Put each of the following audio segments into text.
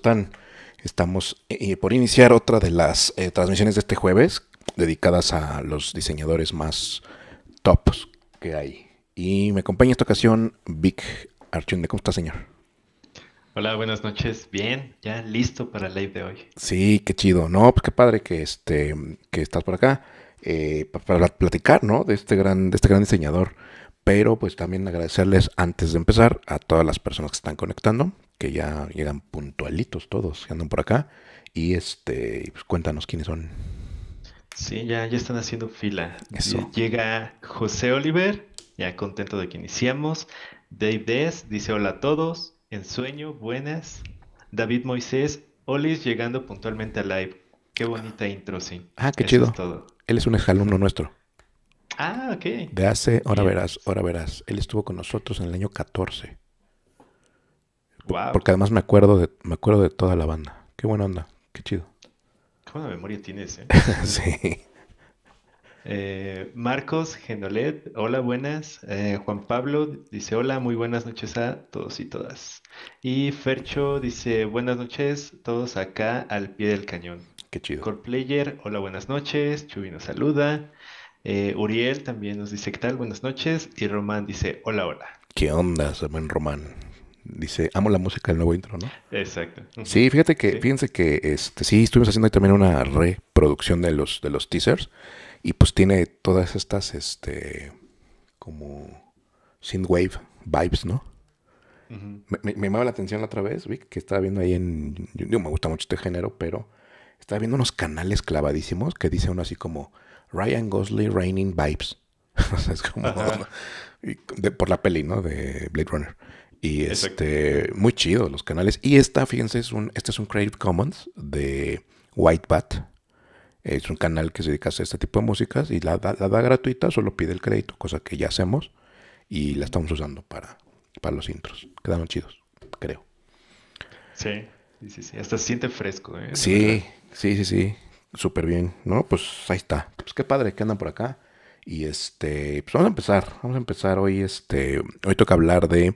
Están estamos eh, eh, por iniciar otra de las eh, transmisiones de este jueves dedicadas a los diseñadores más tops que hay. Y me acompaña esta ocasión Vic Archunde. ¿Cómo está, señor? Hola, buenas noches. Bien, ya listo para el live de hoy. Sí, qué chido. No, pues qué padre que, este, que estás por acá para platicar, ¿no? De este, gran, de este gran diseñador. Pero pues también agradecerles antes de empezar a todas las personas que están conectando, que ya llegan puntualitos todos, que andan por acá. Y este, pues, cuéntanos quiénes son. Sí, ya, ya están haciendo fila. Llega José Oliver, ya contento de que iniciamos. Dave Des dice hola a todos. En sueño, buenas. David Moisés, Olis llegando puntualmente a live. Qué bonita intro, sí. Ah, qué chido. todo. Él es un exalumno nuestro. Ah, ok. De hace, ahora verás, ahora verás. Él estuvo con nosotros en el año 14. Porque además me acuerdo de, me acuerdo de toda la banda. Qué buena onda, qué chido. Qué buena memoria tienes, eh. sí. Eh, Marcos Genolet, hola, buenas. Eh, Juan Pablo dice, hola, muy buenas noches a todos y todas. Y Fercho dice, buenas noches, todos acá al pie del cañón. Qué chido. Core Player, hola, buenas noches. Chubi nos saluda. Eh, Uriel también nos dice, ¿qué tal? Buenas noches. Y Román dice, hola, hola. ¿Qué onda, buen Román? dice, amo la música del nuevo intro, ¿no? Exacto. Sí, fíjate que, sí. fíjense que este, sí, estuvimos haciendo ahí también una reproducción de los, teasers y pues tiene todas estas, este, como Wave vibes, ¿no? Me, llamaba la atención la otra vez, Vic, que estaba viendo ahí en... Yo, me gusta mucho este género, pero estaba viendo unos canales clavadísimos que dice uno así como Ryan Gosling Raining Vibes. O sea, es como... por la peli, ¿no? De Blade Runner. Y este, muy chido los canales. Y esta, fíjense, es un, este es un Creative Commons de White Es un canal que se dedica a este tipo de músicas y la, da, gratuita, solo pide el crédito, cosa que ya hacemos y la estamos usando para, para los intros. Quedaron chidos, creo. Sí, sí, sí. Hasta se siente fresco. ¿eh? Sí, sí, sí, sí. Súper bien, ¿no? Pues ahí está. Pues qué padre que andan por acá. Y este, pues vamos a empezar. Vamos a empezar hoy. Este, hoy toca hablar de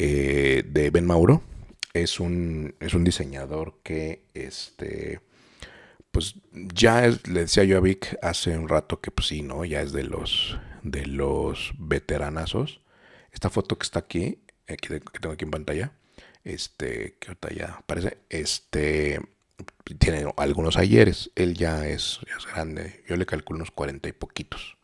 eh, de Ben Mauro. Es un, es un diseñador que, este, pues ya le decía yo a Vic hace un rato que pues sí, ¿no? Ya es de los, de los veteranazos. Esta foto que está aquí, que tengo aquí en pantalla, este, que ahorita ya aparece, este, tiene algunos ayeres. Él ya es, grande. Yo le calculo unos cuarenta y poquitos.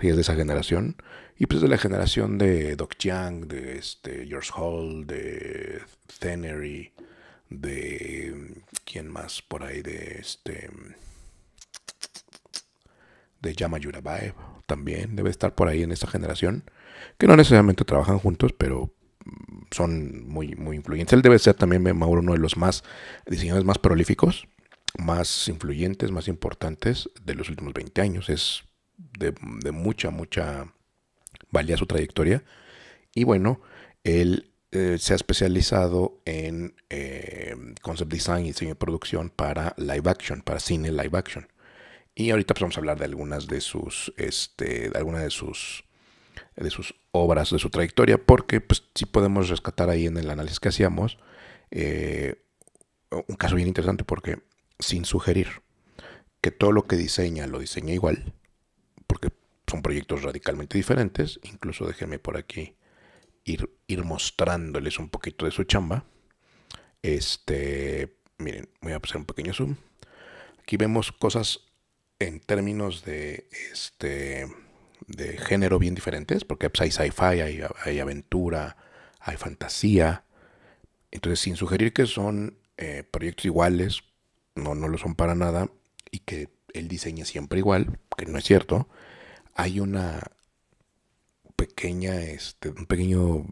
es de esa generación. Y pues de la generación de Doc Chiang, de este George Hall, de Thenery, de quién más por ahí de este de Yama Yurabae también debe estar por ahí en esta generación que no necesariamente trabajan juntos pero mm, son muy muy influyentes él debe ser también Mauro uno de los más diseñadores más prolíficos más influyentes más importantes de los últimos 20 años es de, de mucha mucha valía su trayectoria. Y bueno, él eh, se ha especializado en eh, concept design y diseño de producción para live action, para cine live action. Y ahorita pues, vamos a hablar de algunas de sus, este, de de sus, de sus obras, de su trayectoria, porque pues sí podemos rescatar ahí en el análisis que hacíamos eh, un caso bien interesante, porque sin sugerir que todo lo que diseña lo diseña igual, porque son proyectos radicalmente diferentes. Incluso déjenme por aquí ir, mostrándoles un poquito de su chamba. Este, miren, voy a hacer un pequeño zoom. Aquí vemos cosas en términos de este de género bien diferentes, porque pues, hay sci-fi, hay, aventura, hay fantasía. Entonces, sin sugerir que son eh, proyectos iguales, no, no lo son para nada, y que él diseña siempre igual, que no es cierto, hay una pequeña, este, un pequeño,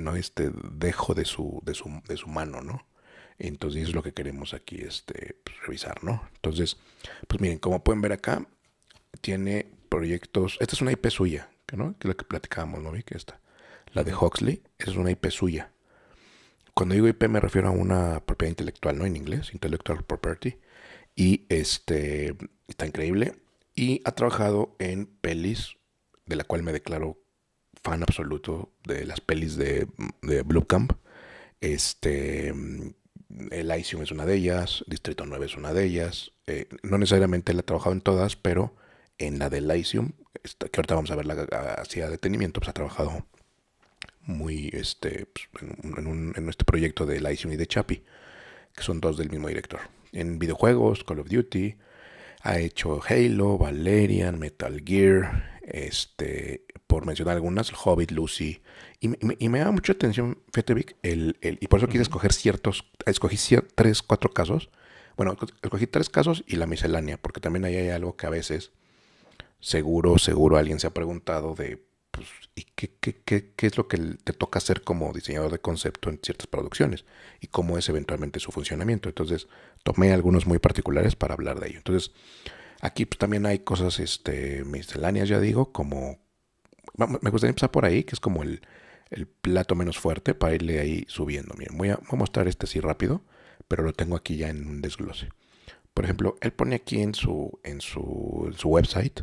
¿no? Este dejo de su, de su, de su mano, ¿no? Entonces es lo que queremos aquí este, pues, revisar, ¿no? Entonces, pues miren, como pueden ver acá, tiene proyectos, esta es una IP suya, ¿no? Que es la que platicábamos, ¿no? que esta, la de Huxley, es una IP suya. Cuando digo IP me refiero a una propiedad intelectual, ¿no? En inglés, intellectual property. Y este, está increíble y ha trabajado en pelis, de la cual me declaro fan absoluto de las pelis de, de Blue Camp. Este, mm, Elysium es una de ellas, Distrito 9 es una de ellas. Eh, no necesariamente la ha trabajado en todas, pero en la de Elysium, que ahorita vamos a verla hacia detenimiento, pues ha trabajado muy este, pues, en, este proyecto de Elysium y de Chapi. que son dos del mismo director. En videojuegos, Call of Duty, ha hecho Halo, Valerian, Metal Gear, este, por mencionar algunas, Hobbit, Lucy. Y, y, y me da mucha atención, Fetevic, el, el, y por eso quise escoger ciertos, escogí tres, cuatro casos. Bueno, escogí tres casos y la miscelánea, porque también ahí hay algo que a veces, seguro, seguro alguien se ha preguntado de, pues, ¿y qué, qué, qué, qué es lo que te toca hacer como diseñador de concepto en ciertas producciones? Y cómo es eventualmente su funcionamiento. Entonces, tomé algunos muy particulares para hablar de ello. Entonces, aquí pues, también hay cosas este, misceláneas, ya digo, como... Me gustaría empezar por ahí, que es como el, plato menos fuerte para irle ahí subiendo. Miren, voy a, mostrar este así rápido, pero lo tengo aquí ya en un desglose. Por ejemplo, él pone aquí en su, en su, website,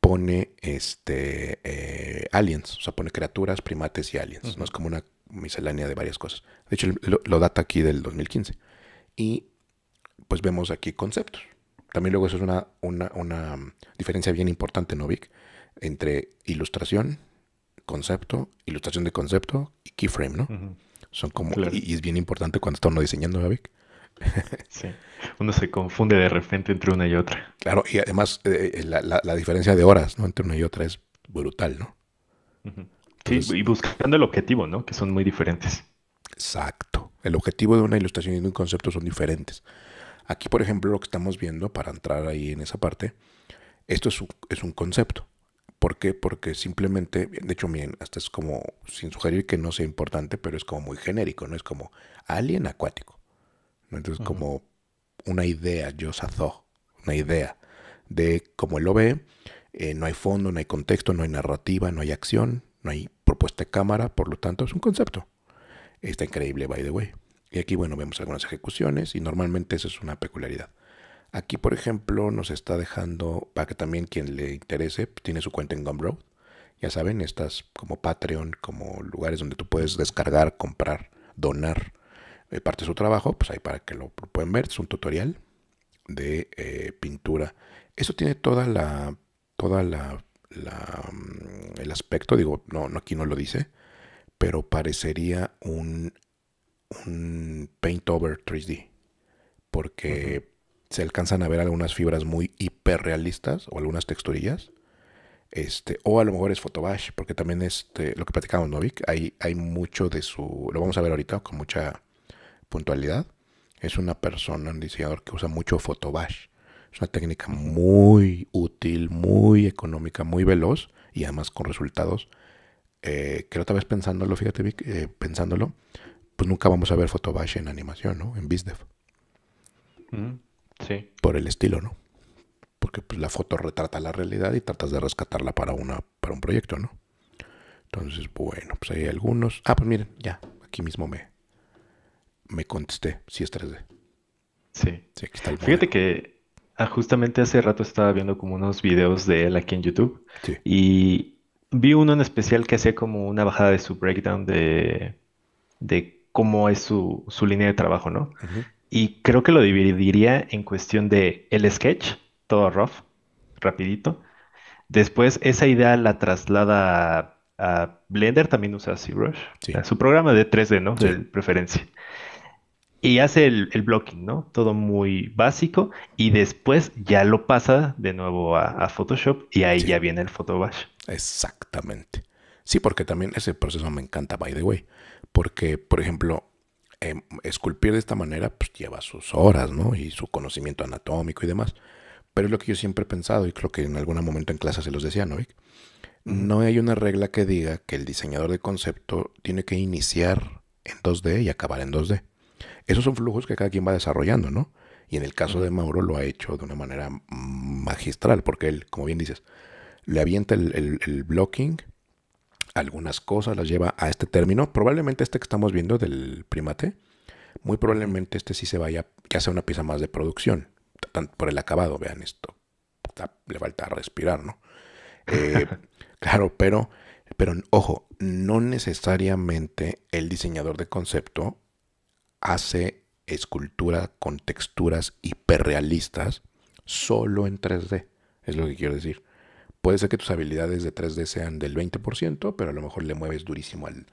pone este, eh, aliens, o sea, pone criaturas, primates y aliens. No es como una miscelánea de varias cosas. De hecho, lo, lo data aquí del 2015. Y pues vemos aquí conceptos. También luego eso es una, una, um, diferencia bien importante, ¿no, Vic? Entre ilustración, concepto, ilustración de concepto y keyframe, ¿no? Son como, y, es bien importante cuando está uno diseñando, ¿no, sí, uno se confunde de repente entre una y otra. Claro, y además eh, eh, la, diferencia de horas ¿no? entre una y otra es brutal, ¿no? sí, y buscando el objetivo, ¿no? Que son muy diferentes. Exacto. El objetivo de una ilustración y de un concepto son diferentes. Aquí, por ejemplo, lo que estamos viendo, para entrar ahí en esa parte, esto es un, concepto. ¿Por qué? Porque simplemente, de hecho, miren, hasta es como, sin sugerir que no sea importante, pero es como muy genérico, ¿no? Es como alien acuático. ¿no? Entonces, como una idea, yo sazo una idea de cómo él lo ve. Eh, no hay fondo, no hay contexto, no hay narrativa, no hay acción, no hay propuesta de cámara, por lo tanto, es un concepto. Está increíble, by the way. Y aquí, bueno, vemos algunas ejecuciones y normalmente eso es una peculiaridad. Aquí, por ejemplo, nos está dejando, para que también quien le interese, pues, tiene su cuenta en Gumroad. Ya saben, estas como Patreon, como lugares donde tú puedes descargar, comprar, donar eh, parte de su trabajo, pues ahí para que lo pueden ver, es un tutorial de eh, pintura. Eso tiene toda la, toda la, la mm, el aspecto, digo, no, aquí no lo dice, pero parecería un un paint over 3D, porque se alcanzan a ver algunas fibras muy hiperrealistas o algunas texturillas. Este, o a lo mejor es Photobash, porque también este, lo que platicamos, ¿no, Hay, mucho de su. Lo vamos a ver ahorita con mucha puntualidad. Es una persona, un diseñador que usa mucho Photobash. Es una técnica muy útil, muy económica, muy veloz y además con resultados. creo eh, que otra vez pensándolo, fíjate, Vic, eh, pensándolo, pues nunca vamos a ver fotobash en animación, ¿no? En BizDev. Mm, sí. Por el estilo, ¿no? Porque pues, la foto retrata la realidad y tratas de rescatarla para, una, para un proyecto, ¿no? Entonces, bueno, pues hay algunos. Ah, pues miren, ya, aquí mismo me, me contesté si es 3D. Sí. sí aquí está el Fíjate que ah, justamente hace rato estaba viendo como unos videos de él aquí en YouTube. Sí. Y vi uno en especial que hacía como una bajada de su breakdown de, de cómo es su, línea de trabajo, ¿no? Y creo que lo dividiría en cuestión de el sketch, todo rough, rapidito. Después esa idea la traslada a, Blender, también usa ZBrush, su programa de 3D, ¿no? De preferencia. Y hace el, blocking, ¿no? Todo muy básico. Y después ya lo pasa de nuevo a, Photoshop y ahí ya viene el Photobash. Exactamente. Sí, porque también ese proceso me encanta, by the way. Porque, por ejemplo, em, esculpir de esta manera pues, lleva sus horas, ¿no? Y su conocimiento anatómico y demás. Pero es lo que yo siempre he pensado y creo que en algún momento en clase se los decía, ¿no? No hay una regla que diga que el diseñador de concepto tiene que iniciar en 2D y acabar en 2D. Esos son flujos que cada quien va desarrollando, ¿no? Y en el caso de Mauro lo ha hecho de una manera magistral, porque él, como bien dices, le avienta el blocking algunas cosas las lleva a este término. Probablemente este que estamos viendo del primate, muy probablemente este sí se vaya, ya sea una pieza más de producción, por el acabado, vean esto, le falta respirar, ¿no? Eh, claro, pero, pero ojo, no necesariamente el diseñador de concepto hace escultura con texturas hiperrealistas solo en 3D, es lo que quiero decir. Puede ser que tus habilidades de 3D sean del 20%, pero a lo mejor le mueves durísimo al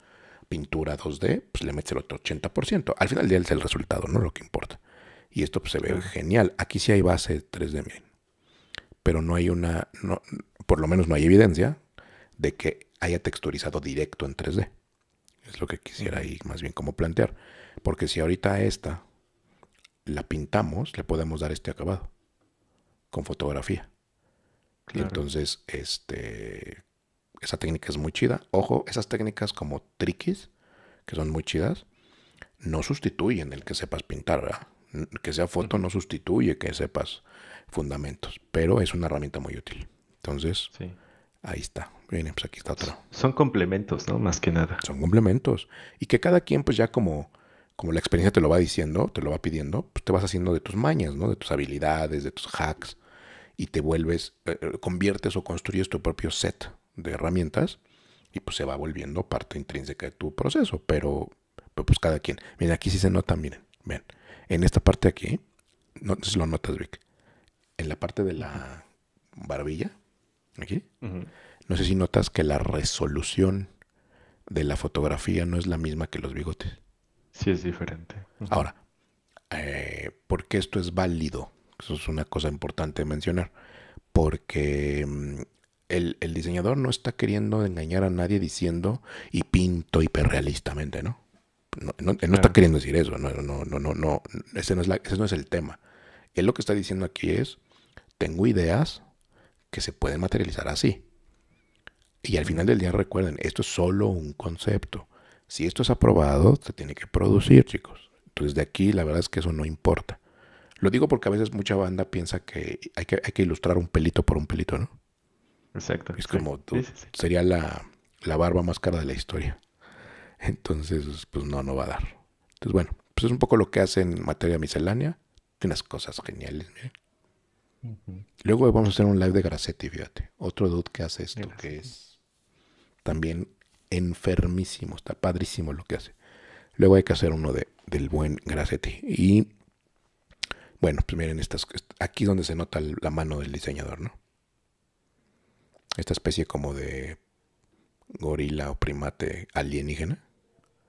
pintura 2D, pues le metes el otro 80%. Al final del día es el resultado, no lo que importa. Y esto pues, se ve genial. Aquí sí hay base 3D, Pero no hay una, por lo menos no hay evidencia de que haya texturizado directo en 3D. Es lo que quisiera ahí más bien como plantear. Porque si ahorita esta la pintamos, le podemos dar este acabado con fotografía entonces, este, esa técnica es muy chida. Ojo, esas técnicas como triquis, que son muy chidas, no sustituyen el que sepas pintar, Que sea foto no sustituye que sepas fundamentos, pero es una herramienta muy útil. Entonces, ahí está. Bien, pues aquí está otra. Son complementos, ¿no? Más que nada. Son complementos. Y que cada quien, pues ya como, como la experiencia te lo va diciendo, te lo va pidiendo, pues te vas haciendo de tus mañas, ¿no? De tus habilidades, de tus hacks y te vuelves, eh, eh, conviertes o construyes tu propio set de herramientas y pues se va volviendo parte intrínseca de tu proceso, pero, pues cada quien. Miren, aquí sí se nota, miren, ven en esta parte aquí, no sé si lo notas, Vic, en la parte de la barbilla, aquí, no sé si notas que la resolución de la fotografía no es la misma que los bigotes. Sí, es diferente. Ahora, eh, ¿por qué esto es válido? Eso es una cosa importante de mencionar, porque mm, el, diseñador no está queriendo engañar a nadie diciendo y pinto hiperrealistamente, ¿no? No, él no está queriendo decir eso, no, no, no, no, no, ese no, es la, ese no es el tema. Él lo que está diciendo aquí es, tengo ideas que se pueden materializar así. Y al final del día recuerden, esto es solo un concepto. Si esto es aprobado, se tiene que producir, chicos. Entonces de aquí la verdad es que eso no importa. Lo digo porque a veces mucha banda piensa que hay que, ilustrar un pelito por un pelito, ¿no? Exacto. Es como tú, sería la, barba más cara de la historia. Entonces, pues no, no va a dar. Entonces, bueno, pues es un poco lo que hace en materia miscelánea. Tiene Unas cosas geniales, miren. Luego vamos a hacer un live de Gracetti, fíjate. Otro dude que hace esto, que es también enfermísimo. Está padrísimo lo que hace. Luego hay que hacer uno del buen Gracetti. Y bueno, pues miren, estas, aquí donde se nota la mano del diseñador, ¿no? Esta especie como de gorila o primate alienígena.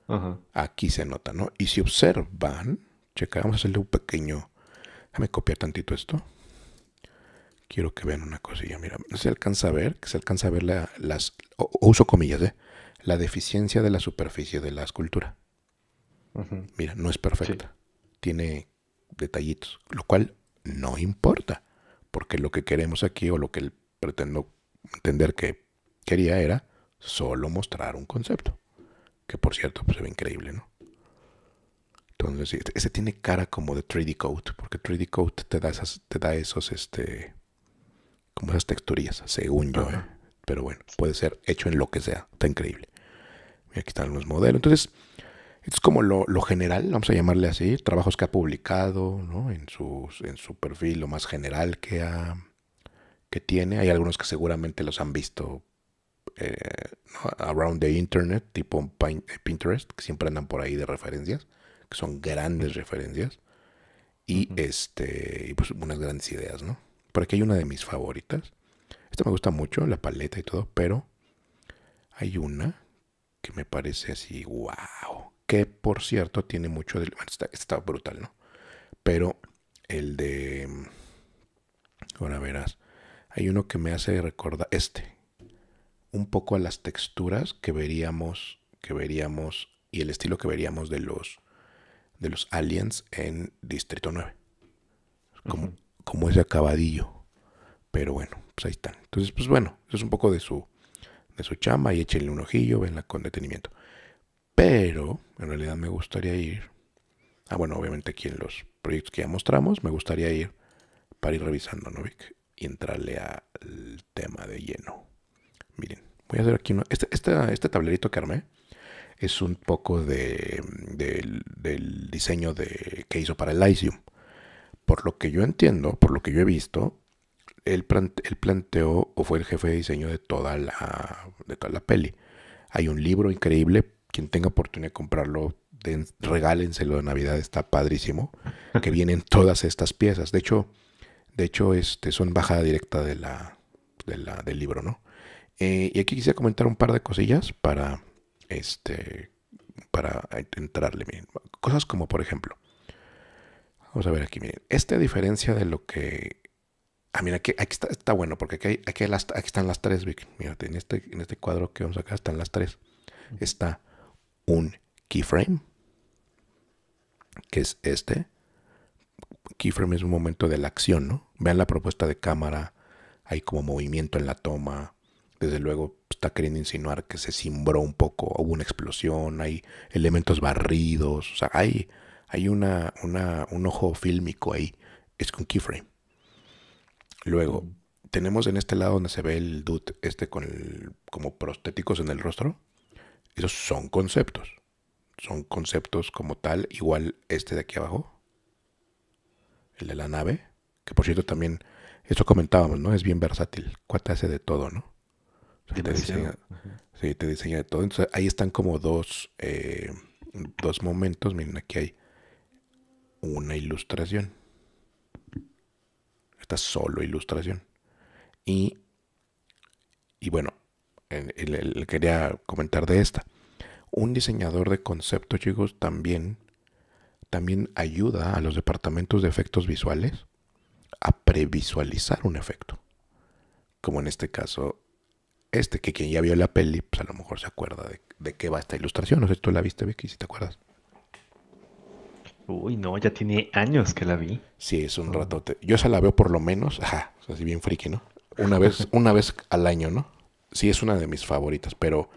Ajá. Aquí se nota, ¿no? Y si observan, checa, vamos a hacerle un pequeño... Déjame copiar tantito esto. Quiero que vean una cosilla. Mira, se alcanza a ver, que se alcanza a ver las... uso comillas, ¿eh? La deficiencia de la superficie de la escultura. Mira, no es perfecta. Tiene detallitos, lo cual no importa, porque lo que queremos aquí o lo que pretendo entender que quería era solo mostrar un concepto, que por cierto pues, se ve increíble, ¿no? Entonces, ese tiene cara como de 3D Code, porque 3D Code te da, esas, te da esos, este, como esas texturías, según yo, ¿eh? Pero bueno, puede ser hecho en lo que sea, está increíble. aquí están los modelos. Entonces, es como lo, general, vamos a llamarle así, trabajos que ha publicado ¿no? en, sus, en su perfil, lo más general que, que tiene. Hay algunos que seguramente los han visto eh, around the internet, tipo eh, Pinterest, que siempre andan por ahí de referencias, que son grandes referencias. Y, este, y pues unas grandes ideas, ¿no? Por aquí hay una de mis favoritas. Esta me gusta mucho, la paleta y todo, pero hay una que me parece así, wow que por cierto tiene mucho del... Está, está brutal, ¿no? Pero el de... Ahora verás, hay uno que me hace recordar este, un poco a las texturas que veríamos, que veríamos y el estilo que veríamos de los de los aliens en Distrito 9. Como, como ese acabadillo. Pero bueno, pues ahí están. Entonces, pues bueno, eso es un poco de su de su chamba y échenle un ojillo, venla con detenimiento. Pero en realidad me gustaría ir. Ah, bueno, obviamente aquí en los proyectos que ya mostramos, me gustaría ir para ir revisando, ¿no, Y entrarle al tema de lleno. Miren, voy a hacer aquí uno. Este, este, este tablerito que armé es un poco de, del diseño de, que hizo para el Lysium. Por lo que yo entiendo, por lo que yo he visto, él, él, planteó o fue el jefe de diseño de toda la, de toda la peli. Hay un libro increíble quien tenga oportunidad de comprarlo, regálenselo de Navidad, está padrísimo, que vienen todas estas piezas. De hecho, de hecho este, son bajada directa de la, del libro, ¿no? Eh, y aquí quisiera comentar un par de cosillas para, este, para entrarle. Miren, cosas como, por ejemplo, vamos a ver aquí, miren, esta diferencia de lo que... Ah, mira, aquí, está, bueno, porque aquí, aquí, están las tres, Vic. en este, en este cuadro que vamos a acá están las tres. Está un keyframe, que es este. Keyframe es un momento de la acción, ¿no? Vean la propuesta de cámara, hay como movimiento en la toma, desde luego pues, está queriendo insinuar que se cimbró un poco, hubo una explosión, hay elementos barridos, o sea, hay, hay una, un ojo fílmico ahí, es con keyframe. Luego, tenemos en este lado donde se ve el dude este con el, como prostéticos en el rostro, esos son conceptos. Son conceptos como tal, igual este de aquí abajo, el de la nave, que por cierto también, eso comentábamos, ¿no? Es bien versátil, cuate hace de todo, ¿no? te, diseña, sí, te diseña de todo. Entonces ahí están como dos, eh, dos momentos. Miren, aquí hay una ilustración. Esta solo ilustración. Y, y bueno, le quería comentar de esta. Un diseñador de conceptos chicos, también, también ayuda a los departamentos de efectos visuales a previsualizar un efecto. Como en este caso, este, que quien ya vio la peli, pues a lo mejor se acuerda de, de qué va esta ilustración. No sé si tú la viste, Vicky, si te acuerdas. Uy, no, ya tiene años que la vi. Sí, es un oh. ratote. Yo se la veo por lo menos, ajá, así bien friki, ¿no? Una vez, una vez al año, ¿no? sí es una de mis favoritas, pero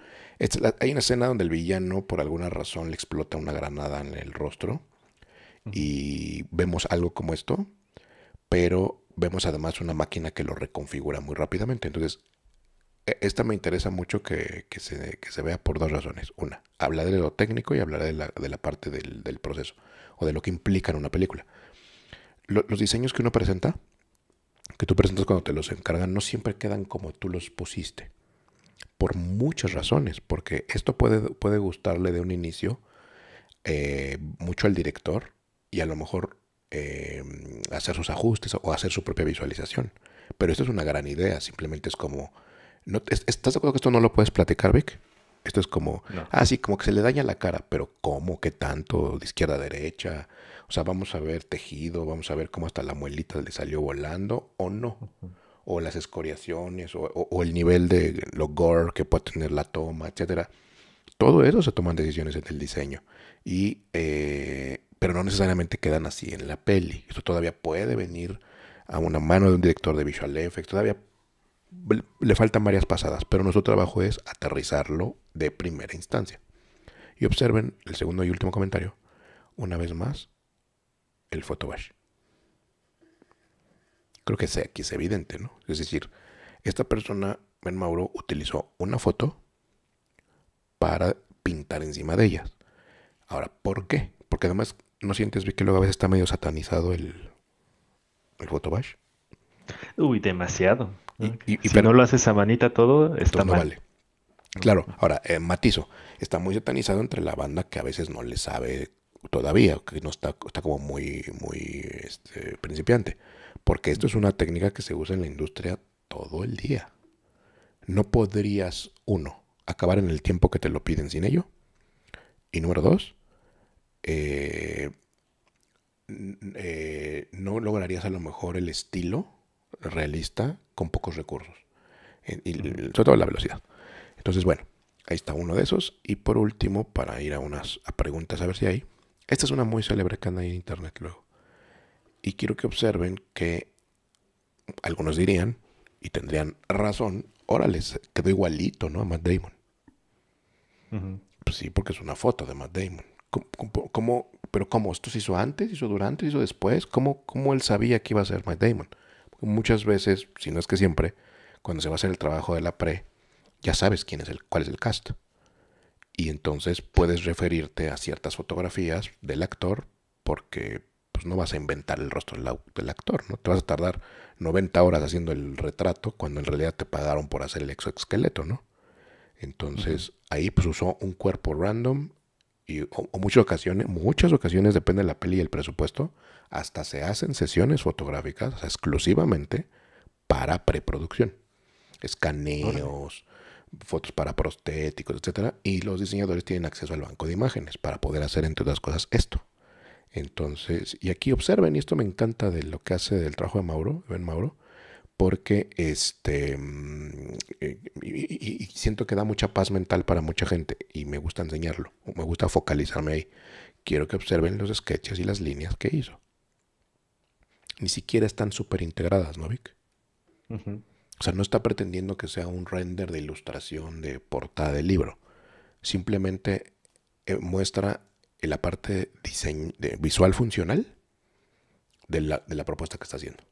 hay una escena donde el villano por alguna razón le explota una granada en el rostro y vemos algo como esto, pero vemos además una máquina que lo reconfigura muy rápidamente. Entonces, e, esta me interesa mucho que, se, vea por dos razones. Una, hablar de lo técnico y hablar de la, de la parte del, proceso o de lo que implica en una película. los diseños que uno presenta, que tú presentas cuando te los encargan no siempre quedan como tú los pusiste por muchas razones, porque esto puede, puede gustarle de un inicio eh, mucho al director y a lo mejor eh, hacer sus ajustes o hacer su propia visualización. Pero esto es una gran idea, simplemente es como... No, ¿Estás de acuerdo que esto no lo puedes platicar, Vic? Esto es como, ah, sí, como que se le daña la cara, pero ¿cómo? ¿Qué tanto? ¿De izquierda a derecha? O sea, vamos a ver tejido, vamos a ver cómo hasta la muelita le salió volando o no o las escoriaciones, o, el nivel de lo gore que puede tener la toma, etcétera. Todo eso se toman decisiones en el diseño. Y, eh, pero no necesariamente quedan así en la peli. Esto todavía puede venir a una mano de un director de visual effects. Todavía le faltan varias pasadas, pero nuestro trabajo es aterrizarlo de primera instancia. Y observen el segundo y último comentario. Una vez más, el photobash. Creo que aquí es evidente, ¿no? Es decir, esta persona, Ben Mauro, utilizó una foto para pintar encima de ellas. Ahora, ¿por qué? Porque además, ¿no sientes que luego a veces está medio satanizado el, el photobash? Uy, demasiado. Y, si pero, no lo haces a manita todo, está vale. Claro, ahora, eh, matizo, está muy satanizado entre la banda que a veces no le sabe todavía, que no está, está como muy, muy este, principiante. Porque esto es una técnica que se usa en la industria todo el día. No podrías, uno, acabar en el tiempo que te lo piden sin ello. Y número dos, eh, eh, no lograrías a lo mejor el estilo realista con pocos recursos. Y, sobre todo la velocidad. Entonces, bueno, ahí está uno de esos. Y por último, para ir a unas preguntas, a ver si hay. Esta es una muy célebre que anda en internet luego. Y quiero que observen que algunos dirían, y tendrían razón, órale, quedó igualito, ¿no? A Matt Damon. Pues sí, porque es una foto de Matt Damon. pero cómo? ¿Esto se hizo antes? ¿Se hizo durante? ¿Se hizo después? ¿Cómo, ¿Cómo él sabía que iba a ser Matt Damon? muchas veces, si no es que siempre, cuando se va a hacer el trabajo de la pre, ya sabes quién es el, cuál es el cast. Y entonces puedes referirte a ciertas fotografías del actor porque pues no vas a inventar el rostro del, actor, ¿no? Te vas a tardar 90 horas haciendo el retrato cuando en realidad te pagaron por hacer el exoesqueleto, ¿no? Entonces ahí pues usó un cuerpo random y muchas ocasiones, muchas ocasiones, depende de la peli y el presupuesto, hasta se hacen sesiones fotográficas exclusivamente para preproducción. Escaneos, fotos para prostéticos, etcétera, y los diseñadores tienen acceso al banco de imágenes para poder hacer entre otras cosas esto. Entonces, y aquí observen, y esto me encanta de lo que hace del trabajo de Mauro, ¿ven, Mauro, porque este, mm, eh, y, siento que da mucha paz mental para mucha gente y me gusta enseñarlo, me gusta focalizarme ahí. Quiero que observen los sketches y las líneas que hizo. Ni siquiera están súper integradas, ¿no, Vic? O sea, no está pretendiendo que sea un render de ilustración de portada de libro. Simplemente eh, muestra en la parte diseño, visual funcional de la, de la, propuesta que está haciendo.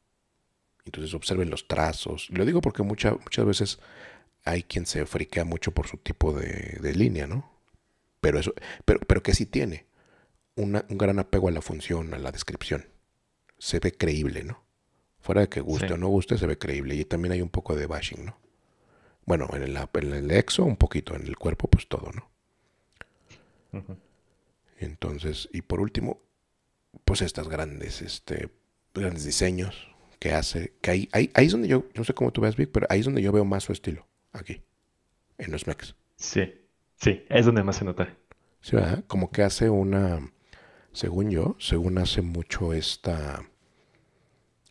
Entonces observen los trazos. Lo digo porque muchas veces hay quien se friquea mucho por su tipo de, línea, ¿no? Pero, eso, pero, pero que sí tiene una, un gran apego a la función, a la descripción. Se ve creíble, ¿no? Fuera de que guste o no guste, se ve creíble. Y también hay un poco de bashing, ¿no? Bueno, en el, exo un poquito, en el cuerpo pues todo, ¿no? Entonces, y por último, pues estas grandes, este, grandes diseños que hace, que ahí, ahí, ahí es donde yo, no sé cómo tú ves Vic, pero ahí es donde yo veo más su estilo, aquí, en los mechs. Sí, sí, es donde más se nota. Sí, ¿verdad? Como que hace una, según yo, según hace mucho esta,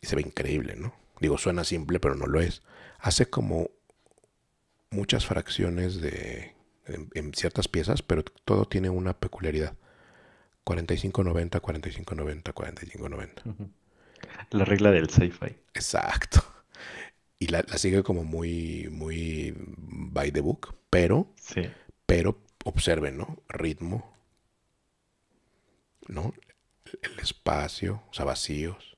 y se ve increíble, ¿no? Digo, suena simple, pero no lo es. Hace como muchas fracciones de, en ciertas piezas, pero todo tiene una peculiaridad. 45-90, 45-90, 45-90. La regla del sci-fi. Exacto. Y la, sigue como muy, muy by the book, pero, sí. pero observen, ¿no? Ritmo, ¿no? El espacio, o sea, vacíos,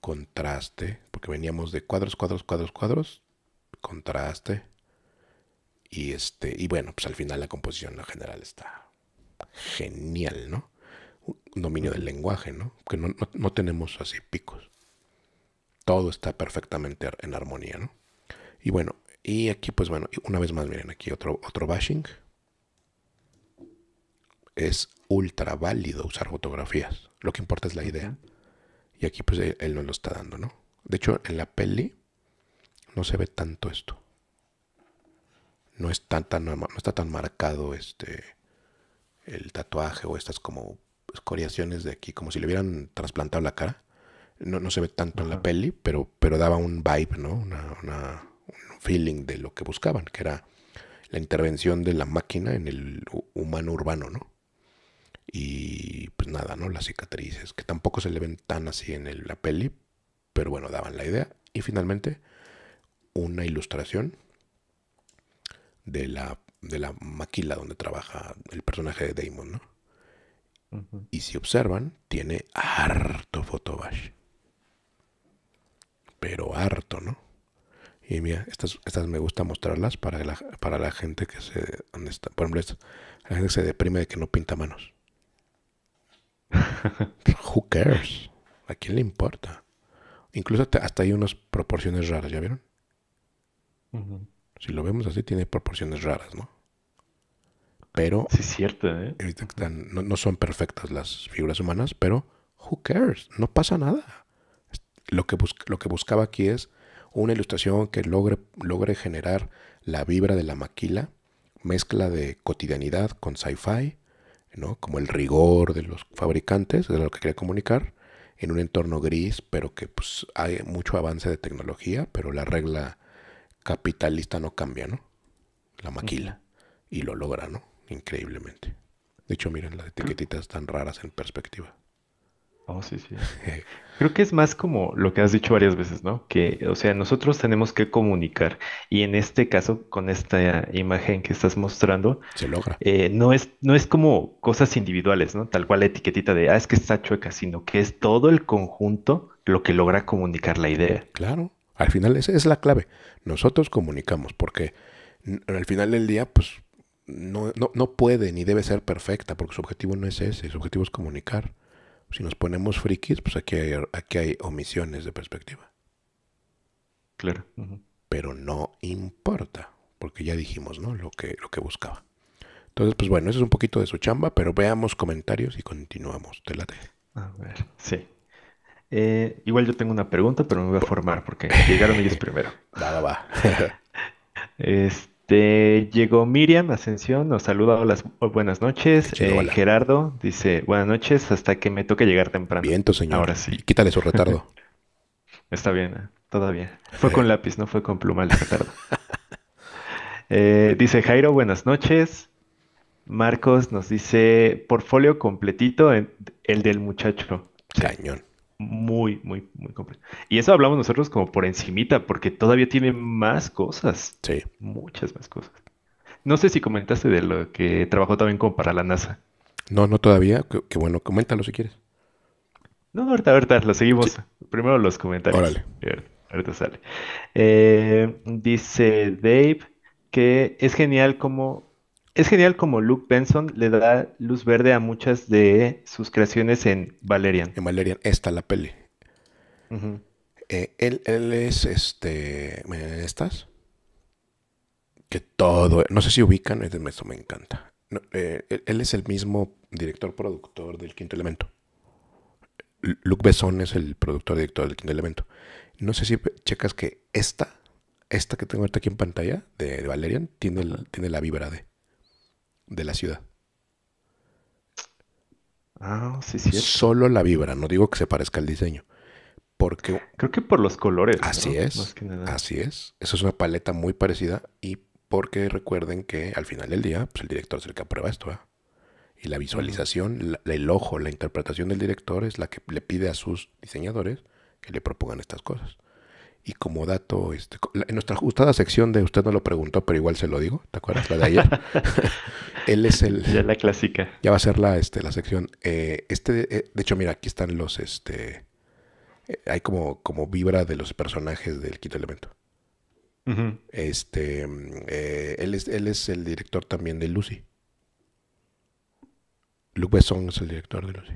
contraste, porque veníamos de cuadros, cuadros, cuadros, cuadros, contraste. Y este, y bueno, pues al final la composición en general está genial, ¿no? Un dominio del lenguaje, ¿no? Que no, tenemos así picos. Todo está perfectamente en armonía, ¿no? Y bueno, y aquí pues bueno, una vez más miren, aquí otro, otro bashing. Es ultra válido usar fotografías. Lo que importa es la idea. Y aquí pues él, no lo está dando, ¿no? De hecho, en la peli no se ve tanto esto. No no está tan marcado este el tatuaje o estas como escoriaciones de aquí, como si le hubieran trasplantado la cara. No, no se ve tanto en la peli, pero, pero daba un vibe, ¿no? Una, un feeling de lo que buscaban, que era la intervención de la máquina en el humano urbano, ¿no? Y pues nada, ¿no? Las cicatrices, que tampoco se le ven tan así en la peli, pero bueno, daban la idea. Y finalmente, una ilustración de la de la maquila donde trabaja el personaje de Damon, ¿no? Y si observan, tiene harto fotobash. Pero harto, ¿no? Y mira, estas, estas me gusta mostrarlas para la, para la gente que se... Por ejemplo, la gente que se deprime de que no pinta manos. Who cares? ¿A quién le importa? Incluso hasta, hay unas proporciones raras, ¿ya vieron? Si lo vemos así, tiene proporciones raras, ¿no? Pero. Sí, es cierto, ¿eh? no, son perfectas las figuras humanas, pero who cares? No pasa nada. Lo que, lo que buscaba aquí es una ilustración que logre, logre generar la vibra de la maquila, mezcla de cotidianidad con sci-fi, ¿no? Como el rigor de los fabricantes, Es lo que quería comunicar, en un entorno gris, pero que pues, hay mucho avance de tecnología, pero la regla capitalista no cambia, ¿no? La maquila. Y lo logra, ¿no? Increíblemente. De hecho, miren, las etiquetitas tan raras en perspectiva. Oh, sí, sí. Creo que es más como lo que has dicho varias veces, ¿no? Que, o sea, nosotros tenemos que comunicar y en este caso, con esta imagen que estás mostrando, se logra. Eh, no, es, no es como cosas individuales, ¿no? Tal cual la etiquetita de, ah, es que está chueca, sino que es todo el conjunto lo que logra comunicar la idea. Claro. Al final esa es la clave. Nosotros comunicamos porque al final del día, pues no, puede ni debe ser perfecta porque su objetivo no es ese, su objetivo es comunicar. Si nos ponemos frikis, pues aquí hay, aquí hay omisiones de perspectiva. Claro. Pero no importa, porque ya dijimos, ¿no? Lo que, lo que buscaba. Entonces, pues bueno, eso es un poquito de su chamba, pero veamos comentarios y continuamos. Te late. A ver, sí. Eh, igual yo tengo una pregunta, pero me voy a formar porque llegaron ellos primero. va. este, llegó Miriam Ascensión, nos saluda, las oh, buenas noches. Eh, Gerardo dice, buenas noches, hasta que me toque llegar temprano. Bien, señor. Ahora sí. Quítale su retardo. Está bien, todavía. Fue con lápiz, no fue con pluma el retardo. Eh, dice Jairo, buenas noches. Marcos nos dice, portfolio completito, el del muchacho. Cañón muy, muy, muy complejo. Y eso hablamos nosotros como por encimita, porque todavía tiene más cosas. Sí. Muchas más cosas. No sé si comentaste de lo que trabajó también como para la NASA. No, no todavía. Qué, bueno, coméntalo si quieres. No, ahorita, ahorita, lo seguimos. Primero los comentarios. Órale. Ahorita, sale. Eh, dice Dave que es genial como es genial como Luke Benson le da luz verde a muchas de sus creaciones en Valerian. En Valerian, esta la peli. Eh, él, es este. ¿Estas? Que todo. No sé si ubican, eso me encanta. Eh, él, es el mismo director productor del quinto elemento. Luke Besson es el productor director del quinto elemento. No sé si checas que esta, esta que tengo ahorita aquí en pantalla de, Valerian, tiene, tiene la vibra de de la ciudad. Ah, sí, sí. Solo la vibra, no digo que se parezca al diseño. Porque. Creo que por los colores. Así es. Así es. Esa es una paleta muy parecida. Y porque recuerden que al final del día, pues el director es el que aprueba esto. ¿eh? Y la visualización, el ojo, la interpretación del director es la que le pide a sus diseñadores que le propongan estas cosas. Y como dato, este, en nuestra ajustada sección de usted no lo preguntó, pero igual se lo digo, ¿te acuerdas? La de ayer. Él es el. Ya la clásica. Ya va a ser la, este, la sección. Eh, este, eh, de hecho, mira, aquí están los, este, eh, hay como, como vibra de los personajes del quinto elemento. Este, mm, él es, él es el director también de Lucy. Luke Besson es el director de Lucy.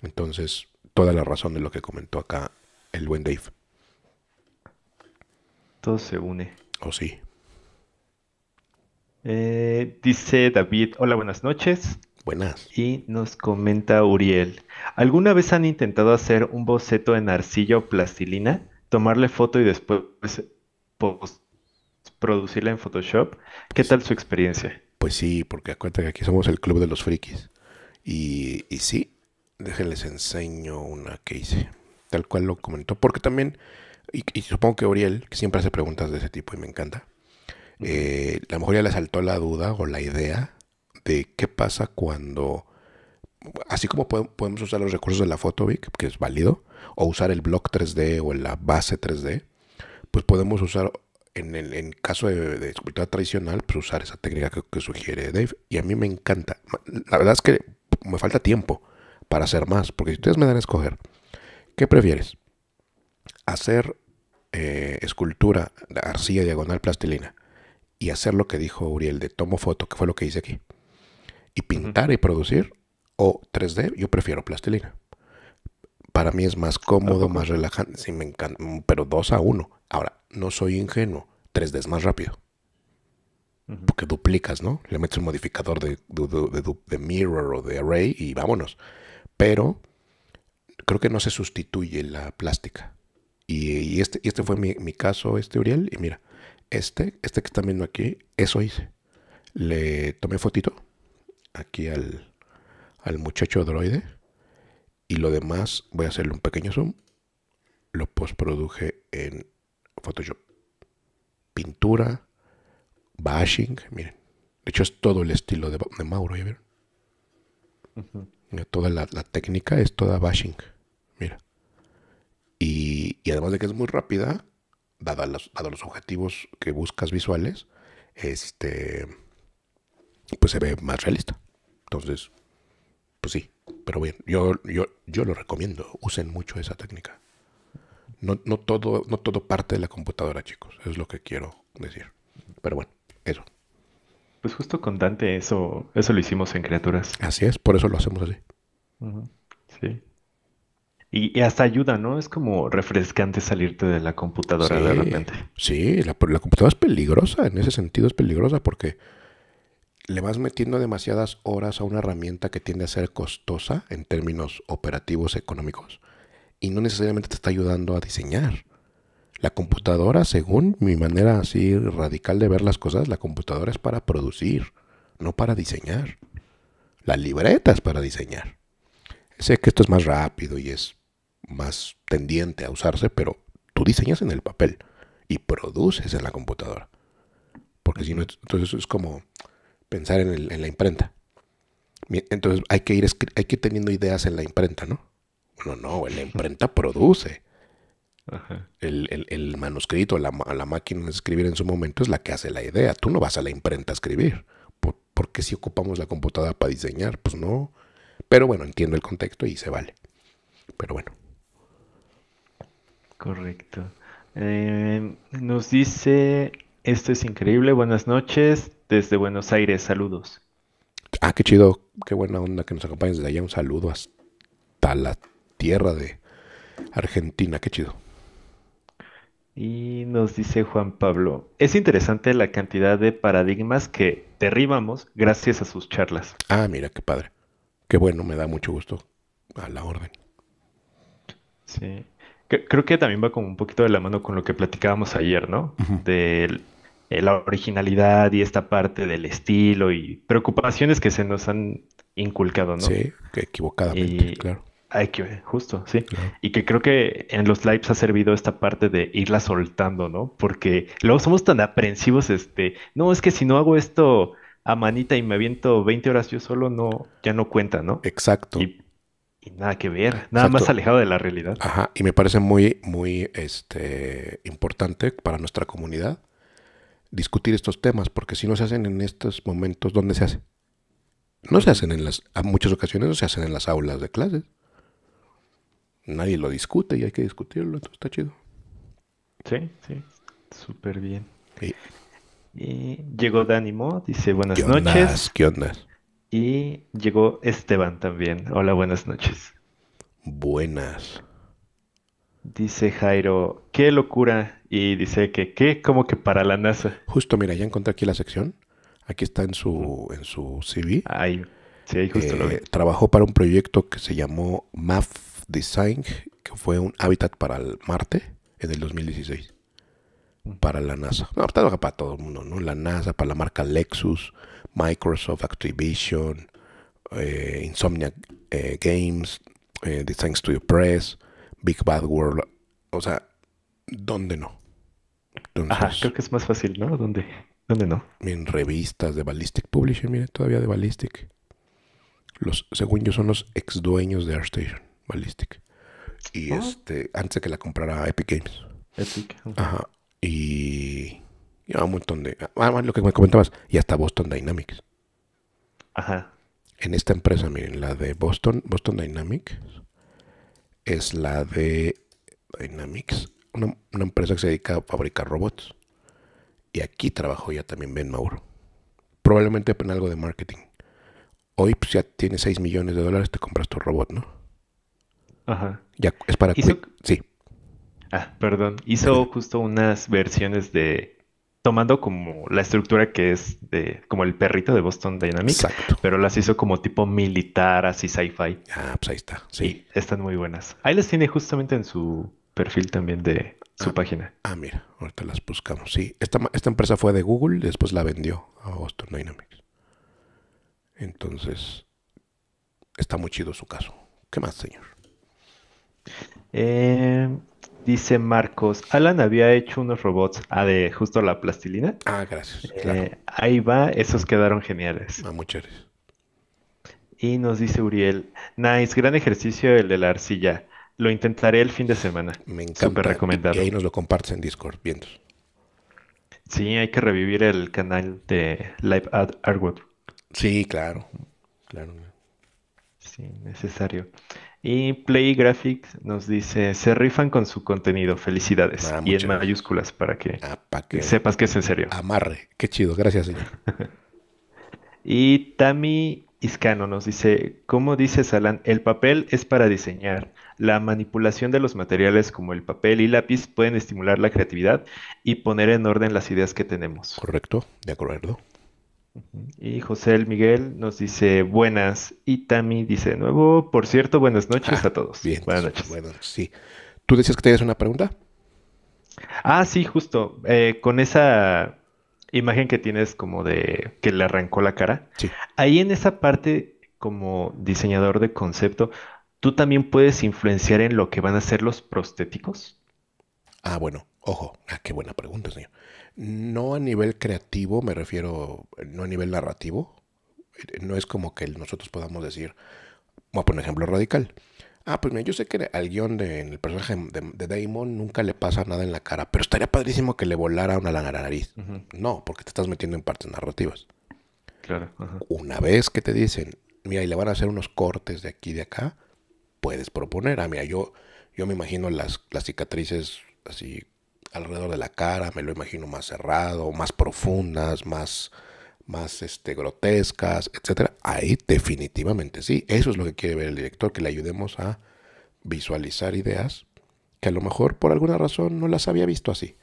Entonces, toda la razón de lo que comentó acá el buen Dave se une. ¿O oh, sí? Eh, dice David, hola, buenas noches. Buenas. Y nos comenta Uriel, ¿alguna vez han intentado hacer un boceto en arcilla o plastilina? Tomarle foto y después producirla en Photoshop. ¿Qué tal su experiencia? Pues sí, porque acuérdate que aquí somos el club de los frikis. Y, y sí, déjenles enseño una que hice, tal cual lo comentó, porque también y, supongo que Oriel, que siempre hace preguntas de ese tipo y me encanta, a lo mejor ya le saltó la duda o la idea de qué pasa cuando, así como podemos usar los recursos de la Photovic, que es válido, o usar el block 3D o la base 3D, pues podemos usar, en el caso de, escultura tradicional, pues usar esa técnica que, sugiere Dave. Y a mí me encanta. La verdad es que me falta tiempo para hacer más, porque si ustedes me dan a escoger, ¿qué prefieres? hacer eh, escultura, arcilla diagonal, plastilina, y hacer lo que dijo Uriel de tomo foto, que fue lo que hice aquí, y pintar y producir, o 3D, yo prefiero plastilina. Para mí es más cómodo, más relajante, sí, me encanta, pero 2 a 1. Ahora, no soy ingenuo, 3D es más rápido. Porque duplicas, ¿no? Le metes un modificador de mirror o de array y vámonos. Pero creo que no se sustituye la plástica. Y, y este, este fue mi, caso, este Uriel. Y mira, este, este que está viendo aquí, eso hice. Le tomé fotito aquí al, muchacho droide. Y lo demás, voy a hacerle un pequeño zoom. Lo postproduje en Photoshop. Pintura, bashing, miren. De hecho, es todo el estilo de, Mauro, ¿ya vieron? Toda la, la, técnica es toda bashing. Mira. Y, además de que es muy rápida, dada los, dado los objetivos que buscas visuales, este, pues se ve más realista. Entonces, pues sí, pero bien, yo, yo, yo lo recomiendo, usen mucho esa técnica. No, todo, no todo parte de la computadora, chicos, es lo que quiero decir. Pero bueno, eso. Pues justo con Dante eso, eso lo hicimos en criaturas. Así es, por eso lo hacemos así. Sí. Y, hasta ayuda, ¿no? Es como refrescante salirte de la computadora de repente. Sí, la, la, computadora es peligrosa, en ese sentido es peligrosa porque le vas metiendo demasiadas horas a una herramienta que tiende a ser costosa en términos operativos económicos y no necesariamente te está ayudando a diseñar. La computadora, según mi manera así radical de ver las cosas, la computadora es para producir, no para diseñar. La libreta es para diseñar. Sé que esto es más rápido y es más tendiente a usarse, pero tú diseñas en el papel y produces en la computadora. Porque si no, entonces es como pensar en, la imprenta. Entonces hay que, ir, hay que teniendo ideas en la imprenta, ¿no? No, no, en la imprenta produce. El, manuscrito, la, máquina de escribir en su momento es la que hace la idea. Tú no vas a la imprenta a escribir. porque si ocupamos la computadora para diseñar? Pues no. Pero bueno, entiendo el contexto y se vale. Pero bueno. Correcto. Em, nos dice, esto es increíble, buenas noches desde Buenos Aires, saludos. Ah, qué chido, qué buena onda que nos acompañes desde allá, un saludo hasta la tierra de Argentina, qué chido. Y nos dice Juan Pablo, es interesante la cantidad de paradigmas que derribamos gracias a sus charlas. Ah, mira, qué padre. Qué bueno, me da mucho gusto. A la orden. Sí creo que también va como un poquito de la mano con lo que platicábamos ayer, ¿no? De eh, la originalidad y esta parte del estilo y preocupaciones que se nos han inculcado, ¿no? Sí, que equivocadamente, claro. Hay que, justo, sí. Y que creo que en los lives ha servido esta parte de irla soltando, ¿no? Porque luego somos tan aprensivos, este, no, es que si no hago esto a manita y me aviento 20 horas yo solo, no, ya no cuenta, ¿no? Exacto. Y Nada que ver, nada más alejado de la realidad. Ajá, y me parece muy, muy este, importante para nuestra comunidad discutir estos temas, porque si no se hacen en estos momentos, ¿dónde se hace? No se hacen en las, a muchas ocasiones no se hacen en las aulas de clases. Nadie lo discute y hay que discutirlo, entonces está chido. Sí, sí, súper bien. Llegó Y llegó dice buenas noches. ¿Qué ondas y llegó Esteban también. Hola, buenas noches. Buenas. Dice Jairo, qué locura. Y dice que qué, como que para la NASA. Justo, mira, ya encontré aquí la sección. Aquí está en su, en su CV. Ahí, sí, ahí justo eh, Trabajó para un proyecto que se llamó Math Design, que fue un hábitat para el Marte en el 2016. Mm. Para la NASA. No, trabaja para todo el mundo, ¿no? La NASA, para la marca Lexus, Microsoft, Activision, eh, Insomniac Insomnia eh, Games, eh, Design Studio Press, Big Bad World. O sea, ¿dónde no? Ajá, creo que es más fácil, ¿no? ¿Dónde, ¿Dónde no? En revistas de Ballistic Publishing, mire, todavía de Ballistic. Los, según yo, son los ex dueños de Station, Ballistic. Y ah. este, antes de que la comprara Epic Games. Epic. Ajá. Y y un montón de. Ah, lo que me comentabas, y hasta Boston Dynamics. Ajá. En esta empresa, miren, la de Boston, Boston Dynamics, es la de Dynamics, una, empresa que se dedica a fabricar robots. Y aquí trabajó ya también Ben Mauro. Probablemente en algo de marketing. Hoy pues, ya tienes 6 millones de dólares, te compras tu robot, ¿no? Ajá. Ya, es para... Sí. Ah, perdón. Hizo justo unas versiones de tomando como la estructura que es de, como el perrito de Boston Dynamics, Exacto. pero las hizo como tipo militar, así sci-fi. Ah, pues ahí está, sí. están muy buenas. Ahí las tiene justamente en su perfil también de su ah, página. Ah, mira, ahorita las buscamos. Sí, esta, empresa fue de Google, y después la vendió a Boston Dynamics. Entonces, está muy chido su caso. ¿Qué más, señor? Eh, Dice Marcos, Alan había hecho unos robots, de justo la plastilina. Ah, gracias. Eh, ahí va, esos quedaron geniales. Ah, muchas Y nos dice Uriel, nice, gran ejercicio el de la arcilla. Lo intentaré el fin de semana. Me encanta. Súper recomendado. Y ahí nos lo compartes en Discord, vientos. Sí, hay que revivir el canal de Live at Sí, claro. Claro. Sí, necesario. Y Play Graphics nos dice, se rifan con su contenido, felicidades. Ah, y en mayúsculas para ah, que, sepas que es en serio. Amarre, qué chido, gracias señor. y Tami Iscano nos dice, como dice Salán, El papel es para diseñar. La manipulación de los materiales como el papel y lápiz pueden estimular la creatividad y poner en orden las ideas que tenemos. Correcto, de acuerdo. Y José el Miguel nos dice buenas. Y Tami dice de nuevo, por cierto, buenas noches a ah, todos. Bien, buenas noches. Bueno, sí. ¿Tú decías que tenías una pregunta? Ah, sí, justo. Eh, con esa imagen que tienes como de que le arrancó la cara. Sí. Ahí en esa parte, como diseñador de concepto, ¿tú también puedes influenciar en lo que van a ser los prostéticos? Ah, bueno, ojo. Ah, qué buena pregunta, señor. No a nivel creativo, me refiero, no a nivel narrativo. No es como que nosotros podamos decir, voy a poner ejemplo radical. Ah, pues mira, yo sé que al guión del el personaje de, de, Damon nunca le pasa nada en la cara, pero estaría padrísimo que le volara una a la nariz. No, porque te estás metiendo en partes narrativas. Claro. Una vez que te dicen, mira, y le van a hacer unos cortes de aquí y de acá, puedes proponer. Ah, mira, yo, yo me imagino las, las cicatrices así alrededor de la cara, me lo imagino más cerrado, más profundas, más, más este, grotescas, etc. Ahí definitivamente sí, eso es lo que quiere ver el director, que le ayudemos a visualizar ideas que a lo mejor por alguna razón no las había visto así.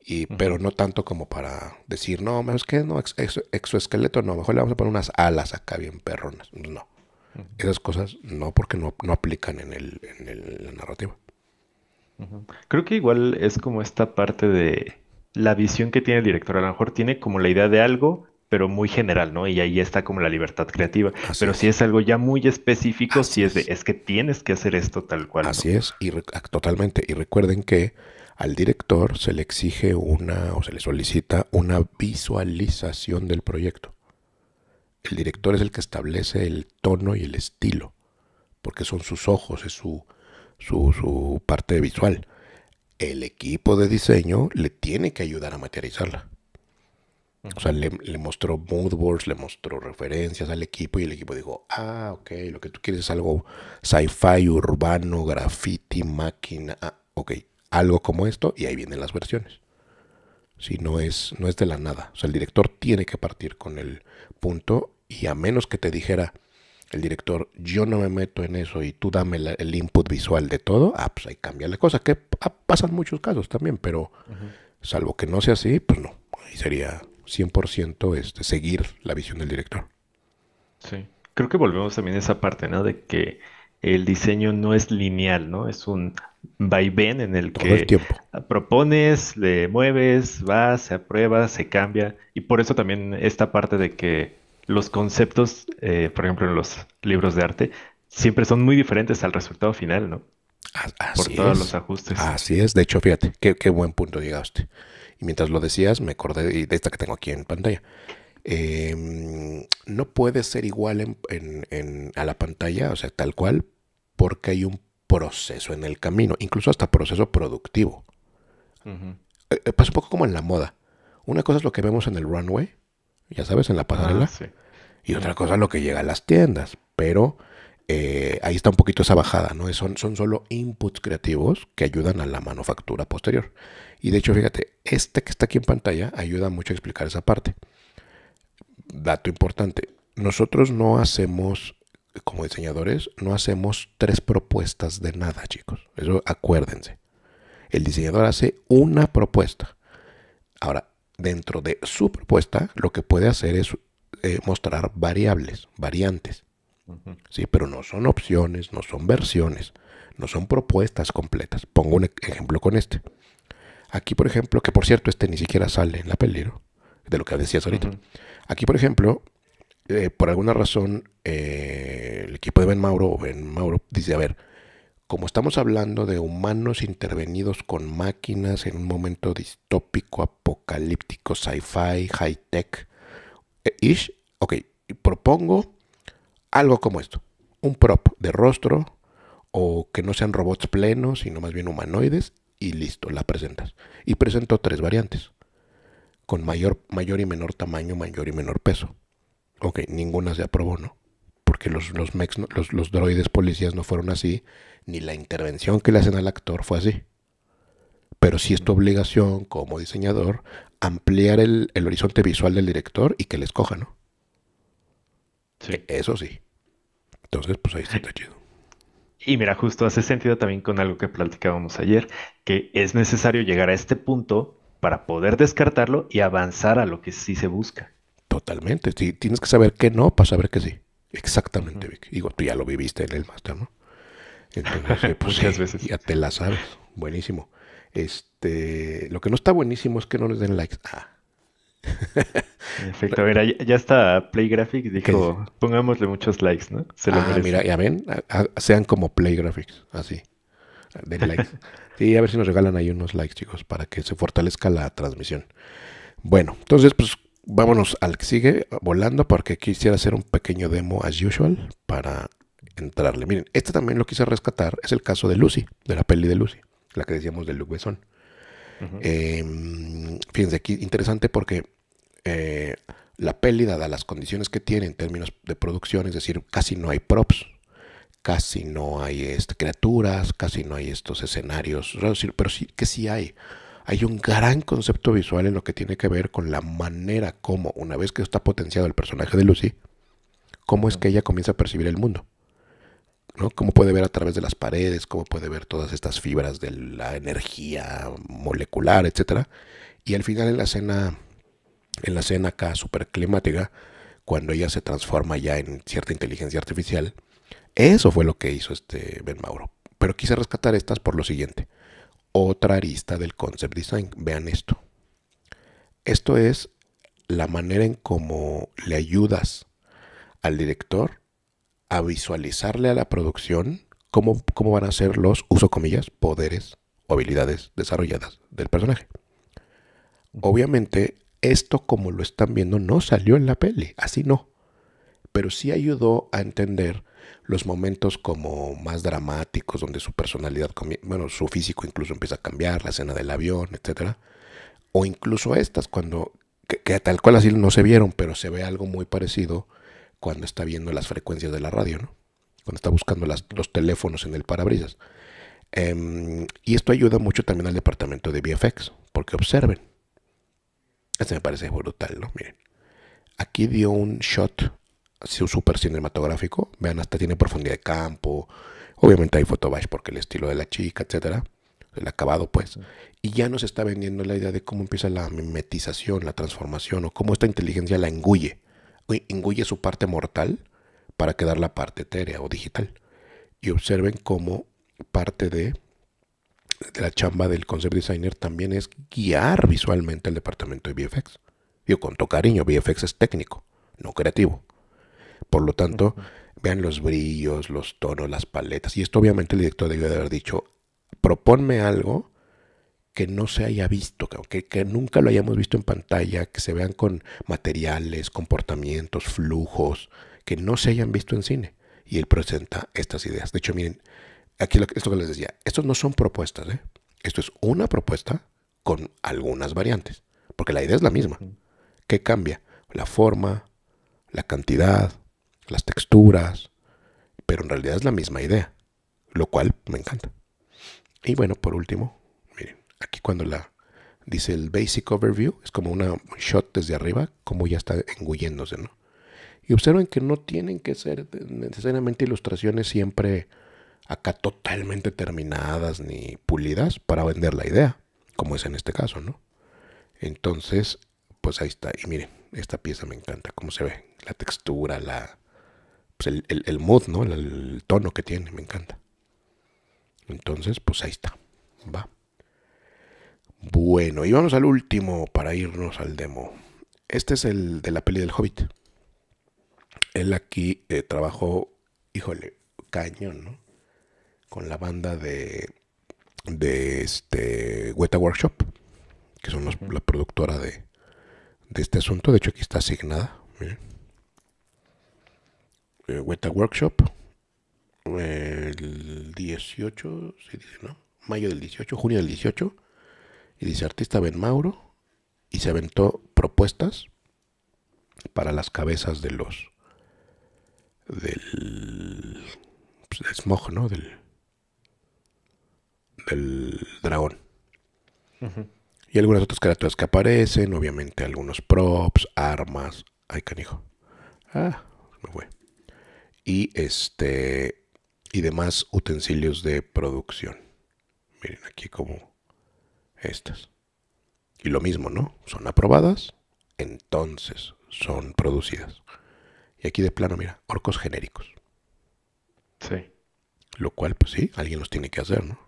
Y, pero no tanto como para decir, no, es que no, exoesqueleto no, mejor le vamos a poner unas alas acá bien perronas. No. Esas cosas no, porque no, no aplican en, el, en la narrativa. Creo que igual es como esta parte de la visión que tiene el director. A lo mejor tiene como la idea de algo, pero muy general, ¿no? Y ahí está como la libertad creativa. Pero si es. algo ya muy específico, si es de, es. que tienes que hacer esto tal cual, Así es, y totalmente. Y recuerden que al director se le exige una o se le solicita una visualización del proyecto. El director es el que establece el tono y el estilo, porque son sus ojos, es su, su, parte visual. El equipo de diseño le tiene que ayudar a materializarla. O sea, le, mostró mood boards, le mostró referencias al equipo y el equipo dijo, ah, ok, lo que tú quieres es algo sci-fi, urbano, graffiti, máquina, ah, ok, algo como esto y ahí vienen las versiones. Si no es, no es de la nada. O sea, el director tiene que partir con el punto y a menos que te dijera, el director, yo no me meto en eso y tú dame el input visual de todo, ah, pues ahí cambia la cosa, cosas, que pasan muchos casos también, pero salvo que no sea así, pues no, ahí sería 100% este, seguir la visión del director. Sí, creo que volvemos también a esa parte, ¿no? De que el diseño no es lineal, ¿no? Es un vaivén en el que propones, le mueves, vas, se aprueba, se cambia. Y por eso también esta parte de que los conceptos, eh, por ejemplo, en los libros de arte, siempre son muy diferentes al resultado final, ¿no? Así por todos los ajustes. Así es. De hecho, fíjate, qué, buen punto llegaste. Y mientras lo decías, me acordé de esta que tengo aquí en pantalla. Em, no puede ser igual en, a la pantalla, o sea, tal cual, porque hay un proceso en el camino, incluso hasta proceso productivo. Eh, eh, pasa un poco como en la moda. Una cosa es lo que vemos en el runway ya sabes, en la pasarela. Ah, y otra cosa lo que llega a las tiendas, pero eh, ahí está un poquito esa bajada, ¿no? Son, son solo inputs creativos que ayudan a la manufactura posterior. Y de hecho, fíjate, este que está aquí en pantalla ayuda mucho a explicar esa parte. Dato importante, nosotros no hacemos, como diseñadores, no hacemos tres propuestas de nada, chicos. Eso acuérdense. El diseñador hace una propuesta. Ahora, dentro de su propuesta lo que puede hacer es eh, mostrar variables, variantes. Sí, pero no son opciones, no son versiones, no son propuestas completas. Pongo un ejemplo con este. Aquí, por ejemplo, que por cierto, este ni siquiera sale en la peli, de lo que decías ahorita. Aquí, por ejemplo, eh, por alguna razón, eh, el equipo de Ben Mauro, Ben Mauro dice, a ver, como estamos hablando de humanos intervenidos con máquinas en un momento distópico, apocalíptico, sci-fi, high-tech, eh, ish, ok, propongo algo como esto. Un prop de rostro o que no sean robots plenos, sino más bien humanoides y listo, la presentas. Y presento tres variantes. Con mayor, mayor y menor tamaño, mayor y menor peso. Ok, ninguna se aprobó, ¿no? Porque los, los, los droides policías no fueron así ni la intervención que le hacen al actor fue así. Pero sí es tu obligación como diseñador ampliar el, horizonte visual del director y que le escoja, ¿no? Sí. E-, eso sí. Entonces, pues ahí está chido. Y mira, justo hace sentido también con algo que platicábamos ayer, que es necesario llegar a este punto para poder descartarlo y avanzar a lo que sí se busca. Totalmente. Sí, tienes que saber que no para saber que sí. Exactamente, Digo, tú ya lo viviste en el máster, ¿no? Pues, eh, pues, Muchas eh, veces. Ya te la sabes. Buenísimo. Este, lo que no está buenísimo es que no les den likes. Ah. Perfecto. ver ya está Graphics dijo, pongámosle muchos likes, ¿no? Se lo ah, mira, ya sean como Graphics así. Den a ver si nos regalan ahí unos likes, chicos, para que se fortalezca la transmisión. Bueno, entonces, pues vámonos al que sigue volando, porque quisiera hacer un pequeño demo as usual para entrarle. Miren, este también lo quise rescatar, es el caso de Lucy, de la peli de Lucy, la que decíamos de Luc Besson. Em, fíjense aquí, interesante porque eh, la peli, dada las condiciones que tiene en términos de producción, es decir, casi no hay props, casi no hay este, criaturas, casi no hay estos escenarios, pero sí que sí hay. Hay un gran concepto visual en lo que tiene que ver con la manera como, una vez que está potenciado el personaje de Lucy, cómo es que ella comienza a percibir el mundo. Cómo puede ver a través de las paredes, cómo puede ver todas estas fibras de la energía molecular, etc. Y al final en la escena, en la escena acá superclimática, cuando ella se transforma ya en cierta inteligencia artificial, eso fue lo que hizo este Ben Mauro. Pero quise rescatar estas por lo siguiente. Otra arista del concept design. Vean esto. Esto es la manera en cómo le ayudas al director a visualizarle a la producción cómo, cómo van a ser los, uso comillas, poderes o habilidades desarrolladas del personaje. Obviamente, esto como lo están viendo no salió en la peli, así no. Pero sí ayudó a entender los momentos como más dramáticos, donde su personalidad, bueno, su físico incluso empieza a cambiar, la escena del avión, etc. O incluso estas, cuando, que tal cual así no se vieron, pero se ve algo muy parecido cuando está viendo las frecuencias de la radio, ¿no? cuando está buscando los teléfonos en el parabrisas. Em, y esto ayuda mucho también al departamento de VFX, porque observen. Ese me parece brutal, ¿no? Miren. Aquí dio un shot súper cinematográfico. Vean, hasta tiene profundidad de campo. Obviamente hay photobash porque el estilo de la chica, etcétera. El acabado, pues. Y ya nos está vendiendo la idea de cómo empieza la mimetización, la transformación, o cómo esta inteligencia la engulle Inguye su parte mortal para quedar la parte etérea o digital. Y observen cómo parte de, la chamba del concept designer también es guiar visualmente el departamento de VFX. Yo con todo cariño, VFX es técnico, no creativo. Por lo tanto, vean los brillos, los tonos, las paletas. Y esto obviamente el director debe haber dicho, proponme algo que no se haya visto, que, nunca lo hayamos visto en pantalla, que se vean con materiales, comportamientos, flujos, que no se hayan visto en cine. Y él presenta estas ideas. De hecho, miren, aquí lo, esto que les decía, estos no son propuestas, ¿eh? esto es una propuesta con algunas variantes, porque la idea es la misma. ¿Qué cambia? La forma, la cantidad, las texturas, pero en realidad es la misma idea, lo cual me encanta. Y bueno, por último, Aquí cuando la dice el basic overview, es como una shot desde arriba, como ya está engulléndose, ¿no? Y observen que no tienen que ser necesariamente ilustraciones siempre acá totalmente terminadas ni pulidas para vender la idea, como es en este caso, ¿no? Entonces, pues ahí está. Y miren, esta pieza me encanta, cómo se ve, la textura, la, pues el, mood, ¿no? el tono que tiene, me encanta. Entonces, pues ahí está. Va. Bueno, y vamos al último para irnos al demo. Este es el de la peli del Hobbit. Él aquí eh, trabajó, híjole, cañón, ¿no? Con la banda de, de este Weta Workshop, que son la productora de, de este asunto. De hecho, aquí está asignada. Eh, Weta Workshop, el 18, dice, ¿no? Mayo del 18, junio del 18 y dice artista Ben Mauro y se aventó propuestas para las cabezas de los del, pues, ¿no? Del del dragón. Y algunas otras criaturas que aparecen, obviamente algunos props, armas. Ay, canijo. Ah, me fue. Y este y demás utensilios de producción. Miren aquí como estas. Y lo mismo, ¿no? Son aprobadas, entonces son producidas. Y aquí de plano, mira, orcos genéricos. Sí. Lo cual, pues sí, alguien los tiene que hacer, ¿no?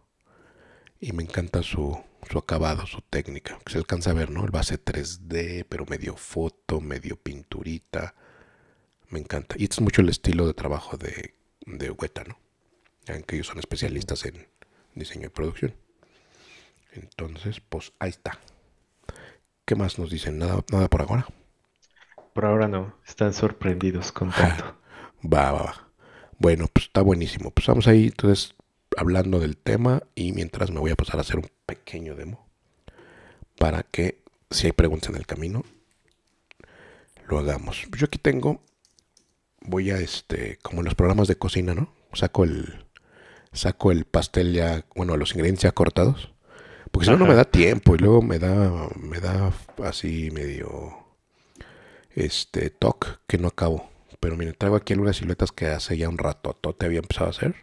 Y me encanta su, su acabado, su técnica. se alcanza a ver, ¿no? El base 3D, pero medio foto, medio pinturita. Me encanta. Y este es mucho el estilo de trabajo de, de Hueta, ¿no? Ya que ellos son especialistas en diseño y producción. Entonces, pues ahí está. ¿Qué más nos dicen? ¿Nada, nada por ahora? Por ahora no. Están sorprendidos con ah, tanto. va, va, va. Bueno, pues está buenísimo. Pues vamos ahí, entonces, hablando del tema y mientras me voy a pasar a hacer un pequeño demo para que si hay preguntas en el camino, lo hagamos. Yo aquí tengo, voy a este, como en los programas de cocina, ¿no? Saco el, saco el pastel ya, bueno, los ingredientes ya cortados porque si no, no me da tiempo. Y luego me da, me da así medio este toque que no acabo. Pero miren, traigo aquí algunas siluetas que hace ya un rato te había empezado a hacer.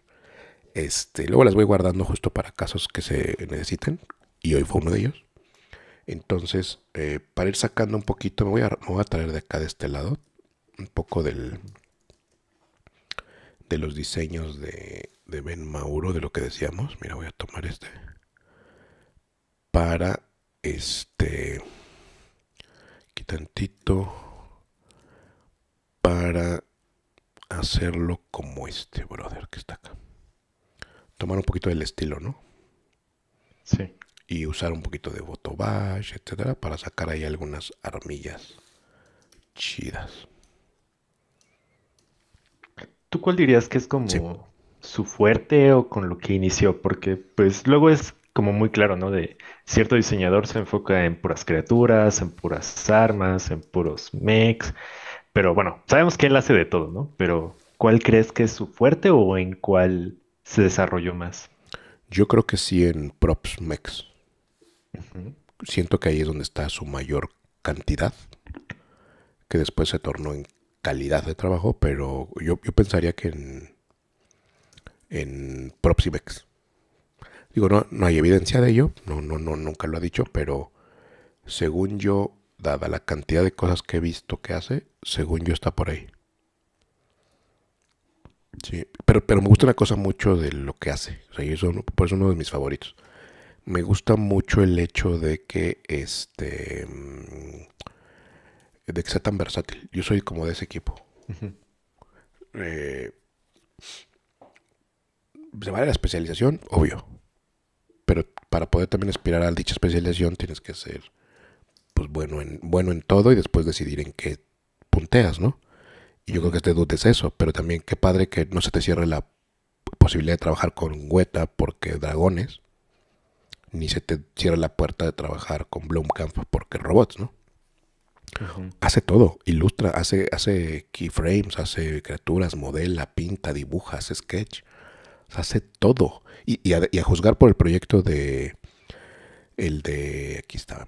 Este, luego las voy guardando justo para casos que se necesiten. Y hoy fue uno de ellos. Entonces, eh, para ir sacando un poquito, me voy, a, me voy a traer de acá de este lado un poco del, de los diseños de, de Ben Mauro, de lo que decíamos. Mira, voy a tomar este para este quitantito para hacerlo como este brother que está acá tomar un poquito del estilo no sí y usar un poquito de botobash etcétera para sacar ahí algunas armillas chidas tú cuál dirías que es como su fuerte o con lo que inició porque pues luego es como muy claro, ¿no? De cierto diseñador se enfoca en puras criaturas, en puras armas, en puros mechs, pero bueno, sabemos que él hace de todo, ¿no? Pero ¿cuál crees que es su fuerte o en cuál se desarrolló más? Yo creo que sí en props mechs. Siento que ahí es donde está su mayor cantidad, que después se tornó en calidad de trabajo, pero yo, pensaría que en, en props y mechs. Digo, no, hay evidencia de ello, no, no, no, nunca lo ha dicho, pero según yo, dada la cantidad de cosas que he visto que hace, según yo está por ahí. pero, pero me gusta una cosa mucho de lo que hace. por eso uno de mis favoritos. Me gusta mucho el hecho de que este mm, de que sea tan versátil. Yo soy como de ese equipo. Eh, se vale la especialización, obvio para poder también aspirar a dicha especialización tienes que ser pues bueno en, bueno en todo y después decidir en qué punteas, ¿no? Y yo creo que este dudes es eso, pero también qué padre que no se te cierre la posibilidad de trabajar con Weta porque dragones, ni se te cierre la puerta de trabajar con Blumkamp porque robots, ¿no? Hace todo, ilustra, hace, hace keyframes, hace criaturas, modela, pinta, dibuja, hace sketch, hace todo. Y, a, juzgar por el proyecto de. El de. Aquí estaba,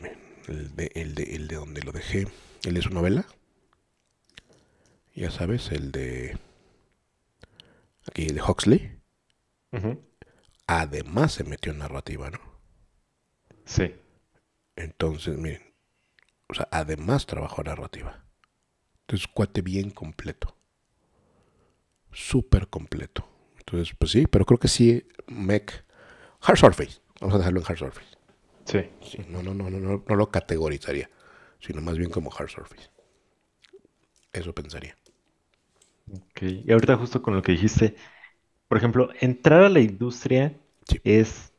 el de, el de, el de donde lo dejé. ¿Él de su novela. Ya sabes, el de. Aquí, de Huxley. Además se metió en narrativa, ¿no? Sí. Entonces, miren. O sea, además trabajó narrativa. Entonces, cuate bien completo. Súper completo. Entonces, pues sí, pero creo que sí, Mac. Hard Surface. Vamos a dejarlo en Hard Surface. Sí. sí no, no, no, no, lo categorizaría, sino más bien como Hard Surface. Eso pensaría. Ok, y ahorita justo con lo que dijiste, por ejemplo, entrar a la industria es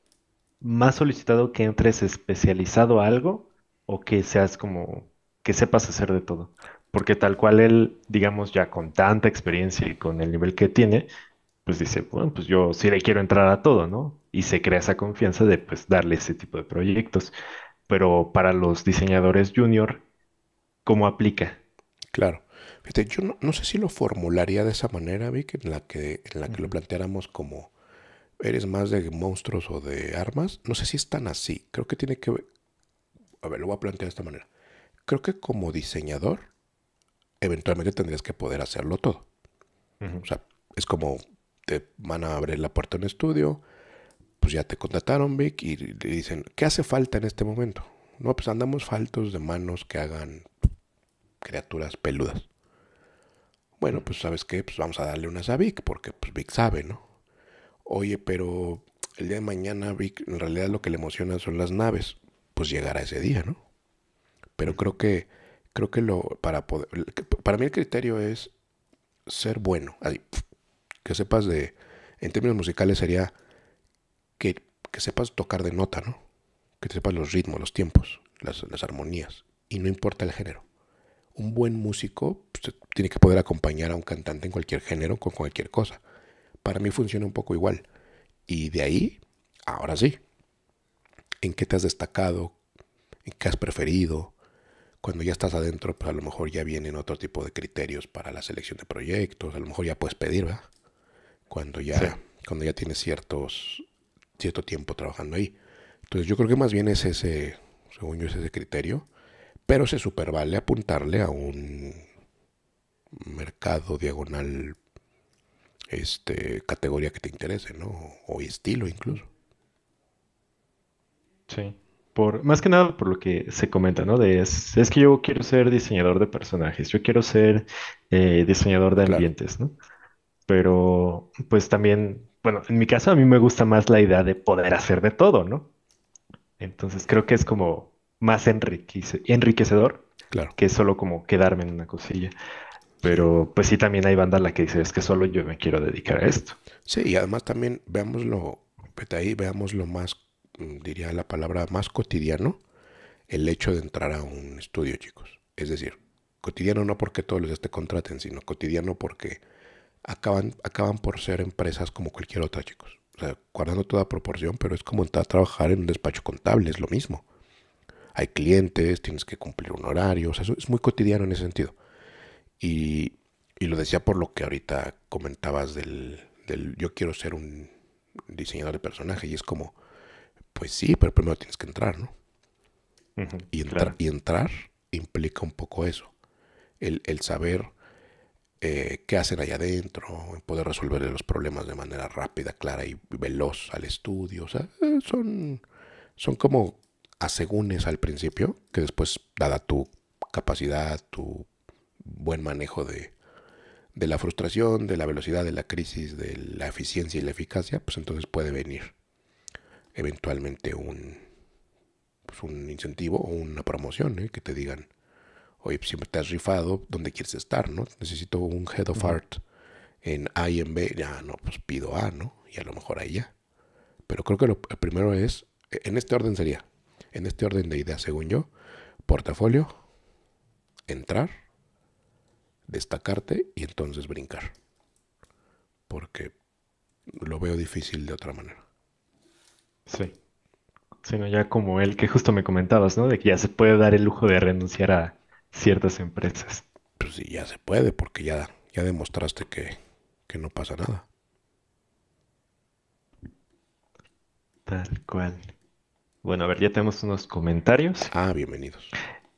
más solicitado que entres especializado a algo o que seas como que sepas hacer de todo. Porque tal cual él, digamos, ya con tanta experiencia y con el nivel que tiene, pues dice, bueno, pues yo sí le quiero entrar a todo, ¿no? Y se crea esa confianza de pues darle ese tipo de proyectos. Pero para los diseñadores junior, ¿cómo aplica? Claro. Fíjate, yo no, sé si lo formularía de esa manera, Vic, en la que, en la que lo planteáramos como eres más de monstruos o de armas. No sé si es tan así. Creo que tiene que... ver... A ver, lo voy a plantear de esta manera. Creo que como diseñador, eventualmente tendrías que poder hacerlo todo. O sea, es como van a abrir la puerta en estudio, pues ya te contrataron, Vic, y le dicen, ¿qué hace falta en este momento? No, pues andamos faltos de manos que hagan criaturas peludas. Bueno, pues sabes qué, pues vamos a darle unas a Vic, porque pues Vic sabe, ¿no? Oye, pero el día de mañana Vic, en realidad lo que le emociona son las naves, pues llegará ese día, ¿no? Pero creo que, creo que lo, para poder, para mí el criterio es ser bueno, que sepas de, en términos musicales sería que, sepas tocar de nota, ¿no? Que sepas los ritmos, los tiempos, las, armonías, y no importa el género. Un buen músico pues, tiene que poder acompañar a un cantante en cualquier género, con cualquier cosa. Para mí funciona un poco igual. Y de ahí, ahora sí, en qué te has destacado, en qué has preferido. Cuando ya estás adentro, pues a lo mejor ya vienen otro tipo de criterios para la selección de proyectos, a lo mejor ya puedes pedir, ¿verdad? cuando ya, tienes cuando ya tiene ciertos, cierto tiempo trabajando ahí. Entonces yo creo que más bien es ese, según yo, es ese criterio, pero se supervale apuntarle a un mercado diagonal, este, categoría que te interese, ¿no? O estilo incluso. Sí. Por, más que nada por lo que se comenta, ¿no? De es, que yo quiero ser diseñador de personajes, yo quiero ser eh, diseñador de ambientes, ¿no? Pero pues también, bueno, en mi caso a mí me gusta más la idea de poder hacer de todo, ¿no? Entonces creo que es como más enriquecedor claro. que solo como quedarme en una cosilla. Pero pues sí, también hay banda la que dice, es que solo yo me quiero dedicar a esto. Sí, y además también veámoslo, vete ahí, veámoslo más, mm, diría la palabra más cotidiano, el hecho de entrar a un estudio, chicos. Es decir, cotidiano no porque todos los te este contraten, sino cotidiano porque acaban, acaban por ser empresas como cualquier otra, chicos. O sea, guardando toda proporción, pero es como trabajar en un despacho contable, es lo mismo. Hay clientes, tienes que cumplir un horario, o sea, eso es muy cotidiano en ese sentido. Y, lo decía por lo que ahorita comentabas del, yo quiero ser un diseñador de personaje y es como, pues sí, pero primero tienes que entrar, ¿no? y, entrar, y entrar implica un poco eso, el, el saber eh, qué hacen allá adentro, poder resolver los problemas de manera rápida, clara y veloz al estudio. O sea, eh, son, son como asegúnes al principio, que después, dada tu capacidad, tu buen manejo de, la frustración, de la velocidad, de la crisis, de la eficiencia y la eficacia, pues entonces puede venir eventualmente un, pues un incentivo o una promoción, ¿eh? que te digan, oye, pues, siempre te has rifado, ¿dónde quieres estar, no? Necesito un Head of Art en A y en B. Ya, no, pues pido A, ¿no? Y a lo mejor ahí ya. Pero creo que lo eh, primero es, e, en este orden sería, en este orden de ideas, según yo, portafolio, entrar, destacarte y entonces brincar. Porque lo veo difícil de otra manera. Sí. Sino ya como el que justo me comentabas, ¿no? De que ya se puede dar el lujo de renunciar a, ciertas empresas. Pues sí, ya se puede, porque ya, ya demostraste que, no pasa nada. Tal cual. Bueno, a ver, ya tenemos unos comentarios. Ah, bienvenidos.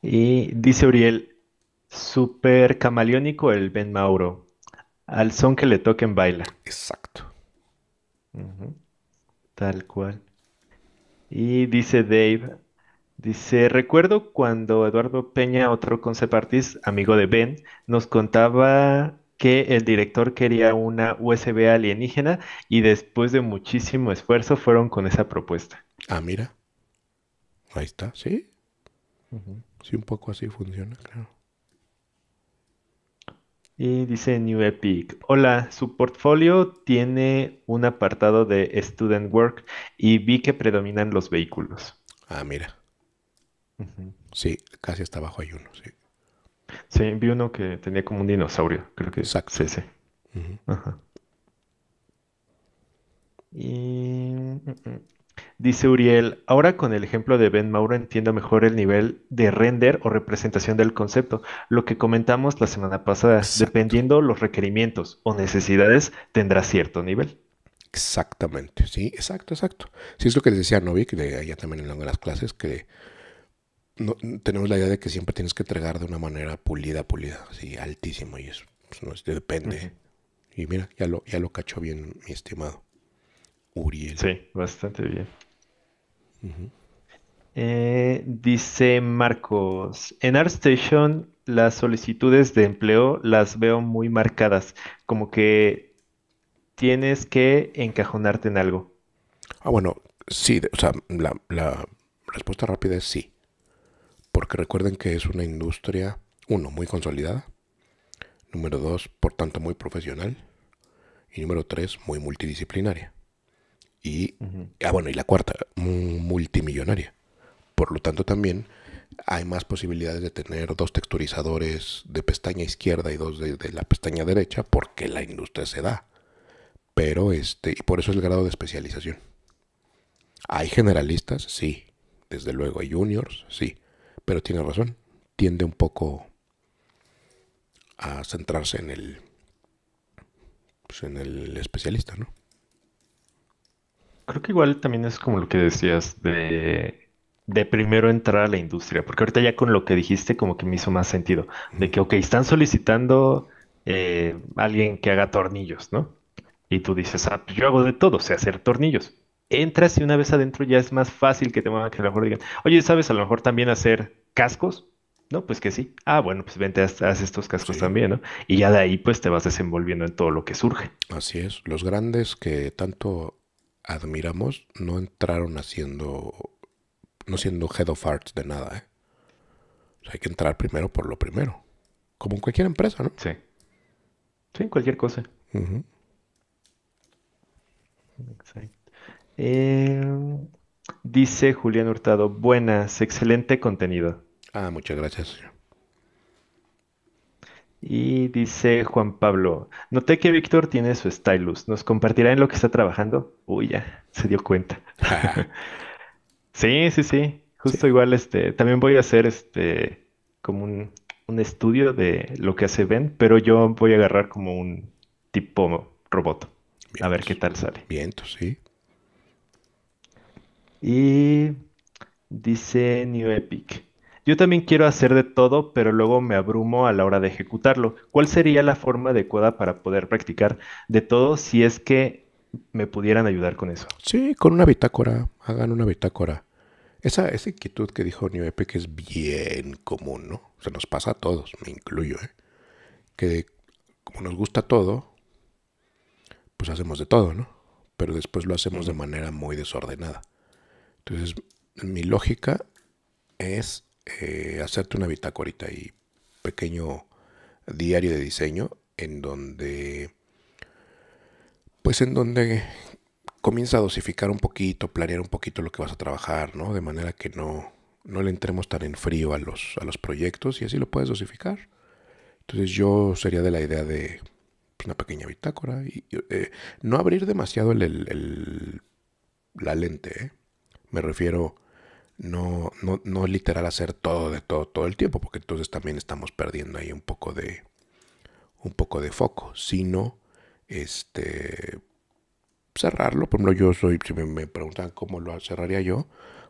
Y dice Uriel, super camaleónico el Ben Mauro. Al son que le toquen baila. Exacto. Tal cual. Y dice Dave, Dice, recuerdo cuando Eduardo Peña, otro concept artist, amigo de Ben, nos contaba que el director quería una USB alienígena y después de muchísimo esfuerzo fueron con esa propuesta. Ah, mira. Ahí está, sí. Sí, un poco así funciona, claro. Y dice New Epic, hola, su portfolio tiene un apartado de Student Work y vi que predominan los vehículos. Ah, mira. Sí, casi está abajo hay uno, sí. vi uno que tenía como un dinosaurio, creo que Exacto. Sí, Sí, Y mm, mm, mm. dice Uriel, ahora con el ejemplo de Ben Mauro entiendo mejor el nivel de render o representación del concepto, lo que comentamos la semana pasada, dependiendo los requerimientos o necesidades tendrá cierto nivel. Exactamente, sí, exacto, exacto. Sí, es lo que les decía Novik, allá también en las clases, que tenemos la idea de que siempre tienes que entregar de una manera pulida, pulida, así altísimo y eso pues, no, depende. Y mira, ya lo, ya lo cachó bien mi estimado Uriel. Sí, bastante bien. Eh, dice Marcos, en ArtStation las solicitudes de empleo las veo muy marcadas, como que tienes que encajonarte en algo. Ah, bueno, sí, o sea, la respuesta rápida es sí porque recuerden que es una industria, uno, muy consolidada, número dos, por tanto, muy profesional, y número tres, muy multidisciplinaria. Y, ah, bueno, y la cuarta, multimillonaria. Por lo tanto, también hay más posibilidades de tener dos texturizadores de pestaña izquierda y dos de, la pestaña derecha porque la industria se da. Pero este, y por eso es el grado de especialización. Hay generalistas, sí, desde luego. Hay juniors, sí. Pero tiene razón, tiende un poco a centrarse en el, pues, en el especialista, ¿no? Creo que igual también es como lo que decías de, primero entrar a la industria, porque ahorita ya con lo que dijiste como que me hizo más sentido, de que, ok, están solicitando eh, alguien que haga tornillos, ¿no? Y tú dices, ah, pues yo hago de todo, sé hacer tornillos entras y una vez adentro ya es más fácil que te muevan, que a lo mejor digan, oye, ¿sabes a lo mejor también hacer cascos? No, pues que sí. Ah, bueno, pues vente, haz, estos cascos también, ¿no? Y ya de ahí pues te vas desenvolviendo en todo lo que surge. Así es, los grandes que tanto admiramos no entraron haciendo, no siendo head of arts de nada, ¿eh? hay que entrar primero por lo primero, como en cualquier empresa, ¿no? Sí. Sí, en cualquier cosa. Exacto. Eh, dice Julián Hurtado, buenas, excelente contenido. Ah, muchas gracias. Y dice Juan Pablo, noté que Víctor tiene su stylus, ¿nos compartirá en lo que está trabajando? Uy, ya, se dio cuenta. sí, sí, sí, justo igual, este, también voy a hacer este, como un, estudio de lo que hace Ben, pero yo voy a agarrar como un tipo robot. A ver qué tal sale. viento sí. Y dice New Epic. Yo también quiero hacer de todo, pero luego me abrumo a la hora de ejecutarlo. ¿Cuál sería la forma adecuada para poder practicar de todo si es que me pudieran ayudar con eso? Sí, con una bitácora. Hagan una bitácora. Esa, esa inquietud que dijo New Epic es bien común, ¿no? Se nos pasa a todos, me incluyo, ¿eh? Que como nos gusta todo, pues hacemos de todo, ¿no? Pero después lo hacemos de manera muy desordenada. Entonces, mi lógica es eh, hacerte una bitácora y pequeño diario de diseño en donde, pues en donde comienza a dosificar un poquito, planear un poquito lo que vas a trabajar, ¿no? De manera que no, le entremos tan en frío a los, a los proyectos y así lo puedes dosificar. Entonces yo sería de la idea de pues, una pequeña bitácora y eh, no abrir demasiado el, la lente, ¿eh? Me refiero no, no, no literal hacer todo de todo todo el tiempo, porque entonces también estamos perdiendo ahí un poco de un poco de foco, sino este cerrarlo. Por ejemplo, yo soy, si me, preguntan cómo lo cerraría yo,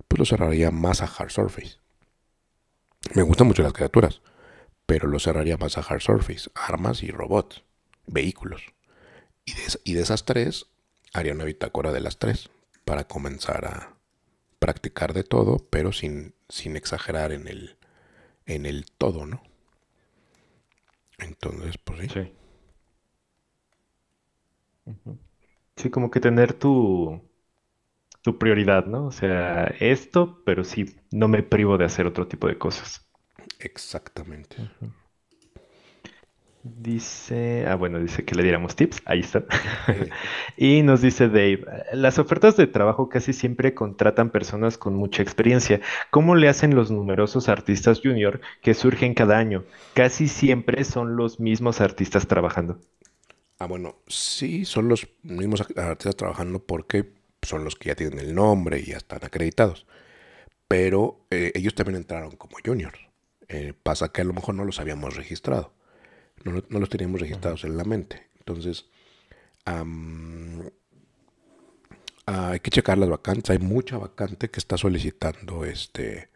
pues lo cerraría más a hard surface. Me gustan mucho las criaturas, pero lo cerraría más a hard surface, armas y robots, vehículos. Y de, y de esas tres, haría una bitácora de las tres para comenzar a, practicar de todo, pero sin, sin exagerar en el, en el todo, ¿no? Entonces, pues sí. Sí. como que tener tu, tu prioridad, ¿no? O sea, esto, pero sí, no me privo de hacer otro tipo de cosas. Exactamente. Dice, ah, bueno, dice que le diéramos tips, ahí está. y nos dice Dave, las ofertas de trabajo casi siempre contratan personas con mucha experiencia. ¿Cómo le hacen los numerosos artistas junior que surgen cada año? Casi siempre son los mismos artistas trabajando. Ah, bueno, sí, son los mismos artistas trabajando porque son los que ya tienen el nombre y ya están acreditados. Pero eh, ellos también entraron como juniors. Eh, pasa que a lo mejor no los habíamos registrado no, no los teníamos registrados en la mente. Entonces, ah, hay que checar las vacantes. Hay mucha vacante que está solicitando este,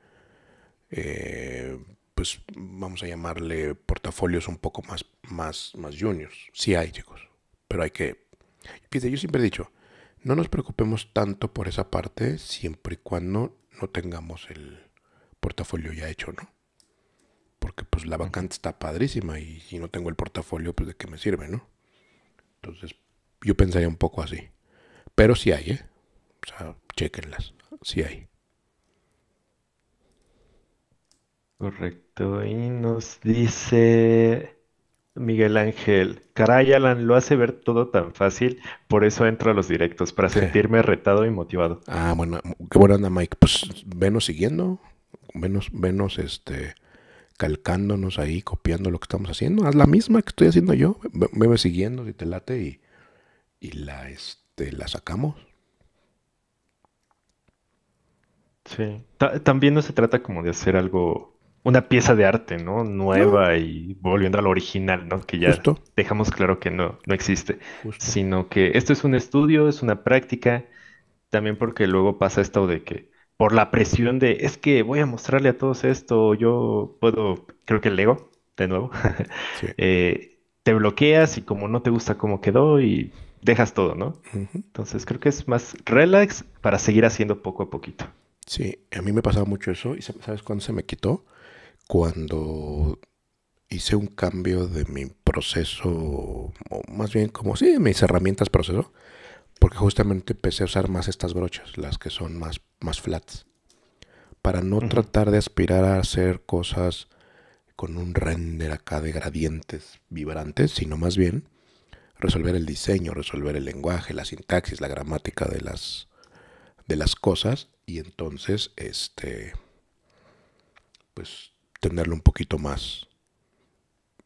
eh, pues vamos a llamarle portafolios un poco más, más, más juniors. Sí hay, chicos, pero hay que... Fíjate, yo siempre he dicho, no nos preocupemos tanto por esa parte siempre y cuando no tengamos el portafolio ya hecho, ¿no? porque pues la vacante está padrísima y si no tengo el portafolio, pues de qué me sirve, ¿no? Entonces yo pensaría un poco así. Pero si hay, ¿eh? O sea, chequenlas, sí hay. Correcto, y nos dice Miguel Ángel, caray Alan, lo hace ver todo tan fácil, por eso entro a los directos, para sentirme retado y motivado. Ah, bueno, qué buena onda Mike, pues venos siguiendo, menos venos este, calcándonos ahí, copiando lo que estamos haciendo. Haz la misma que estoy haciendo yo. Me, siguiendo si te late y, este, la, sacamos. Sí. también no se trata como de hacer algo, una pieza de arte, ¿no? Nueva y volviendo al original, ¿no? Que ya dejamos claro que no, no existe. Sino que esto es un estudio, es una práctica. También porque luego pasa esto de que por la presión de, es que voy a mostrarle a todos esto, yo puedo, creo que el ego de nuevo, eh, te bloqueas y como no te gusta cómo quedó y dejas todo, ¿no? Entonces creo que es más relax para seguir haciendo poco a poquito. Sí, a mí me pasaba mucho eso y ¿sabes cuándo se me quitó? Cuando hice un cambio de mi proceso, o más bien como, sí, mis herramientas proceso, porque justamente empecé a usar más estas brochas, las que son más, más flats, para no tratar de aspirar a hacer cosas con un render acá de gradientes vibrantes, sino más bien resolver el diseño, resolver el lenguaje, la sintaxis, la gramática de las, de las cosas y entonces este pues tenerlo un poquito más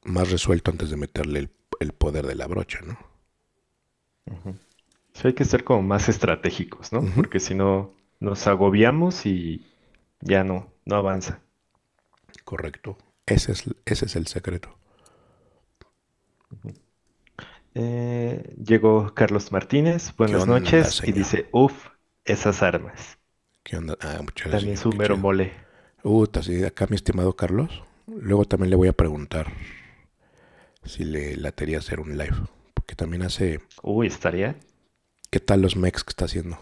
más resuelto antes de meterle el, poder de la brocha, ¿no? hay que ser como más estratégicos, ¿no? Porque si no, nos agobiamos y ya no, no avanza. Correcto. Ese es, ese es el secreto. Eh, llegó Carlos Martínez, buenas noches, y dice, uff, esas armas. ¿Qué onda? Ah, muchas También su mero mole. Uh, acá mi estimado Carlos. Luego también le voy a preguntar si le latería hacer un live. Porque también hace. Uy, estaría ¿Qué tal los mex que está haciendo?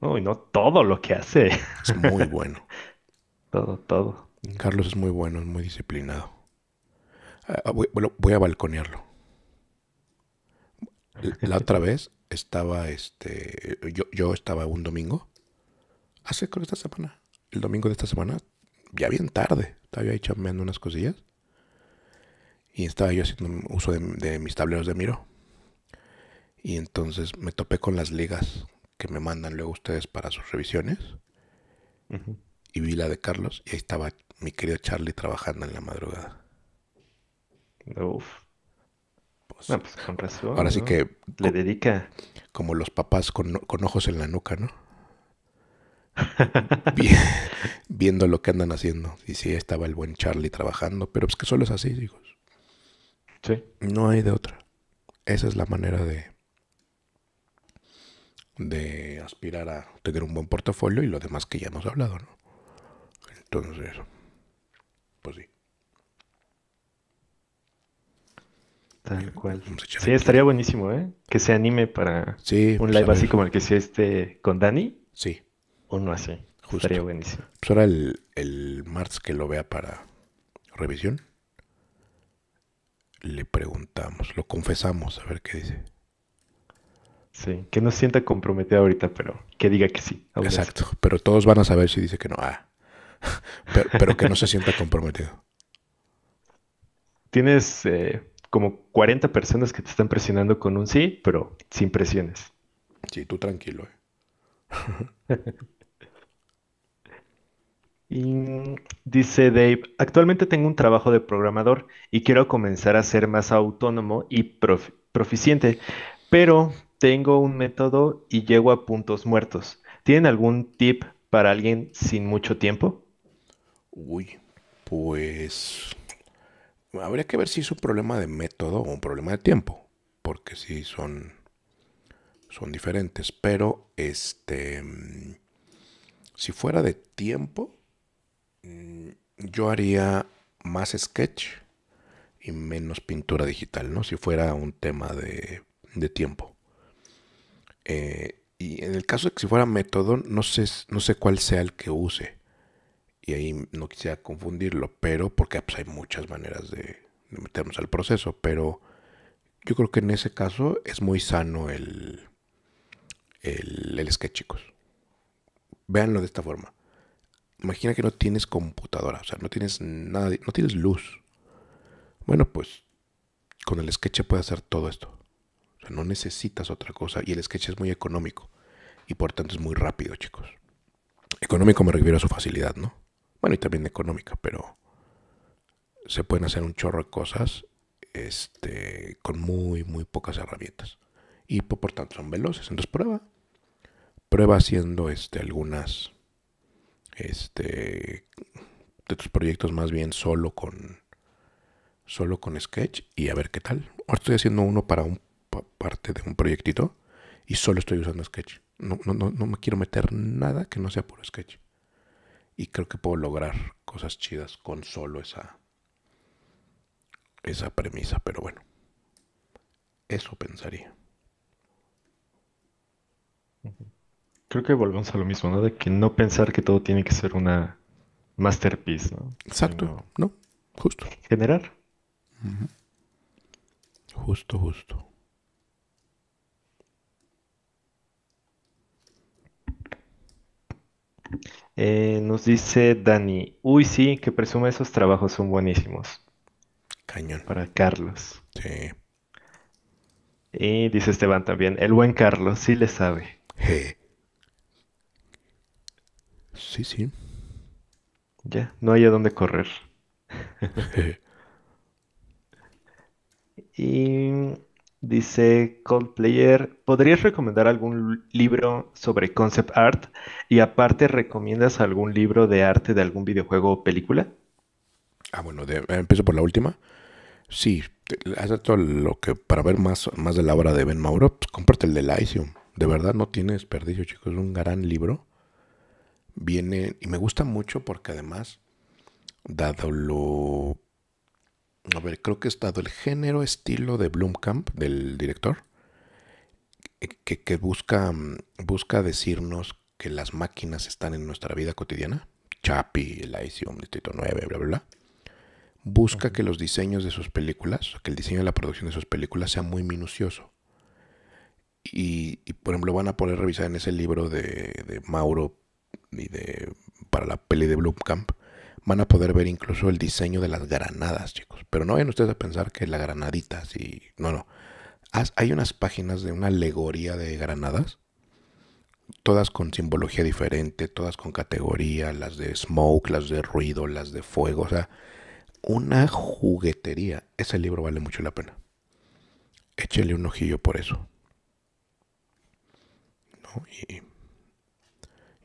Uy, no todo lo que hace. Es muy bueno. todo, todo. Carlos es muy bueno, es muy disciplinado. Ah, ah, voy, a balconearlo. La otra vez estaba, este, yo, estaba un domingo, hace creo esta semana, el domingo de esta semana, ya bien tarde, estaba ahí chambeando unas cosillas y estaba yo haciendo uso de mis tableros de miro y entonces me topé con las ligas que me mandan luego ustedes para sus revisiones. Y vi la de Carlos y ahí estaba mi querido Charlie trabajando en la madrugada. Uf. Pues, pues con razón. Ahora sí que... Le dedica... Como los papás con, ojos en la nuca, ¿no? viendo lo que andan haciendo. Y sí, estaba el buen Charlie trabajando, pero pues que solo es así, hijos. Sí. No hay de otra. Esa es la manera de, de aspirar a tener un buen portafolio y lo demás que ya hemos hablado, ¿no? Entonces, pues sí. Tal cual. Sí, estaría buenísimo, ¿eh? Que se anime para un pues, live así como el que hiciste este con Dani. Sí. no así. Justo. Estaría buenísimo. Pues ahora el, el que lo vea para revisión, le preguntamos, lo confesamos, a ver qué dice. Sí, que no se sienta comprometida ahorita, pero que diga que sí. Exacto, pero todos van a saber si dice que no. Ah. Pero, que no se sienta comprometido. Tienes eh, como 40 personas que te están presionando con un sí, pero sin presiones. Sí, tú tranquilo. Eh. y dice Dave, actualmente tengo un trabajo de programador y quiero comenzar a ser más autónomo y proficiente, pero tengo un método y llego a puntos muertos. ¿Tienen algún tip para alguien sin mucho tiempo? Uy, pues habría que ver si es un problema de método o un problema de tiempo, porque sí son son diferentes, pero este mm, si fuera de tiempo mm, yo haría más sketch y menos pintura digital, ¿no? Si fuera un tema de, de tiempo. Eh, y en el caso de que si fuera método no sé, no sé cuál sea el que use. Y ahí no quisiera confundirlo, pero porque pues, hay muchas maneras de, meternos al proceso. Pero yo creo que en ese caso es muy sano el, el, sketch, chicos. Véanlo de esta forma. Imagina que no tienes computadora, o sea, no tienes nada, no tienes luz. Bueno, pues con el sketch puede hacer todo esto no necesitas otra cosa y el sketch es muy económico y por tanto es muy rápido, chicos. Económico me refiero a su facilidad, ¿no? Bueno, y también económica, pero se pueden hacer un chorro de cosas este, con muy, muy pocas herramientas. Y por tanto son veloces. Entonces prueba. Prueba haciendo este, algunas este, de tus proyectos más bien solo con, solo con Sketch y a ver qué tal. Ahora estoy haciendo uno para un parte de un proyectito y solo estoy usando Sketch. No, no, me quiero meter nada que no sea puro Sketch. Y creo que puedo lograr cosas chidas con solo esa, esa premisa. Pero bueno, eso pensaría. Creo que volvemos a lo mismo, ¿no? De que no pensar que todo tiene que ser una masterpiece, ¿no? Exacto, ¿no? Justo. Generar. Justo, justo. Eh, nos dice Dani, uy sí, que presume esos trabajos son buenísimos. Cañón. Para Carlos. Sí. Y dice Esteban también, el buen Carlos, sí le sabe. Sí, sí. Ya, no hay a dónde correr. y Dice Coldplayer, ¿podrías recomendar algún libro sobre concept art? Y aparte, ¿recomiendas algún libro de arte de algún videojuego o película? Ah, bueno, empiezo por la última. Sí, todo lo que para ver más, más de la obra de Ben Mauro, pues, comparte el de Lyceum. De verdad no tiene desperdicio, chicos. Es un gran libro. Viene y me gusta mucho porque además, dado lo a ver, creo que es estado el género estilo de Camp del director, eh, que, busca, mm, busca decirnos que las máquinas están en nuestra vida cotidiana. Chapi, Elysium, Distrito 9, bla, bla, bla. Busca que los diseños de sus películas, que el diseño de la producción de sus películas sea muy minucioso. Y, por ejemplo, van a poder revisar en ese libro de, Mauro de para la peli de Camp van a poder ver incluso el diseño de las granadas, chicos. Pero no vayan ustedes a pensar que la granadita, si no, no. hay unas páginas de una alegoría de granadas, todas con simbología diferente, todas con categoría, las de smoke, las de ruido, las de fuego, o sea, una juguetería. Ese libro vale mucho la pena. Échele un ojillo por eso.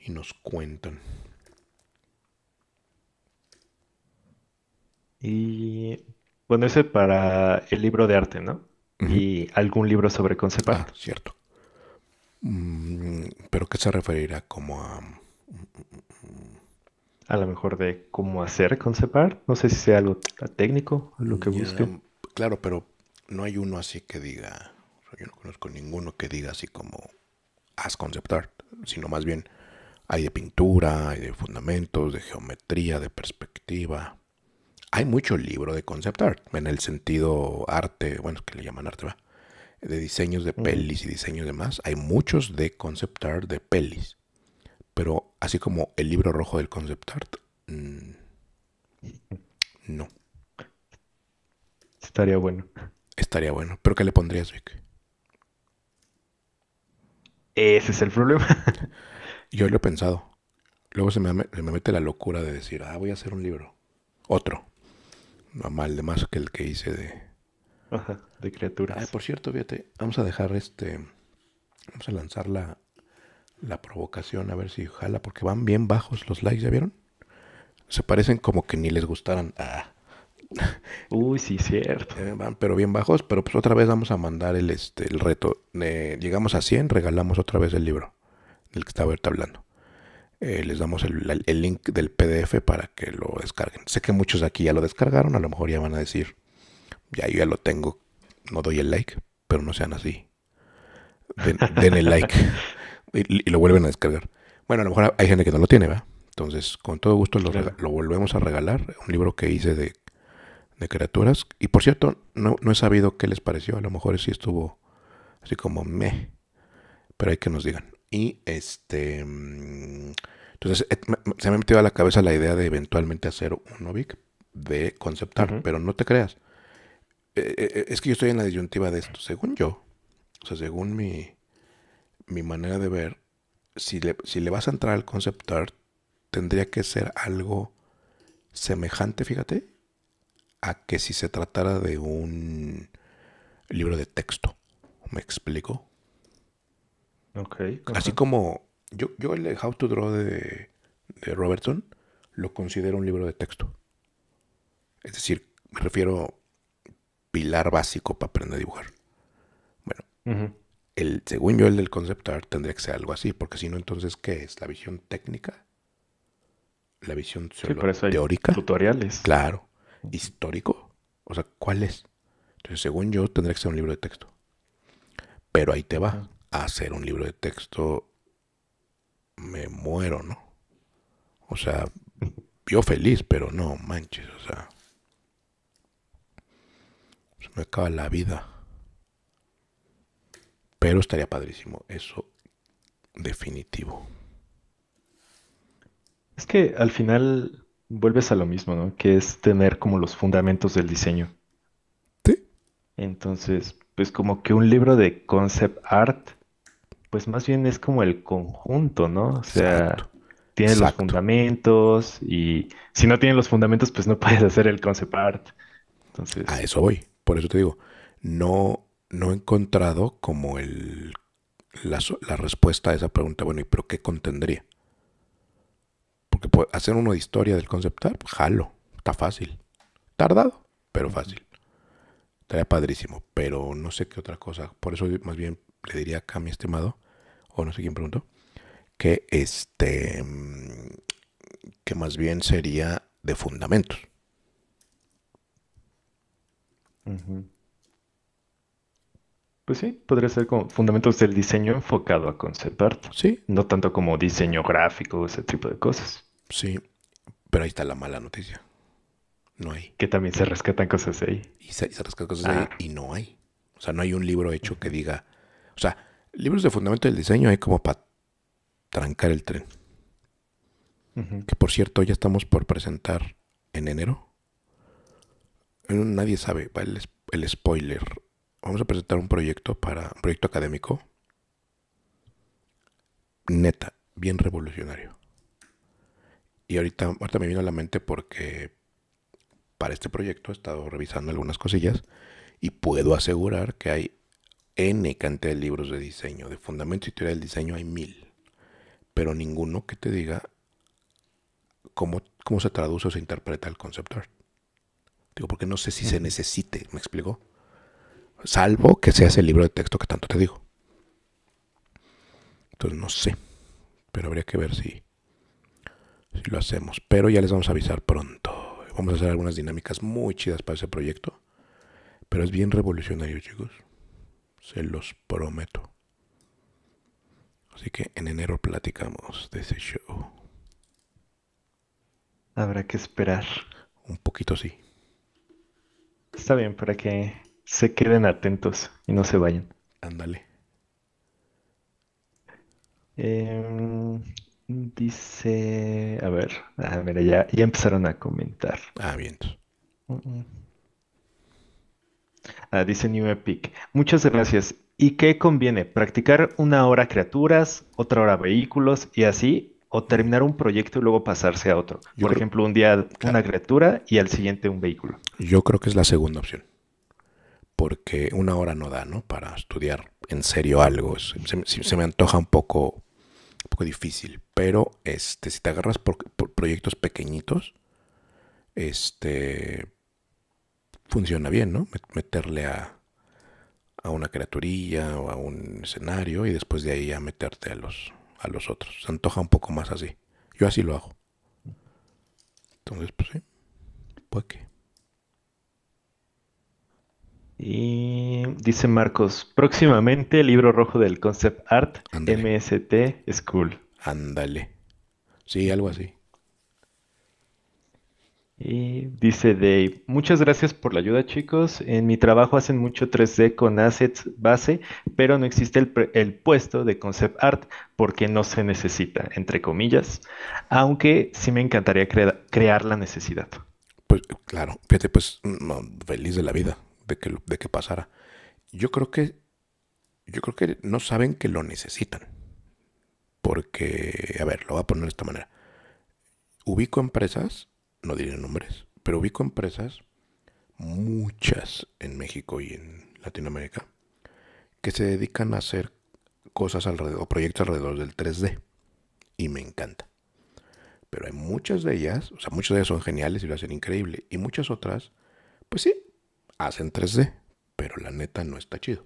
y nos cuentan. Y bueno, ese para el libro de arte, ¿no? Y algún libro sobre concept ah, cierto. Mm, pero ¿qué se referirá como a... Mm, mm, a lo mejor de cómo hacer concept No sé si sea algo técnico, lo que busque. Claro, pero no hay uno así que diga, yo no conozco ninguno que diga así como haz concept art, sino más bien hay de pintura, hay de fundamentos, de geometría, de perspectiva hay mucho libro de concept art, en el sentido arte, bueno, es que le llaman arte, ¿va? De diseños de pelis y diseños de más. Hay muchos de concept art de pelis. Pero así como el libro rojo del concept art, mm, no. Estaría bueno. Estaría bueno. ¿Pero qué le pondrías, Vic? Ese es el problema. Yo lo he pensado. Luego me, se me mete la locura de decir, ah, voy a hacer un libro. Otro mal de más que el que hice de... de criaturas. por cierto, fíjate, vamos a dejar este... Vamos a lanzar la, la provocación a ver si jala, porque van bien bajos los likes, ¿ya vieron? Se parecen como que ni les gustaran. Ah. Uy, sí, cierto. Eh, van pero bien bajos, pero pues otra vez vamos a mandar el, este, el reto. Eh, llegamos a 100, regalamos otra vez el libro del que estaba ahorita hablando. Eh, les damos el, link del PDF para que lo descarguen. Sé que muchos aquí ya lo descargaron, a lo mejor ya van a decir, ya yo ya lo tengo, no doy el like, pero no sean así. Den, el like y, lo vuelven a descargar. Bueno, a lo mejor hay gente que no lo tiene, ¿va? Entonces, con todo gusto lo, volvemos a regalar, un libro que hice de, criaturas. Y por cierto, no, no, he sabido qué les pareció, a lo mejor sí estuvo así como meh, pero hay que nos digan. Y este. Mm, entonces, eh, se me metió a la cabeza la idea de eventualmente hacer un Novic de conceptar, pero no te creas. Eh, eh, es que yo estoy en la disyuntiva de esto. Según yo, o sea, según mi, mi manera de ver, si le, si le vas a entrar al conceptar tendría que ser algo semejante, fíjate, a que si se tratara de un libro de texto. ¿Me explico? Así como yo, yo el How to Draw de, Robertson lo considero un libro de texto. Es decir, me refiero pilar básico para aprender a dibujar. Bueno, el, según yo el del concept art tendría que ser algo así, porque si no, entonces, ¿qué es? ¿La visión técnica? ¿La visión teórica? Tutoriales. Claro. ¿Histórico? O sea, ¿cuál es? Entonces, según yo, tendría que ser un libro de texto. Pero ahí te va hacer un libro de texto, me muero, ¿no? O sea, yo feliz, pero no manches, o sea, se me acaba la vida. Pero estaría padrísimo, eso definitivo. Es que al final vuelves a lo mismo, ¿no? Que es tener como los fundamentos del diseño. Sí. Entonces, pues como que un libro de concept art pues más bien es como el conjunto, ¿no? O sea, tiene los fundamentos y si no tiene los fundamentos, pues no puedes hacer el concept art. Entonces... A eso voy. Por eso te digo, no, no he encontrado como el, la, la respuesta a esa pregunta, bueno, ¿y pero qué contendría? Porque hacer uno de historia del concept art, pues, jalo, está fácil. Tardado, pero fácil. Estaría padrísimo, pero no sé qué otra cosa. Por eso más bien le diría acá a mi estimado, o no sé quién preguntó, que este que más bien sería de fundamentos. Pues sí, podría ser como fundamentos del diseño enfocado a concept art. Sí. No tanto como diseño gráfico, ese tipo de cosas. Sí, pero ahí está la mala noticia. No hay. Que también se rescatan cosas ahí. Y se, rescatan cosas ahí ah. y no hay. O sea, no hay un libro hecho que diga o sea, libros de fundamento del diseño hay como para trancar el tren. Que por cierto, ya estamos por presentar en enero. Nadie sabe, el, spoiler. Vamos a presentar un proyecto para proyecto académico. Neta, bien revolucionario. Y ahorita, ahorita me vino a la mente porque para este proyecto he estado revisando algunas cosillas y puedo asegurar que hay N cantidad de libros de diseño, de fundamentos y teoría del diseño hay mil, pero ninguno que te diga cómo, cómo se traduce o se interpreta el concept art. Digo, porque no sé si se necesite, ¿me explico? Salvo que seas el libro de texto que tanto te digo. Entonces no sé, pero habría que ver si, si lo hacemos. Pero ya les vamos a avisar pronto. Vamos a hacer algunas dinámicas muy chidas para ese proyecto. Pero es bien revolucionario, chicos se los prometo. Así que en enero platicamos de ese show. Habrá que esperar. Un poquito sí. Está bien, para que se queden atentos y no se vayan. Ándale. Em, dice, a ver, ah, ya, ya empezaron a comentar. Ah, bien. Ah, dice New Epic. Muchas gracias. ¿Y qué conviene? ¿Practicar una hora criaturas, otra hora vehículos y así? ¿O terminar un proyecto y luego pasarse a otro? Por ejemplo, un día una criatura y al siguiente un vehículo. Yo creo que es la segunda opción. Porque una hora no da, ¿no? Para estudiar en serio algo. Se, se, me antoja un poco, un poco difícil. Pero este, si te agarras por, por proyectos pequeñitos, este, funciona bien, ¿no? Meterle a, una criaturilla o a un escenario y después de ahí a meterte a los, a los otros. Se antoja un poco más así. Yo así lo hago. Entonces, pues sí, ¿Por qué. Y dice Marcos, próximamente el libro rojo del concept art MST School. Ándale. Sí, algo así. Y eh, dice Dave, muchas gracias por la ayuda chicos. En mi trabajo hacen mucho 3D con assets base, pero no existe el, puesto de concept art porque no se necesita, entre comillas, aunque sí me encantaría crear la necesidad. Pues claro, fíjate, pues feliz de la vida de que, de que pasara. Yo creo que, yo creo que no saben que lo necesitan. Porque, a ver, lo voy a poner de esta manera. Ubico empresas no diré nombres, pero ubico empresas, muchas en México y en Latinoamérica, que se dedican a hacer cosas alrededor, proyectos alrededor del 3D. Y me encanta. Pero hay muchas de ellas, o sea, muchas de ellas son geniales y lo hacen increíble. Y muchas otras, pues sí, hacen 3D, pero la neta no está chido.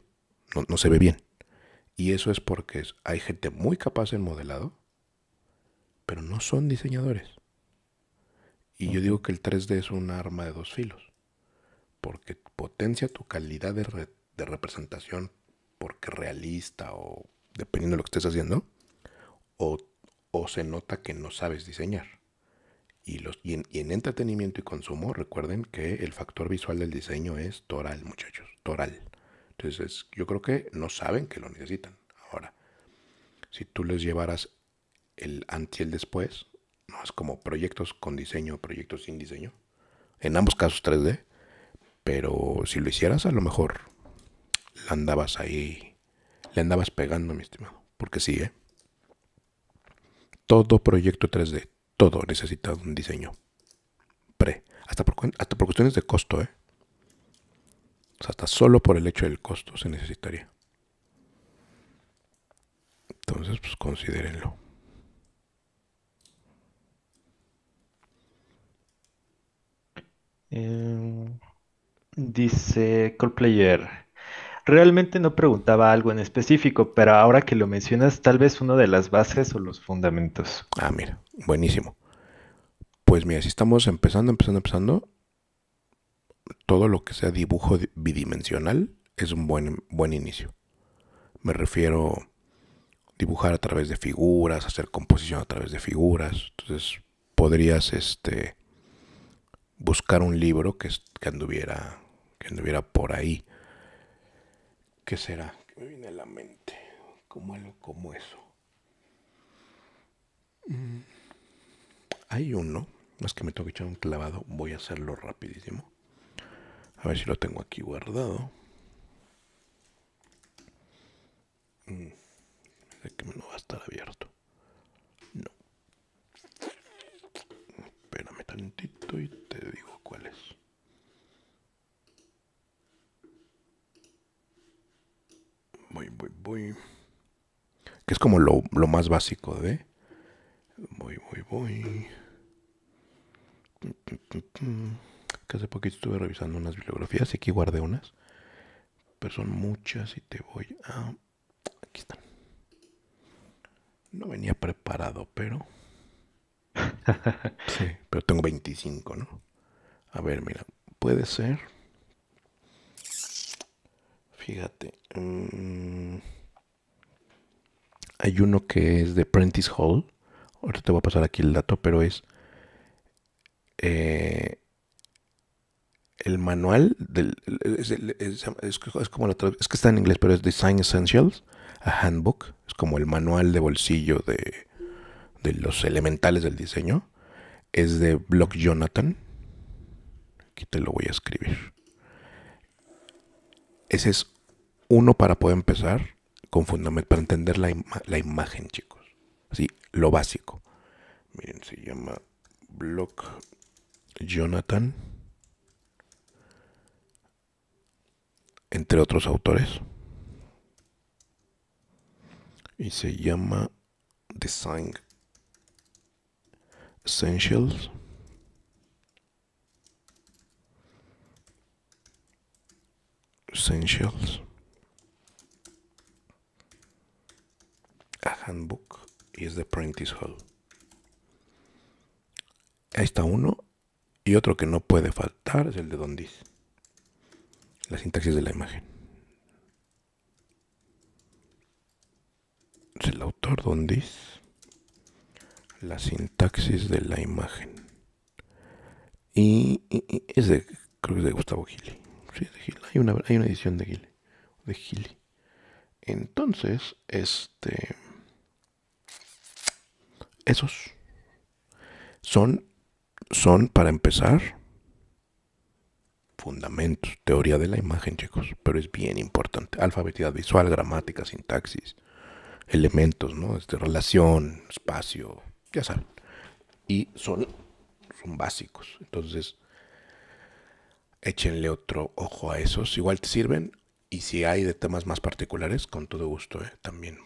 No, no se ve bien. Y eso es porque hay gente muy capaz en modelado, pero no son diseñadores. Y yo digo que el 3D es un arma de dos filos, porque potencia tu calidad de, de representación, porque realista o dependiendo de lo que estés haciendo, o, o se nota que no sabes diseñar. Y, los, y en, y en entretenimiento y consumo, recuerden que el factor visual del diseño es toral, muchachos, toral. Entonces, yo creo que no saben que lo necesitan. Ahora, si tú les llevaras el antes y el después, es como proyectos con diseño, proyectos sin diseño. En ambos casos 3D. Pero si lo hicieras, a lo mejor andabas ahí. Le andabas pegando, mi estimado. Porque sí, ¿eh? Todo proyecto 3D, todo necesita un diseño. Pre. Hasta por, hasta por cuestiones de costo, ¿eh? O sea, hasta solo por el hecho del costo se necesitaría. Entonces, pues considérenlo. Em, dice Coldplayer. Realmente no preguntaba algo en específico, pero ahora que lo mencionas, tal vez uno de las bases o los fundamentos. Ah, mira, buenísimo. Pues mira, si estamos empezando, empezando, empezando, todo lo que sea dibujo bidimensional es un buen, buen inicio. Me refiero a dibujar a través de figuras, hacer composición a través de figuras. Entonces podrías este, buscar un libro que, que, anduviera, que anduviera por ahí. ¿Qué será? ¿Qué me viene a la mente? Como algo como eso. Mm, hay uno, más que me tengo que echar un clavado, voy a hacerlo rapidísimo. A ver si lo tengo aquí guardado. Mm, sé que me va a estar abierto. y te digo cuál es. Voy, voy, voy. Que es como lo, más básico de... Voy, voy, voy. Que hace poquito estuve revisando unas bibliografías y aquí guardé unas. Pero son muchas y te voy a... Aquí están. No venía preparado, pero pero tengo 25, ¿no? A ver, mira, puede ser. Fíjate. Mm, hay uno que es de Prentice Hall. ahorita te voy a pasar aquí el dato, pero es eh, el manual del es, es, es, como es que está en inglés, pero es Design Essentials, a handbook, es como el manual de bolsillo de de los elementales del diseño, es de Block Jonathan. Aquí te lo voy a escribir. Ese es uno para poder empezar con fundamento, para entender la, la imagen, chicos. Así, lo básico. Miren, se llama Block Jonathan. Entre otros autores. Y se llama Design Essentials. Essentials. A handbook es the Prentice Hall. Ahí está uno. Y otro que no puede faltar es el de Don Diz. La sintaxis de la imagen. Es el autor Don la sintaxis de la imagen. Y, es de, creo que de Gustavo Gili. Sí, de Hay, una, edición de Gili. De Entonces, este... Esos son, son para empezar, fundamentos, teoría de la imagen, chicos, pero es bien importante. Alfabetidad visual, gramática, sintaxis, elementos, ¿no? Este, relación, espacio, ya saben. Y son, son básicos. Entonces, échenle otro ojo a esos. Igual te sirven. Y si hay de temas más particulares, con todo gusto, eh, también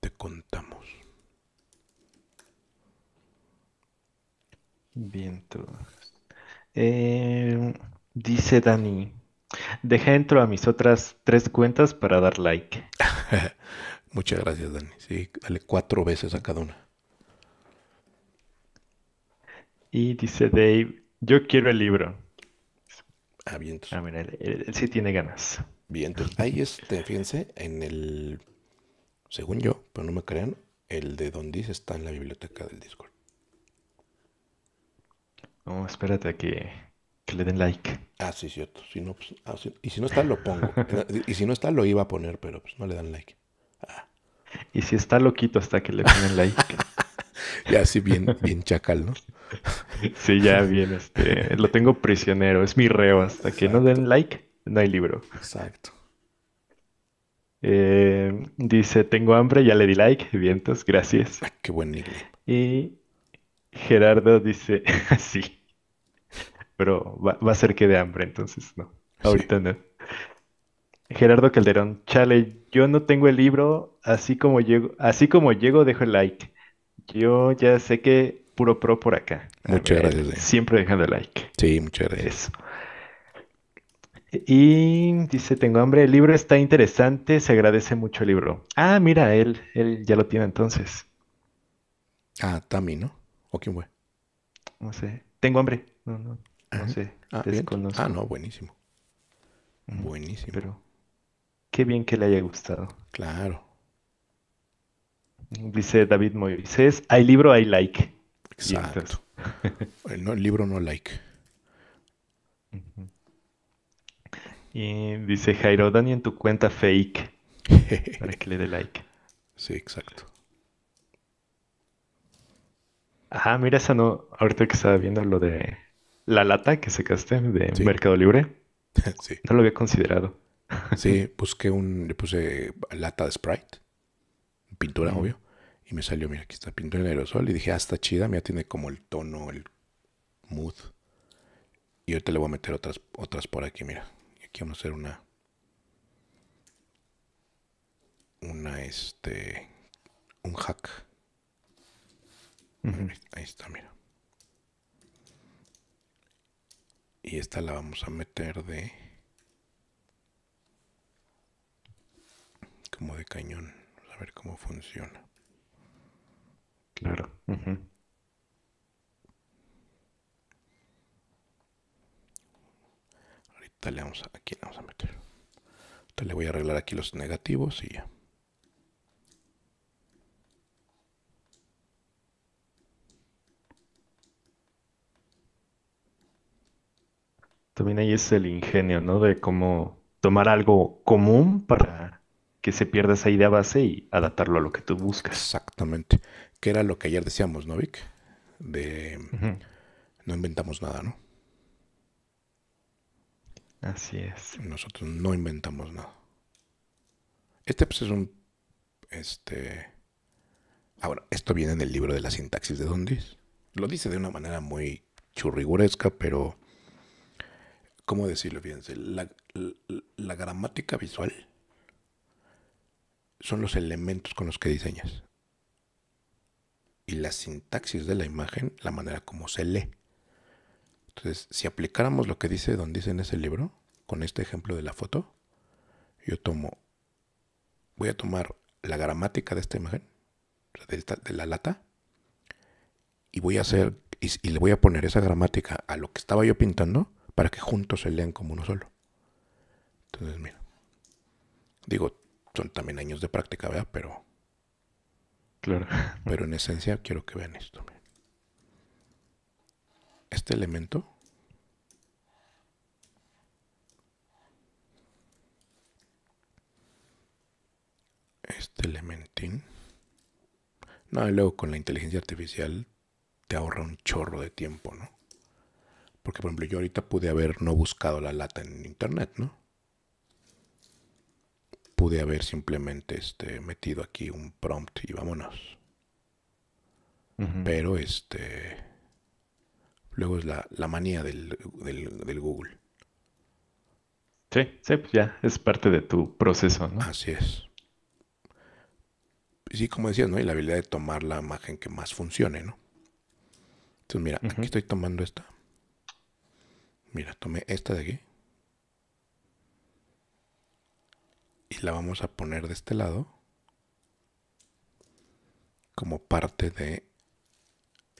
te contamos. Bien, tú. Eh, dice Dani, deja entro a mis otras tres cuentas para dar like. Muchas gracias, Dani. Sí, dale cuatro veces a cada una. Y dice Dave, yo quiero el libro. Ah, bien. A él, sí tiene ganas. Bien, ahí este, fíjense, en el, según yo, pero no me crean, el de Don Diz está en la biblioteca del Discord. No, espérate a que, le den like. Ah, sí, cierto. Pues, ah, y si no está, lo pongo. y si no está, lo iba a poner, pero pues no le dan like. Ah. Y si está loquito hasta que le ponen like. Ya así bien, bien chacal, ¿no? Sí, ya bien, este, lo tengo prisionero, es mi reo. Hasta que no den like, no hay libro. Exacto. Eh, dice, tengo hambre, ya le di like, vientos, gracias. Ah, qué buen libro. Y Gerardo dice, sí, pero va, a ser que de hambre, entonces no, ahorita no. Gerardo Calderón, chale, yo no tengo el libro, así como llego, así como llego dejo el like. Yo ya sé que puro pro por acá. Muchas gracias. Eh. Siempre dejando like. Sí, muchas gracias. Eso. Y dice, tengo hambre, el libro está interesante, se agradece mucho el libro. Ah, mira, él, él ya lo tiene entonces. Ah, Tami, ¿no? ¿O quién fue? No sé. Tengo hambre. No, no. No sé. Ah, ah, no, buenísimo. Mm, buenísimo. Pero qué bien que le haya gustado. Claro. Dice David Moisés, hay libro, hay like. Exacto. el, libro no like. Y dice Jairo, Dani en tu cuenta fake. para que le dé like. Sí, exacto. Ajá, mira, esa no. Ahorita que estaba viendo lo de la lata que sacaste de Mercado Libre. No lo había considerado. sí, busqué un. Le puse lata de Sprite pintura, obvio. Y me salió, mira, aquí está pintura en aerosol. Y dije, hasta ah, está chida, mira, tiene como el tono, el mood. Y ahorita le voy a meter otras, otras por aquí, mira. aquí vamos a hacer una. Una, este. Un hack. Ahí está, mira. Y esta la vamos a meter de. Como de cañón ver cómo funciona. Claro. Ahorita le vamos a, aquí le vamos a meter. le voy a arreglar aquí los negativos y ya. También ahí es el ingenio, ¿no? De cómo tomar algo común para que se pierda esa idea base y adaptarlo a lo que tú buscas. Exactamente. Que era lo que ayer decíamos, ¿no, Vic? De no inventamos nada, ¿no? Así es. Nosotros no inventamos nada. Este pues es un este Ahora, esto viene en el libro de la sintaxis de Dundas. Lo dice de una manera muy churriguresca, pero ¿cómo decirlo? Fíjense, la gramática visual son los elementos con los que diseñas. Y la sintaxis de la imagen, la manera como se lee. Entonces, si aplicáramos lo que dice donde Dice en ese libro, con este ejemplo de la foto, yo tomo, voy a tomar la gramática de esta imagen, de, la lata, y voy a hacer, y le voy a poner esa gramática a lo que estaba yo pintando para que juntos se lean como uno solo. Entonces, mira, digo, son también años de práctica, vea Pero. Claro. Pero en esencia quiero que vean esto. Este elemento. Este elementín. No, y luego con la inteligencia artificial te ahorra un chorro de tiempo, ¿no? Porque, por ejemplo, yo ahorita pude haber no buscado la lata en internet, ¿no? pude haber simplemente este, metido aquí un prompt y vámonos. Pero este. Luego es la, manía del, Google. Sí, sí, pues ya es parte de tu proceso, ¿no? Así es. sí, como decías, ¿no? Y la habilidad de tomar la imagen que más funcione, ¿no? Entonces, mira, aquí estoy tomando esta. Mira, tomé esta de aquí. y la vamos a poner de este lado como parte de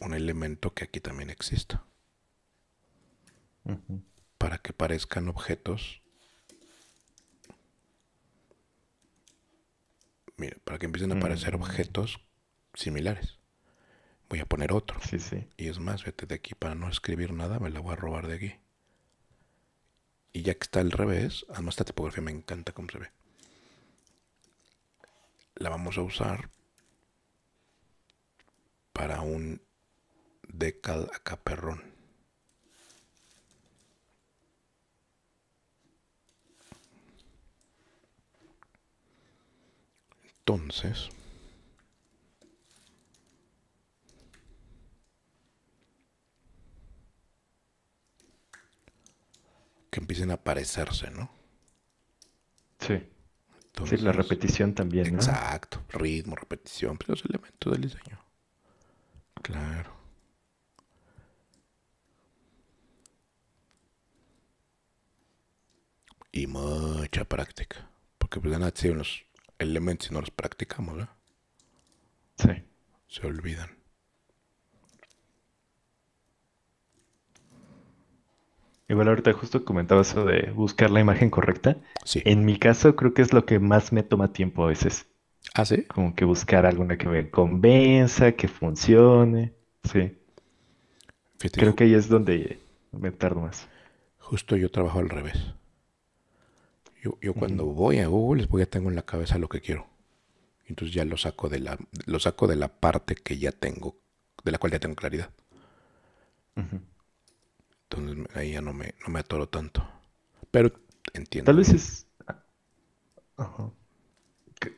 un elemento que aquí también exista para que parezcan objetos para que empiecen a aparecer mm. objetos similares voy a poner otro sí, sí. y es más vete de aquí para no escribir nada me la voy a robar de aquí y ya que está al revés además esta tipografía me encanta cómo se ve la vamos a usar para un decal caperrón Entonces, que empiecen a parecerse, ¿no? Sí sí, la repetición también. Exacto, ritmo, repetición, Pero pues, los elementos del diseño. Claro. Y mucha práctica. Porque pues de nada sirven unos elementos si no los practicamos, ¿verdad? Sí. Se olvidan. Igual ahorita justo comentabas eso de buscar la imagen correcta. Sí. En mi caso creo que es lo que más me toma tiempo a veces. ¿Ah, sí? Como que buscar alguna que me convenza, que funcione. Sí. creo que ahí es donde me tardo más. Justo yo trabajo al revés. Yo, cuando voy a Google es porque ya tengo en la cabeza lo que quiero. Entonces ya lo saco de la, lo saco de la parte que ya tengo, de la cual ya tengo claridad. Ajá. Entonces ahí ya no me, no me atoro tanto. Pero entiendo. Tal vez es.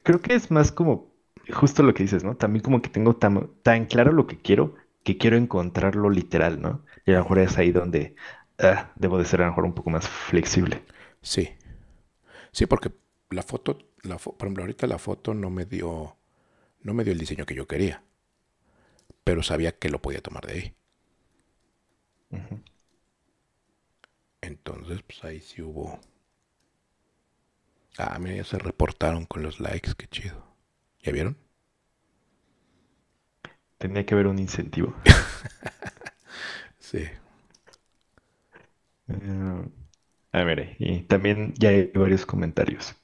Creo que es más como justo lo que dices, ¿no? También como que tengo tan, claro lo que quiero que quiero encontrarlo literal, ¿no? Y a lo mejor es ahí donde ah, debo de ser a lo mejor un poco más flexible. Sí. Sí, porque la foto, la por ejemplo, ahorita la foto no me dio, no me dio el diseño que yo quería, pero sabía que lo podía tomar de ahí. Ajá. Entonces, pues ahí sí hubo. Ah, mira, ya se reportaron con los likes, qué chido. ¿Ya vieron? Tenía que haber un incentivo. sí. Eh, a ver, y también ya hay varios comentarios.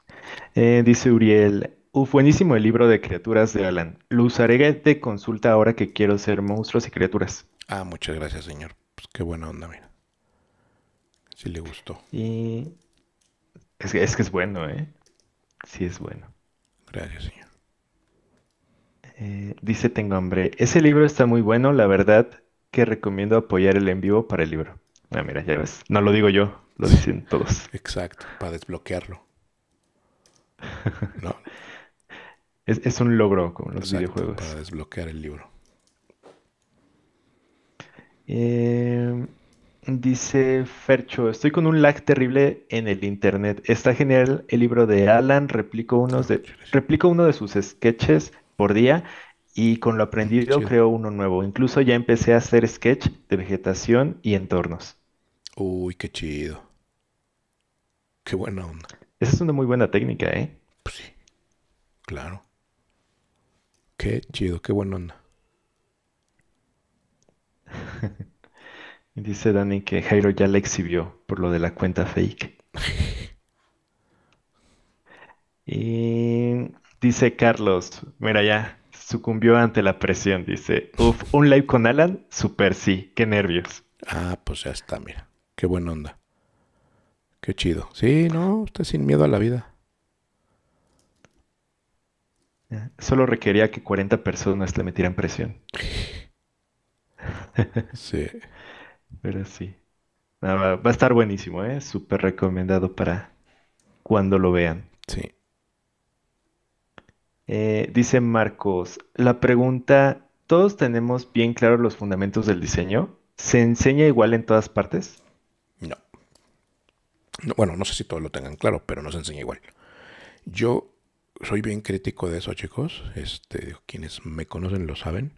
Eh, dice Uriel, Uf, buenísimo el libro de criaturas de Alan. Lo usaré de consulta ahora que quiero ser monstruos y criaturas. Ah, muchas gracias, señor. Pues qué buena onda, mira. Si le gustó. Y es que, es bueno, ¿eh? Sí es bueno. Gracias, señor. Eh, dice Tengo hambre. Ese libro está muy bueno, la verdad que recomiendo apoyar el en vivo para el libro. Ah, mira, ya ves. No lo digo yo, lo dicen todos. Exacto, para desbloquearlo. No. es, un logro con los videojuegos. Para desbloquear el libro. Eh, Dice Fercho, estoy con un lag terrible en el internet. Está genial el libro de Alan, replico, unos replico uno de sus sketches por día y con lo aprendido creo uno nuevo. Incluso ya empecé a hacer sketch de vegetación y entornos. Uy, qué chido. Qué buena onda. Esa es una muy buena técnica, ¿eh? Pues sí, claro. Qué chido, qué buena onda. dice Dani que Jairo ya la exhibió por lo de la cuenta fake. y dice Carlos, mira ya, sucumbió ante la presión, dice, uff, un live con Alan, super sí, qué nervios. Ah, pues ya está, mira, qué buena onda. Qué chido. Sí, no, está sin miedo a la vida. Solo requería que 40 personas le metieran presión. Sí. Pero sí. va a estar buenísimo, ¿eh? Súper recomendado para cuando lo vean. Sí. Eh, dice Marcos, la pregunta, ¿todos tenemos bien claros los fundamentos del diseño? ¿Se enseña igual en todas partes? No. Bueno, no sé si todos lo tengan claro, pero no se enseña igual. Yo soy bien crítico de eso, chicos. Este, quienes me conocen lo saben.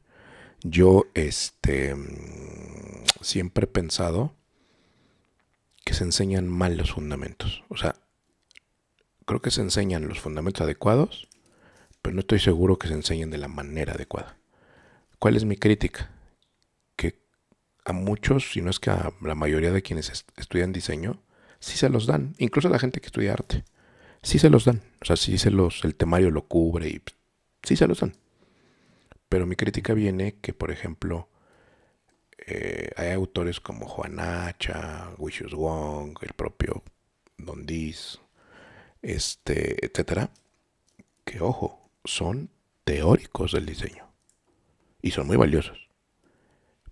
Yo este, mm, siempre he pensado que se enseñan mal los fundamentos. O sea, creo que se enseñan los fundamentos adecuados, pero no estoy seguro que se enseñen de la manera adecuada. ¿Cuál es mi crítica? Que a muchos, si no es que a la mayoría de quienes estudian diseño, sí se los dan, incluso a la gente que estudia arte, sí se los dan. O sea, sí se los, el temario lo cubre y sí se los dan. Pero mi crítica viene que, por ejemplo, eh, hay autores como Juan Hacha, Wishus Wong, el propio Don Diz, este, etcétera, que ojo, son teóricos del diseño y son muy valiosos.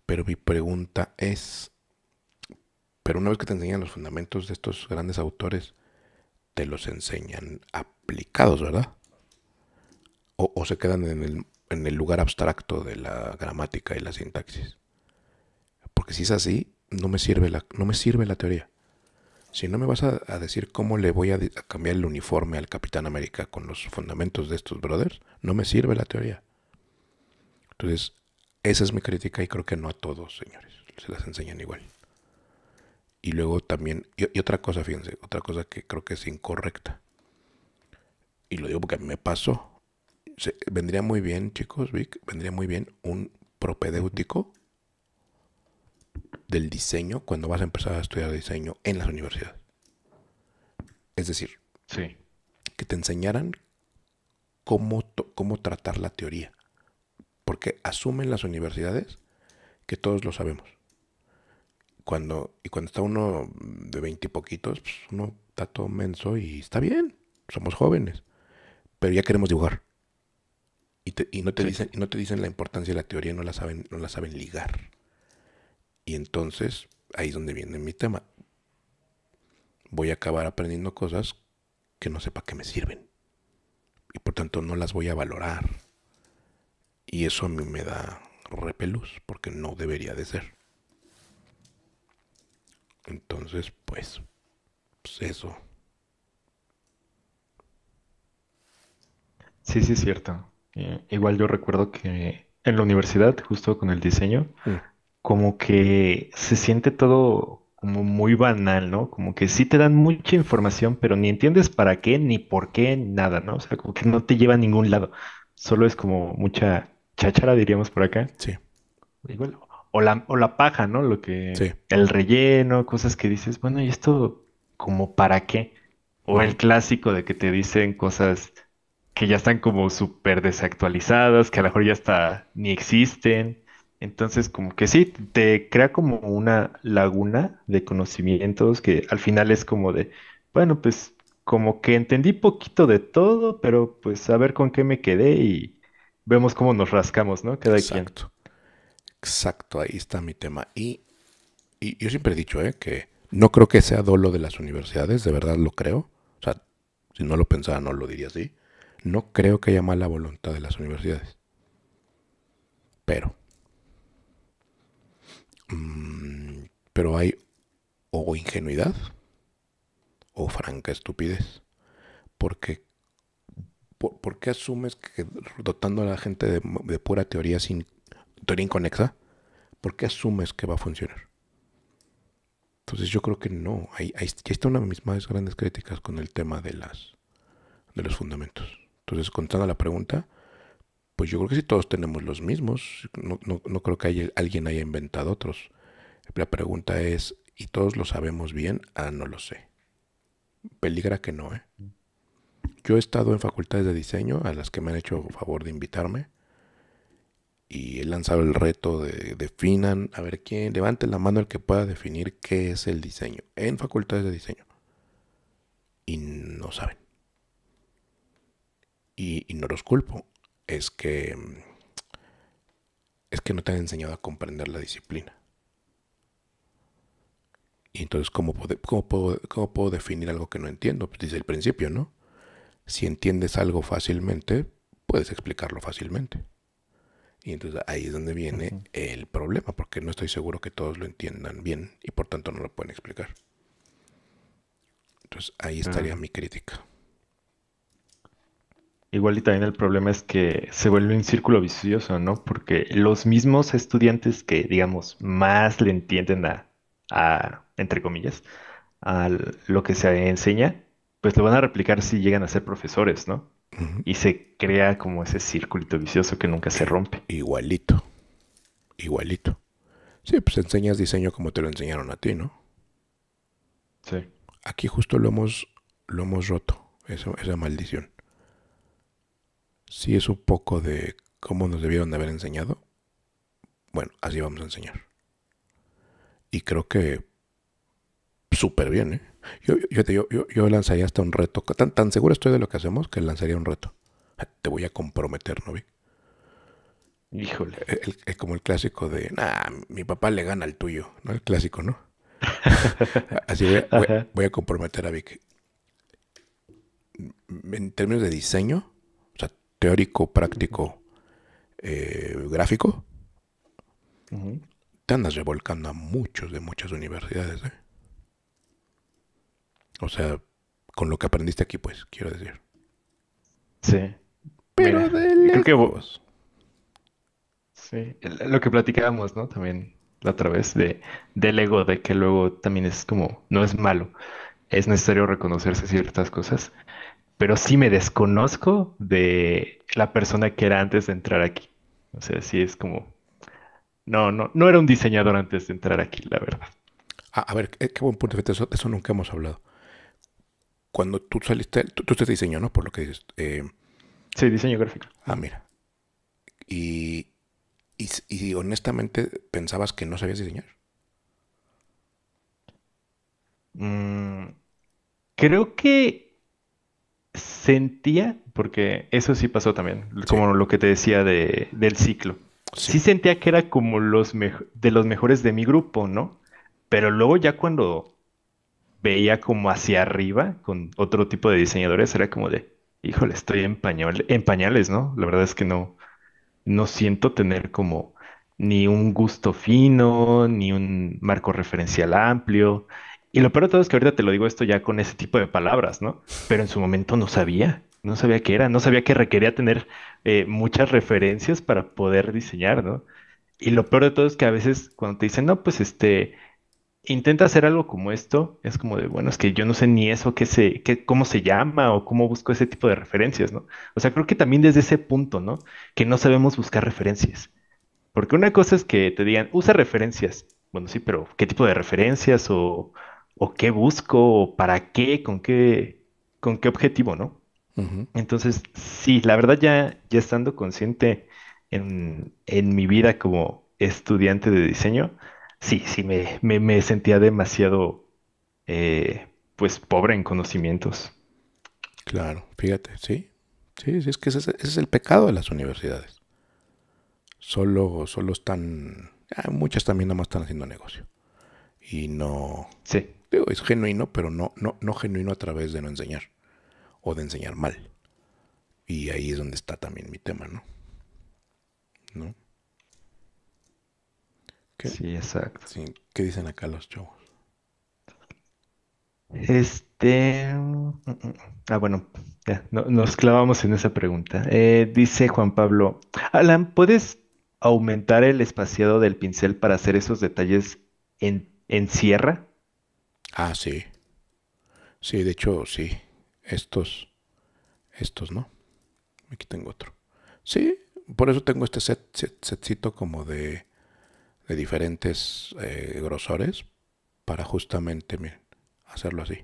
Pero mi pregunta es, pero una vez que te enseñan los fundamentos de estos grandes autores, te los enseñan aplicados, ¿verdad? o se quedan en el en el lugar abstracto de la gramática y la sintaxis. Porque si es así, no me sirve la, no me sirve la teoría. Si no me vas a, decir cómo le voy a, cambiar el uniforme al Capitán América con los fundamentos de estos brothers, no me sirve la teoría. Entonces, esa es mi crítica y creo que no a todos, señores. Se las enseñan igual. Y luego también, y, otra cosa, fíjense, otra cosa que creo que es incorrecta. Y lo digo porque a mí me pasó vendría muy bien, chicos, Vic, vendría muy bien un propedéutico del diseño cuando vas a empezar a estudiar diseño en las universidades. Es decir, sí. que te enseñaran cómo, cómo tratar la teoría. Porque asumen las universidades que todos lo sabemos. Cuando, y cuando está uno de poquitos, pues uno está todo menso y está bien, somos jóvenes, pero ya queremos dibujar y, no, te dicen, no te dicen la importancia de la teoría, no la saben, no la saben ligar. Y entonces, ahí es donde viene mi tema. Voy a acabar aprendiendo cosas que no sepa qué me sirven. Y por tanto no las voy a valorar. Y eso a mí me da repelús, porque no debería de ser. Entonces, pues, pues eso. Sí, sí, es cierto. Eh, igual yo recuerdo que en la universidad, justo con el diseño, como que se siente todo como muy banal, ¿no? Como que sí te dan mucha información, pero ni entiendes para qué, ni por qué, nada, ¿no? O sea, como que no te lleva a ningún lado. Solo es como mucha cháchara, diríamos por acá. Sí. Igual, o la, o la paja, ¿no? Lo que... El relleno, cosas que dices, bueno, ¿y esto como para qué? O el clásico de que te dicen cosas que ya están como súper desactualizadas, que a lo mejor ya está ni existen. Entonces, como que sí, te crea como una laguna de conocimientos que al final es como de, bueno, pues como que entendí poquito de todo, pero pues a ver con qué me quedé y vemos cómo nos rascamos, ¿no? Cada Exacto. Exacto, ahí está mi tema. Y, y yo siempre he dicho, ¿eh? Que no creo que sea dolo de las universidades, de verdad lo creo. O sea, si no lo pensaba, no lo diría así. No creo que haya mala voluntad de las universidades. Pero. Mm, pero hay o ingenuidad o franca estupidez. Porque ¿Por, qué asumes que dotando a la gente de, pura teoría sin teoría inconexa, ¿por qué asumes que va a funcionar? Entonces yo creo que no. hay, ahí, está una de mis más grandes críticas con el tema de las de los fundamentos. Entonces, contando la pregunta, pues yo creo que sí todos tenemos los mismos. No, creo que alguien haya inventado otros. La pregunta es, ¿y todos lo sabemos bien? Ah, no lo sé. Peligra que no, ¿eh? Yo he estado en facultades de diseño a las que me han hecho favor de invitarme y he lanzado el reto de definan, a ver quién, levante la mano el que pueda definir qué es el diseño en facultades de diseño. Y no saben. Y, no los culpo, es que, es que no te han enseñado a comprender la disciplina. Y entonces, ¿cómo, puedo, puedo, definir algo que no entiendo? Pues dice el principio, ¿no? Si entiendes algo fácilmente, puedes explicarlo fácilmente. Y entonces ahí es donde viene el problema, porque no estoy seguro que todos lo entiendan bien y por tanto no lo pueden explicar. Entonces ahí estaría mi crítica. Igual y también el problema es que se vuelve un círculo vicioso, ¿no? Porque los mismos estudiantes que, digamos, más le entienden a, entre comillas, a lo que se enseña, pues lo van a replicar si llegan a ser profesores, ¿no? Y se crea como ese circulito vicioso que nunca se rompe. Igualito, igualito. Sí, pues enseñas diseño como te lo enseñaron a ti, ¿no? Sí. Aquí justo lo hemos, lo hemos roto, eso, esa maldición sí es un poco de cómo nos debieron de haber enseñado. Bueno, así vamos a enseñar. Y creo que súper bien, ¿eh? Yo, yo, yo, lanzaría hasta un reto. Tan, tan seguro estoy de lo que hacemos que lanzaría un reto. Te voy a comprometer, ¿no Vic? Híjole. Es eh, eh, como el clásico de, nah, mi papá le gana al tuyo, ¿no? El clásico, ¿no? Así voy a comprometer a Vic. En términos de diseño, teórico, práctico, eh, gráfico, te andas revolcando a muchos de muchas universidades. ¿eh? O sea, con lo que aprendiste aquí, pues, quiero decir. Sí. Pero de Creo que vos. Sí, lo que platicábamos, ¿no? También la otra vez de, del ego, de que luego también es como, no es malo, es necesario reconocerse ciertas cosas pero sí me desconozco de la persona que era antes de entrar aquí. O sea, sí es como... No, no, no era un diseñador antes de entrar aquí, la verdad. Ah, a ver, eh, qué buen punto, de eso, eso nunca hemos hablado. Cuando tú saliste, tú, te diseñó ¿no? Por lo que dices. Eh, sí, diseño gráfico. Ah, mira. Y, y, honestamente, ¿pensabas que no sabías diseñar? Mm, creo que sentía, porque eso sí pasó también, como lo que te decía de, del ciclo. Sí. sentía que era como los de los mejores de mi grupo, ¿no? Pero luego ya cuando veía como hacia arriba con otro tipo de diseñadores, era como de, híjole, estoy en, en pañales, ¿no? La verdad es que no, no siento tener como ni un gusto fino, ni un marco referencial amplio. Y lo peor de todo es que ahorita te lo digo esto ya con ese tipo de palabras, ¿no? Pero en su momento no sabía, no sabía qué era, no sabía que requería tener eh, muchas referencias para poder diseñar, ¿no? Y lo peor de todo es que a veces cuando te dicen, no, pues este, intenta hacer algo como esto, es como de, bueno, es que yo no sé ni eso, qué se, qué, cómo se llama o cómo busco ese tipo de referencias, ¿no? O sea, creo que también desde ese punto, ¿no? Que no sabemos buscar referencias. Porque una cosa es que te digan, usa referencias. Bueno, sí, pero ¿qué tipo de referencias o, o qué busco, para qué, con qué, con qué objetivo, ¿no? Entonces, sí, la verdad ya, ya estando consciente en, mi vida como estudiante de diseño, sí, sí, me, sentía demasiado, eh, pues, pobre en conocimientos. Claro, fíjate, sí, sí, sí, es que ese, es el pecado de las universidades. Solo, solo están, ah, muchas también nada más están haciendo negocio. Y no... Sí Digo, es genuino, pero no, no, no genuino a través de no enseñar o de enseñar mal. Y ahí es donde está también mi tema, ¿no? ¿No? Sí, exacto. ¿Qué dicen acá los chavos? Este. Ah, bueno, ya, nos clavamos en esa pregunta. Eh, dice Juan Pablo: Alan, ¿puedes aumentar el espaciado del pincel para hacer esos detalles en, en sierra? Ah, sí. Sí, de hecho, sí. Estos, estos, ¿no? Aquí tengo otro. Sí, por eso tengo este set, setcito como de, diferentes eh, grosores para justamente, miren, hacerlo así.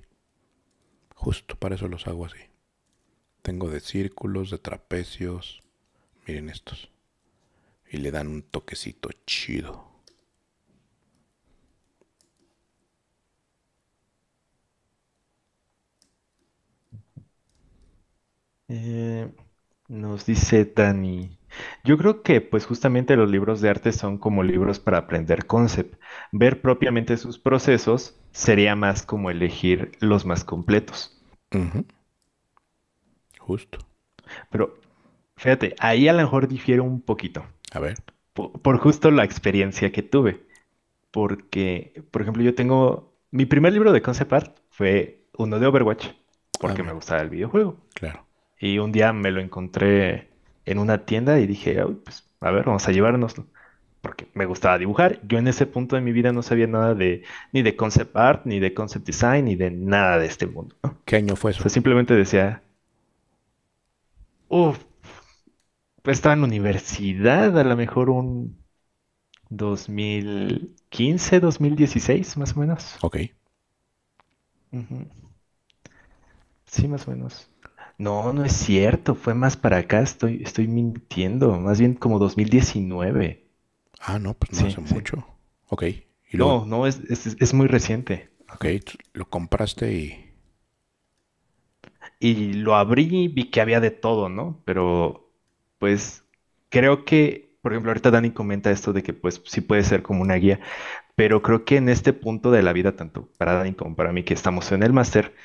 Justo para eso los hago así. Tengo de círculos, de trapecios. Miren estos. Y le dan un toquecito chido. Eh, nos dice Dani. Yo creo que pues justamente los libros de arte son como libros para aprender concept. Ver propiamente sus procesos sería más como elegir los más completos. Justo. Pero fíjate, ahí a lo mejor difiere un poquito. A ver. Por, justo la experiencia que tuve. Porque, por ejemplo, yo tengo... Mi primer libro de concept art fue uno de Overwatch, porque ah, me gustaba el videojuego. Claro. Y un día me lo encontré en una tienda y dije, pues a ver, vamos a llevárnoslo. Porque me gustaba dibujar. Yo en ese punto de mi vida no sabía nada de ni de concept art, ni de concept design, ni de nada de este mundo. ¿Qué año fue eso? Pues simplemente decía, uff, pues estaba en universidad, a lo mejor un 2015, 2016, más o menos. Ok. Sí, más o menos. No, no es cierto, fue más para acá, estoy, estoy mintiendo, más bien como 2019. Ah, no, pues no hace mucho. Ok. No, no, es, muy reciente. Ok, lo compraste y... Y lo abrí, y vi que había de todo, ¿no? Pero, pues, creo que, por ejemplo, ahorita Dani comenta esto de que, pues, sí puede ser como una guía, pero creo que en este punto de la vida, tanto para Dani como para mí, que estamos en el máster,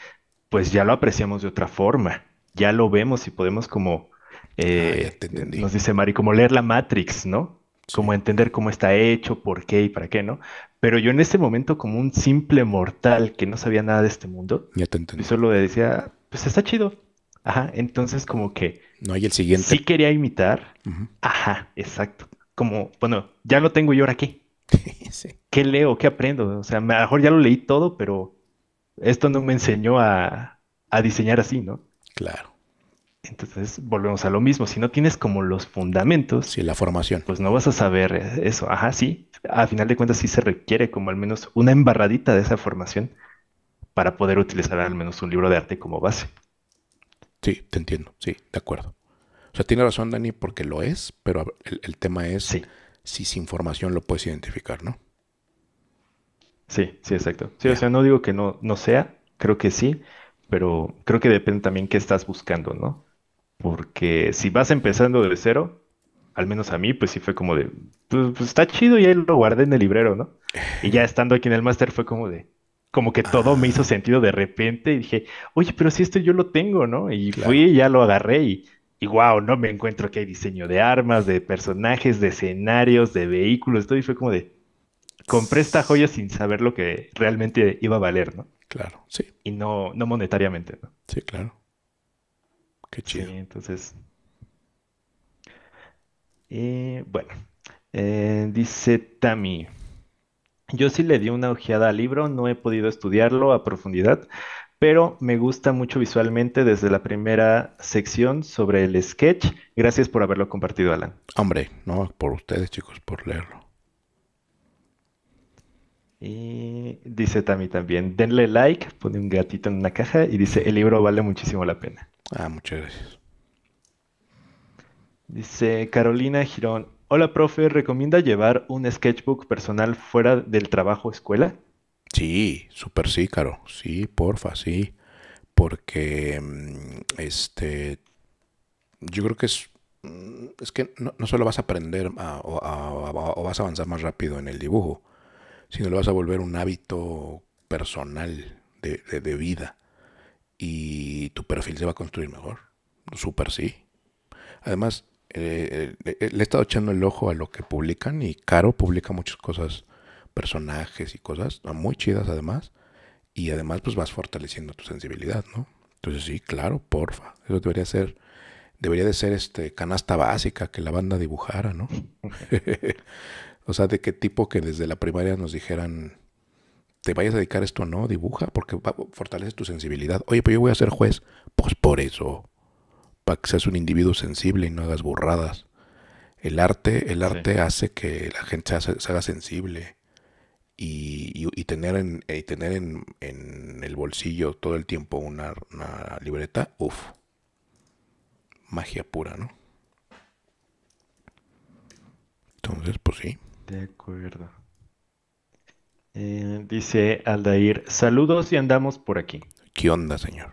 pues ya lo apreciamos de otra forma ya lo vemos y podemos como, ah, eh, nos dice Mari, como leer la Matrix, ¿no? Como entender cómo está hecho, por qué y para qué, ¿no? Pero yo en ese momento, como un simple mortal que no sabía nada de este mundo, Y solo decía, pues está chido. Ajá, entonces como que... No hay el siguiente. Sí quería imitar. Ajá, exacto. Como, bueno, ya lo tengo yo ahora aquí. sí. ¿Qué leo? ¿Qué aprendo? O sea, mejor ya lo leí todo, pero esto no me enseñó a, a diseñar así, ¿no? Claro. Entonces volvemos a lo mismo. Si no tienes como los fundamentos. Sí, la formación. Pues no vas a saber eso. Ajá, sí. A final de cuentas sí se requiere como al menos una embarradita de esa formación para poder utilizar al menos un libro de arte como base. Sí, te entiendo. Sí, de acuerdo. O sea, tiene razón Dani porque lo es, pero el, tema es si sin formación lo puedes identificar, ¿no? Sí, sí, exacto. Sí, o sea, no digo que no, no sea, creo que sí, pero creo que depende también qué estás buscando, ¿no? Porque si vas empezando de cero, al menos a mí, pues sí fue como de, pues, pues, está chido y ahí lo guardé en el librero, ¿no? Y ya estando aquí en el máster fue como de, como que todo me hizo sentido de repente y dije, oye, pero si esto yo lo tengo, ¿no? Y fui y ya lo agarré y, y wow, no me encuentro que hay diseño de armas, de personajes, de escenarios, de vehículos, todo y fue como de, compré esta joya sin saber lo que realmente iba a valer, ¿no? Claro, sí. Y no, no monetariamente, ¿no? Sí, claro. Qué chido. Sí, entonces. Eh, bueno, eh, dice Tami. Yo sí le di una ojeada al libro, no he podido estudiarlo a profundidad, pero me gusta mucho visualmente desde la primera sección sobre el sketch. Gracias por haberlo compartido, Alan. Hombre, no, por ustedes, chicos, por leerlo. Y dice Tami también, denle like, pone un gatito en una caja y dice, el libro vale muchísimo la pena. Ah, muchas gracias. Dice Carolina Girón, hola profe, ¿recomienda llevar un sketchbook personal fuera del trabajo escuela? Sí, súper sí, Caro, sí, porfa, sí, porque mm, este, yo creo que es mm, es que no, solo vas a aprender o vas a avanzar más rápido en el dibujo, sino lo vas a volver un hábito personal de, vida y tu perfil se va a construir mejor. Súper sí. Además, eh, eh, eh, le he estado echando el ojo a lo que publican y Caro publica muchas cosas, personajes y cosas ah, muy chidas además. Y además pues vas fortaleciendo tu sensibilidad, ¿no? Entonces sí, claro, porfa. Eso debería ser, debería de ser este canasta básica que la banda dibujara, ¿no? O sea, de qué tipo que desde la primaria nos dijeran, te vayas a dedicar a esto, no, dibuja, porque fortalece tu sensibilidad. Oye, pero yo voy a ser juez. Pues por eso, para que seas un individuo sensible y no hagas burradas. El arte, el arte hace que la gente se, haga sensible y, tener, en, tener en, el bolsillo todo el tiempo una, una libreta, uff, magia pura, ¿no? Entonces, pues sí. De acuerdo. Eh, dice Aldair, saludos y andamos por aquí. ¿Qué onda, señor?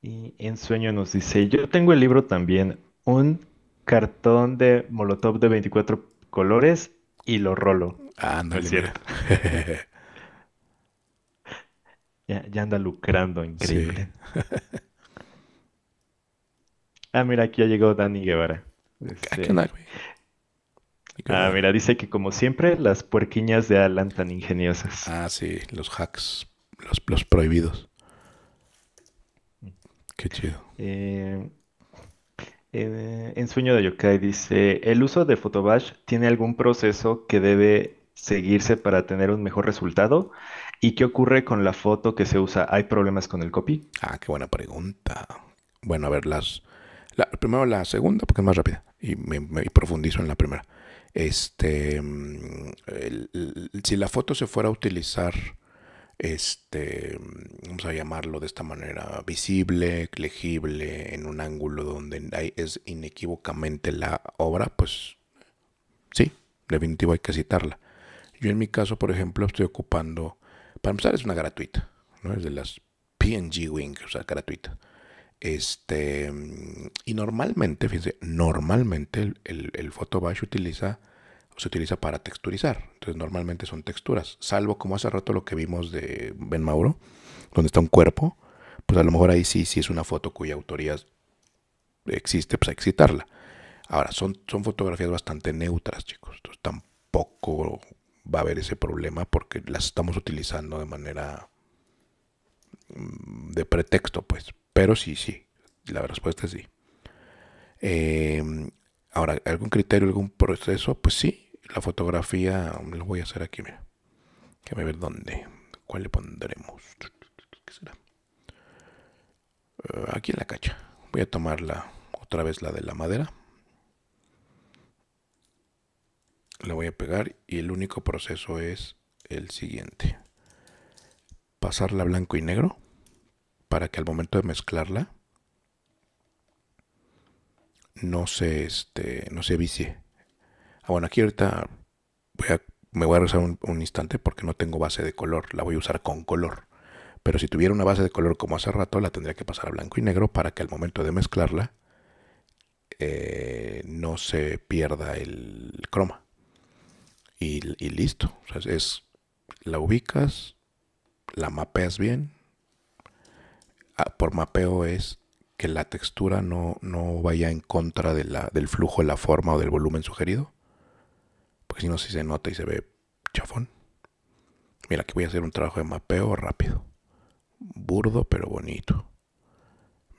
Y en sueño nos dice, yo tengo el libro también, un cartón de Molotov de 24 colores y lo rolo. Ah, no es cierto. ya, anda lucrando, increíble. ah, mira, aquí ha llegado Dani Guevara. Ah, ¿Qué onda, este, Ah, mira, dice que como siempre, las puerquiñas de Alan tan ingeniosas. Ah, sí, los hacks, los, los prohibidos. Qué chido. Eh, eh, en Sueño de Yokai dice, ¿el uso de Photobash tiene algún proceso que debe seguirse para tener un mejor resultado? ¿Y qué ocurre con la foto que se usa? ¿Hay problemas con el copy? Ah, qué buena pregunta. Bueno, a ver, las... La, primero la segunda porque es más rápida y me, me profundizo en la primera. Este, mm, si la foto se fuera a utilizar, este, mm, vamos a llamarlo de esta manera, visible, legible, en un ángulo donde es inequívocamente la obra, pues sí, definitivo hay que citarla. Yo en mi caso, por ejemplo, estoy ocupando, para empezar es una gratuita, ¿no? es de las PNG Wing, o sea, gratuita. Este, mm, y normalmente, fíjense, normalmente el, el, el utiliza, se utiliza para texturizar. Entonces, normalmente son texturas, salvo como hace rato lo que vimos de Ben Mauro, donde está un cuerpo. Pues a lo mejor ahí sí, sí es una foto cuya autoría existe, pues excitarla, Ahora, son, son fotografías bastante neutras, chicos. Entonces, tampoco va a haber ese problema porque las estamos utilizando de manera mm, de pretexto, pues pero sí, sí, la respuesta es sí. Em, ahora, ¿algún criterio, algún proceso? Pues sí, la fotografía, mm, lo voy a hacer aquí, mira. Que me ver dónde, cuál le pondremos. ¿Qué será? Eh, aquí en la cacha. Voy a tomar otra vez la de la madera. La voy a pegar y el único proceso es el siguiente. Pasarla blanco y negro para que al momento de mezclarla no se, este, no se vicie. Ah, bueno, aquí ahorita voy me voy a regresar un, instante porque no tengo base de color, la voy a usar con color. Pero si tuviera una base de color como hace rato, la tendría que pasar a blanco y negro para que al momento de mezclarla eh, no se pierda el croma. Y, listo. es, la ubicas, la mapeas bien, por mapeo es que la textura no, vaya en contra de la, del flujo, de la forma o del volumen sugerido. Porque si no, si se nota y se ve chafón. Mira, aquí voy a hacer un trabajo de mapeo rápido. Burdo pero bonito.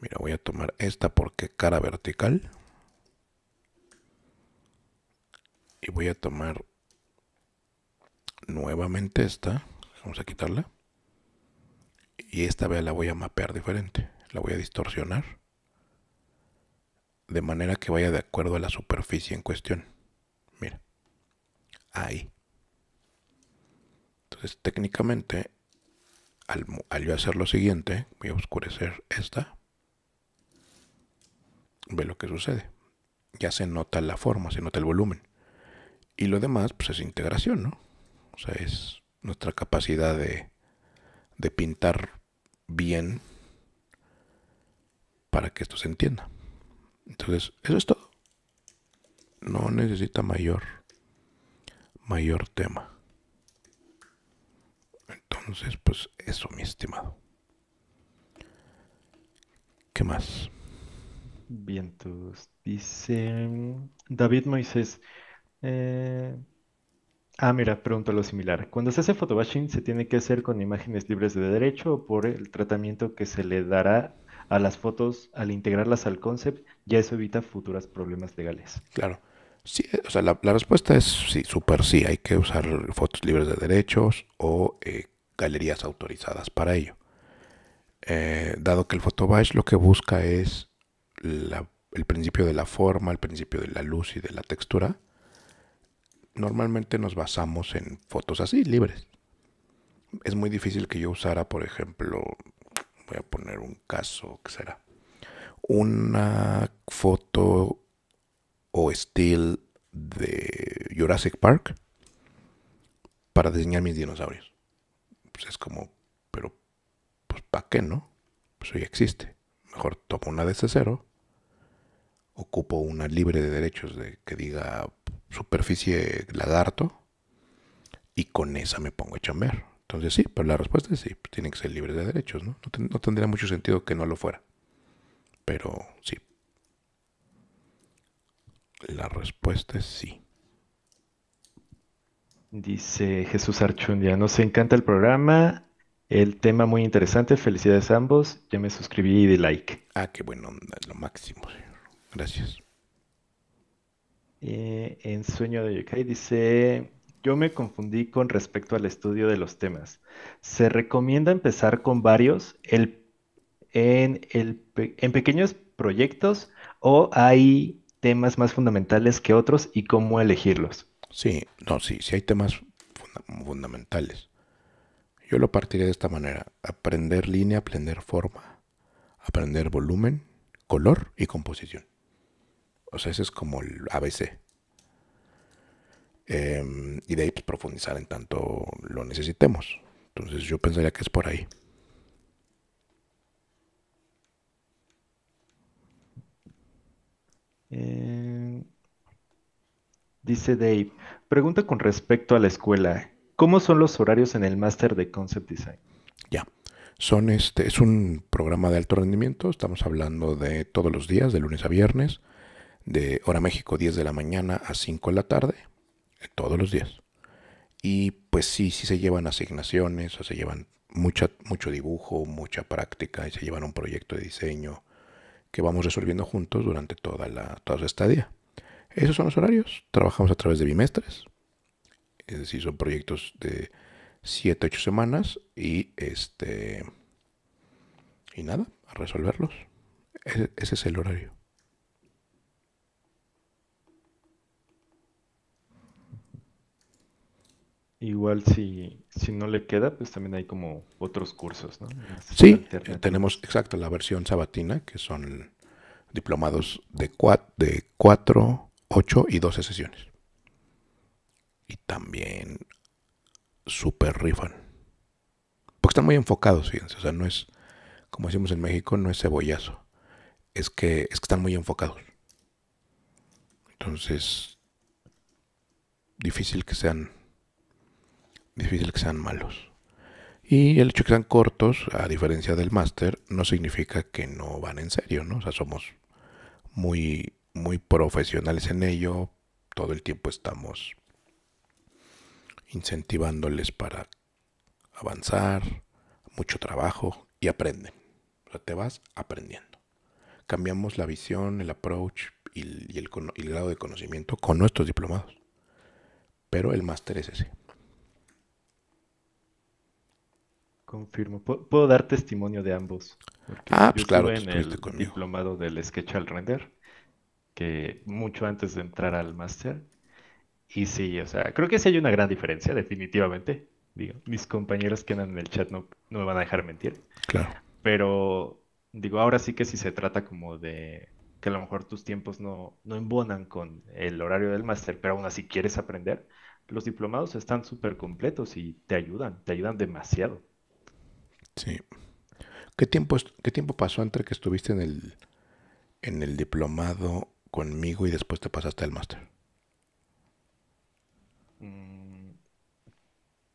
Mira, voy a tomar esta porque cara vertical. Y voy a tomar nuevamente esta. Vamos a quitarla. Y esta vez la voy a mapear diferente. La voy a distorsionar. De manera que vaya de acuerdo a la superficie en cuestión. Mira. Ahí. Entonces técnicamente, al, al yo hacer lo siguiente, voy a oscurecer esta. Ve lo que sucede. Ya se nota la forma, se nota el volumen. Y lo demás, pues es integración, ¿no? O sea, es nuestra capacidad de de pintar bien para que esto se entienda. Entonces, eso es todo. No necesita mayor mayor tema. Entonces, pues eso, mi estimado. ¿Qué más? Vientos. Dice David Moisés. Eh, Ah, mira, pregunto lo similar. Cuando se hace photobashing, ¿se tiene que hacer con imágenes libres de derecho o por el tratamiento que se le dará a las fotos al integrarlas al concept? Ya eso evita futuros problemas legales. Claro. Sí, eh, o sea, la, respuesta es sí, súper sí. Hay que usar fotos libres de derechos o eh, galerías autorizadas para ello. Eh, dado que el photobash lo que busca es el principio de la forma, el principio de la luz y de la textura normalmente nos basamos en fotos así, libres. Es muy difícil que yo usara, por ejemplo, voy a poner un caso, que será? Una foto o still de Jurassic Park para diseñar mis dinosaurios. Pues es como, pero, pues, ¿para qué no? Pues hoy existe. Mejor tomo una de cero, ocupo una libre de derechos de que diga superficie lagarto y con esa me pongo a chambear. Entonces sí, pero la respuesta es sí, tiene que ser libre de derechos, ¿no? No, tendría mucho sentido que no lo fuera. Pero sí. La respuesta es sí. Dice Jesús Archundia, nos encanta el programa, el tema muy interesante, felicidades a ambos, ya me suscribí y de like. Ah, qué bueno, lo máximo, Gracias. Eh, en Sueño de Yokai dice, yo me confundí con respecto al estudio de los temas. Se recomienda empezar con varios en, pequeños proyectos o hay temas más fundamentales que otros y cómo elegirlos. Sí, no, sí, sí hay temas fundamentales. Yo lo partiré de esta manera. Aprender línea, aprender forma, aprender volumen, color y composición. O sea, ese es como el ABC. Em, y de ahí pues, profundizar en tanto lo necesitemos. Entonces yo pensaría que es por ahí. Em, dice Dave, pregunta con respecto a la escuela. ¿Cómo son los horarios en el máster de Concept Design? Ya. Son este, es un programa de alto rendimiento. Estamos hablando de todos los días, de lunes a viernes de hora México 10 de la mañana a 5 de la tarde, todos los días. Y pues sí, sí se llevan asignaciones, o se llevan mucha, mucho dibujo, mucha práctica, y se llevan un proyecto de diseño que vamos resolviendo juntos durante toda, la, toda estadía. Esos son los horarios, trabajamos a través de bimestres, es decir, son proyectos de 7, 8 semanas y este... Y nada, a resolverlos. E, ese es el horario. Igual si, si no le queda, pues también hay como otros cursos, ¿no? Este sí, tenemos, exacto, la versión sabatina, que son diplomados de, cuatro, de 4, 8 y 12 sesiones. Y también super rifan. Porque están muy enfocados, fíjense. O sea, no es, como decimos en México, no es cebollazo. Es que, es que están muy enfocados. Entonces, difícil que sean difícil que sean malos. Y el hecho de que sean cortos, a diferencia del máster, no significa que no van en serio, ¿no? O sea, somos muy, muy profesionales en ello. Todo el tiempo estamos incentivándoles para avanzar, mucho trabajo y aprenden. O sea, te vas aprendiendo. Cambiamos la visión, el approach y y el grado de conocimiento con nuestros diplomados. Pero el máster es ese. Confirmo. Puedo, dar testimonio de ambos. Ah, pues claro. En el diplomado del Sketch al Render, que mucho antes de entrar al máster. Y sí, o sea, creo que sí hay una gran diferencia, definitivamente. Digo, mis compañeros que andan en el chat no, no me van a dejar mentir. Claro. Pero digo, ahora sí que si se trata como de que a lo mejor tus tiempos no, no embonan con el horario del máster, pero aún así quieres aprender, los diplomados están súper completos y te ayudan, te ayudan demasiado. Sí. ¿Qué tiempo, ¿Qué tiempo pasó entre que estuviste en el, en el diplomado conmigo y después te pasaste al máster? Mm,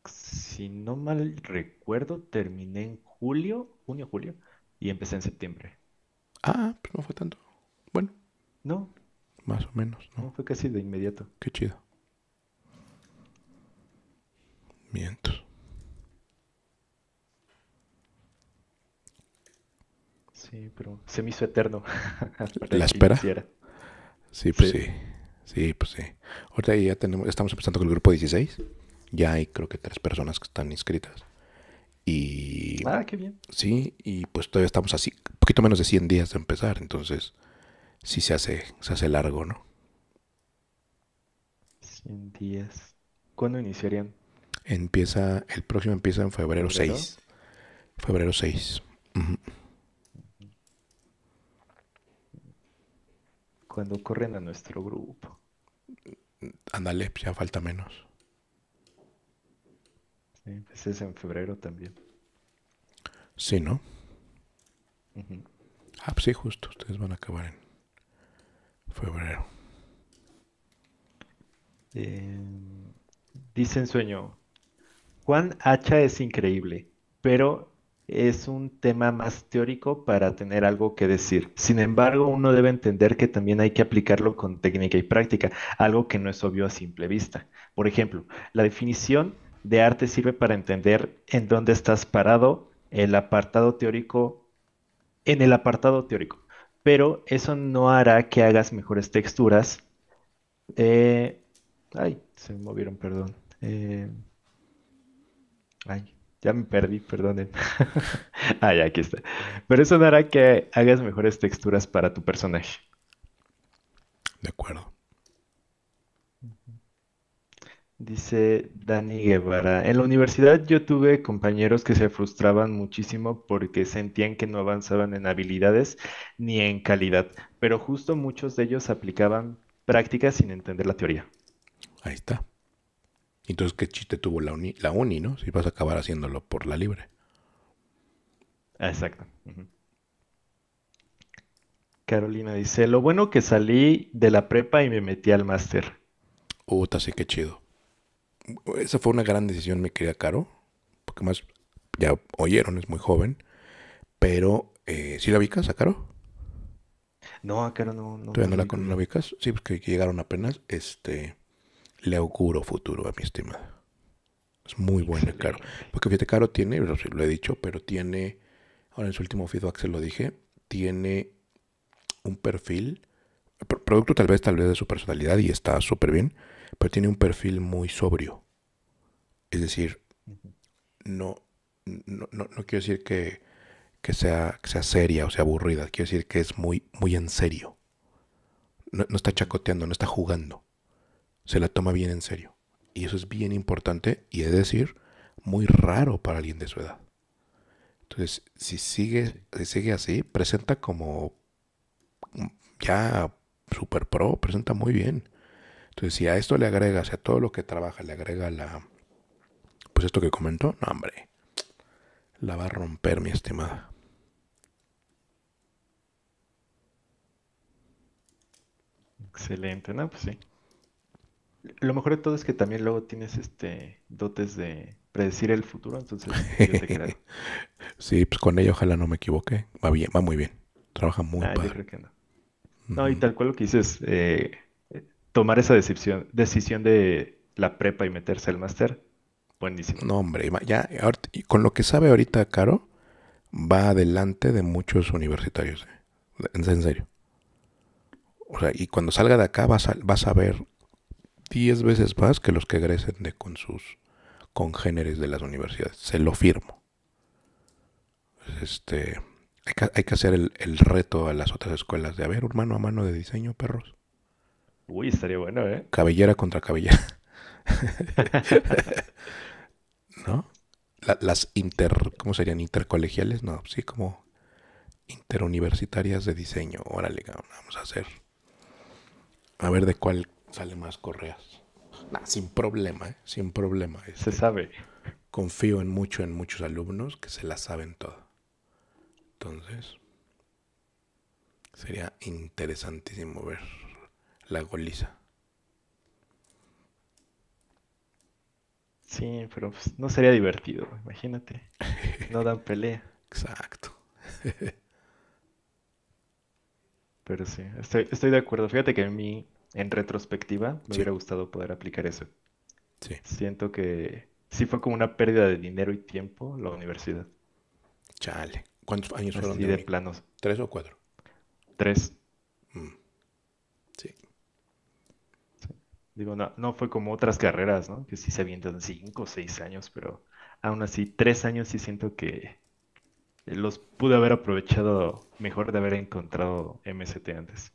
si no mal recuerdo, terminé en julio, junio, julio, y empecé en septiembre. Ah, pues no fue tanto. Bueno. No. Más o menos, ¿no? no fue casi de inmediato. Qué chido. Mientras. Sí, pero se me hizo eterno. ¿La espera? Sí, pues sí. sí. pues sí. Ahorita ya tenemos, estamos empezando con el grupo 16. Ya hay creo que tres personas que están inscritas. Y... Ah, qué bien. Sí, y pues todavía estamos así, poquito menos de 100 días de empezar, entonces sí se hace, se hace largo, ¿no? 100 días. ¿Cuándo iniciarían? Empieza, el próximo empieza en febrero, 6. Febrero 6. cuando corren a nuestro grupo. Ándale, ya falta menos. Sí, pues en febrero también. Sí, ¿no? Ah, pues sí, justo. Ustedes van a acabar en febrero. Eh, dice en sueño. Juan Hacha es increíble, pero es un tema más teórico para tener algo que decir. Sin embargo, uno debe entender que también hay que aplicarlo con técnica y práctica, algo que no es obvio a simple vista. Por ejemplo, la definición de arte sirve para entender en dónde estás parado el apartado teórico en el apartado teórico, pero eso no hará que hagas mejores texturas. Eh, ay, se movieron, perdón. Eh, ay, ya me perdí, perdonen. ah, ya, aquí está. Pero eso dará que hagas mejores texturas para tu personaje. De acuerdo. Dice Dani Guevara, en la universidad yo tuve compañeros que se frustraban muchísimo porque sentían que no avanzaban en habilidades ni en calidad, pero justo muchos de ellos aplicaban prácticas sin entender la teoría. Ahí está. Entonces, ¿qué chiste tuvo la uni, la uni no? Si vas a acabar haciéndolo por la libre. Exacto. Carolina dice, lo bueno que salí de la prepa y me metí al máster. Uta sí, qué chido. Esa fue una gran decisión, me querida Caro, porque más ya oyeron, es muy joven, pero eh, ¿sí la vicas a Caro? No, a Caro no. no no la, con, la vicas, sí, pues llegaron apenas, este le auguro futuro a mi estimada. Es muy buena, claro. Porque fíjate, Caro tiene, lo he dicho, pero tiene, ahora en su último feedback se lo dije, tiene un perfil, producto tal vez, tal vez de su personalidad y está súper bien, pero tiene un perfil muy sobrio. Es decir, no, no, quiero decir que, sea, sea seria o sea aburrida, quiero decir que es muy, muy en serio. no está chacoteando, no está jugando se la toma bien en serio. Y eso es bien importante y es decir, muy raro para alguien de su edad. Entonces, si sigue, si sigue así, presenta como mm, ya super pro, presenta muy bien. Entonces, si a esto le agrega, a todo lo que trabaja le agrega la, pues esto que comentó, no, hombre, la va a romper mi estimada. Excelente, ¿no? Pues sí. Lo mejor de todo es que también luego tienes este dotes de predecir el futuro, entonces sí, pues con ello ojalá no me equivoque. Va bien, va muy bien. Trabaja muy bien. Ah, no. y tal cual lo que dices, eh, eh, tomar esa decisión, decisión de la prepa y meterse al máster, buenísimo. No, hombre, ya con lo que sabe ahorita Caro, va adelante de muchos universitarios, eh, en, serio. O sea, y cuando salga de acá vas a, ver... a 10 veces más que los que egresen de con sus congéneres de las universidades. Se lo firmo. Este, hay, que, hacer el, reto a las otras escuelas de, a ver, un mano a mano de diseño, perros. Uy, estaría bueno, ¿eh? Cabellera contra cabellera. ¿No? las inter, ¿cómo serían? Intercolegiales, no, sí, como interuniversitarias de diseño. Órale, vamos a hacer. A ver de cuál sale más correas. sin problema, ¿eh? sin problema. se sabe. Confío en mucho en muchos alumnos que se la saben toda. Entonces, sería interesantísimo ver la goliza. Sí, pero pues, no sería divertido, imagínate. No dan pelea. Exacto. pero sí, estoy, estoy de acuerdo. Fíjate que en mí en retrospectiva, me hubiera gustado poder aplicar eso. Siento que sí fue como una pérdida de dinero y tiempo la universidad. Chale. ¿Cuántos años fueron? de, planos. ¿Tres o cuatro? Tres. Mm. Sí. Digo, no, fue como otras carreras, ¿no? Que sí se avientan cinco o seis años, pero aún así, tres años sí siento que los pude haber aprovechado mejor de haber encontrado MST antes.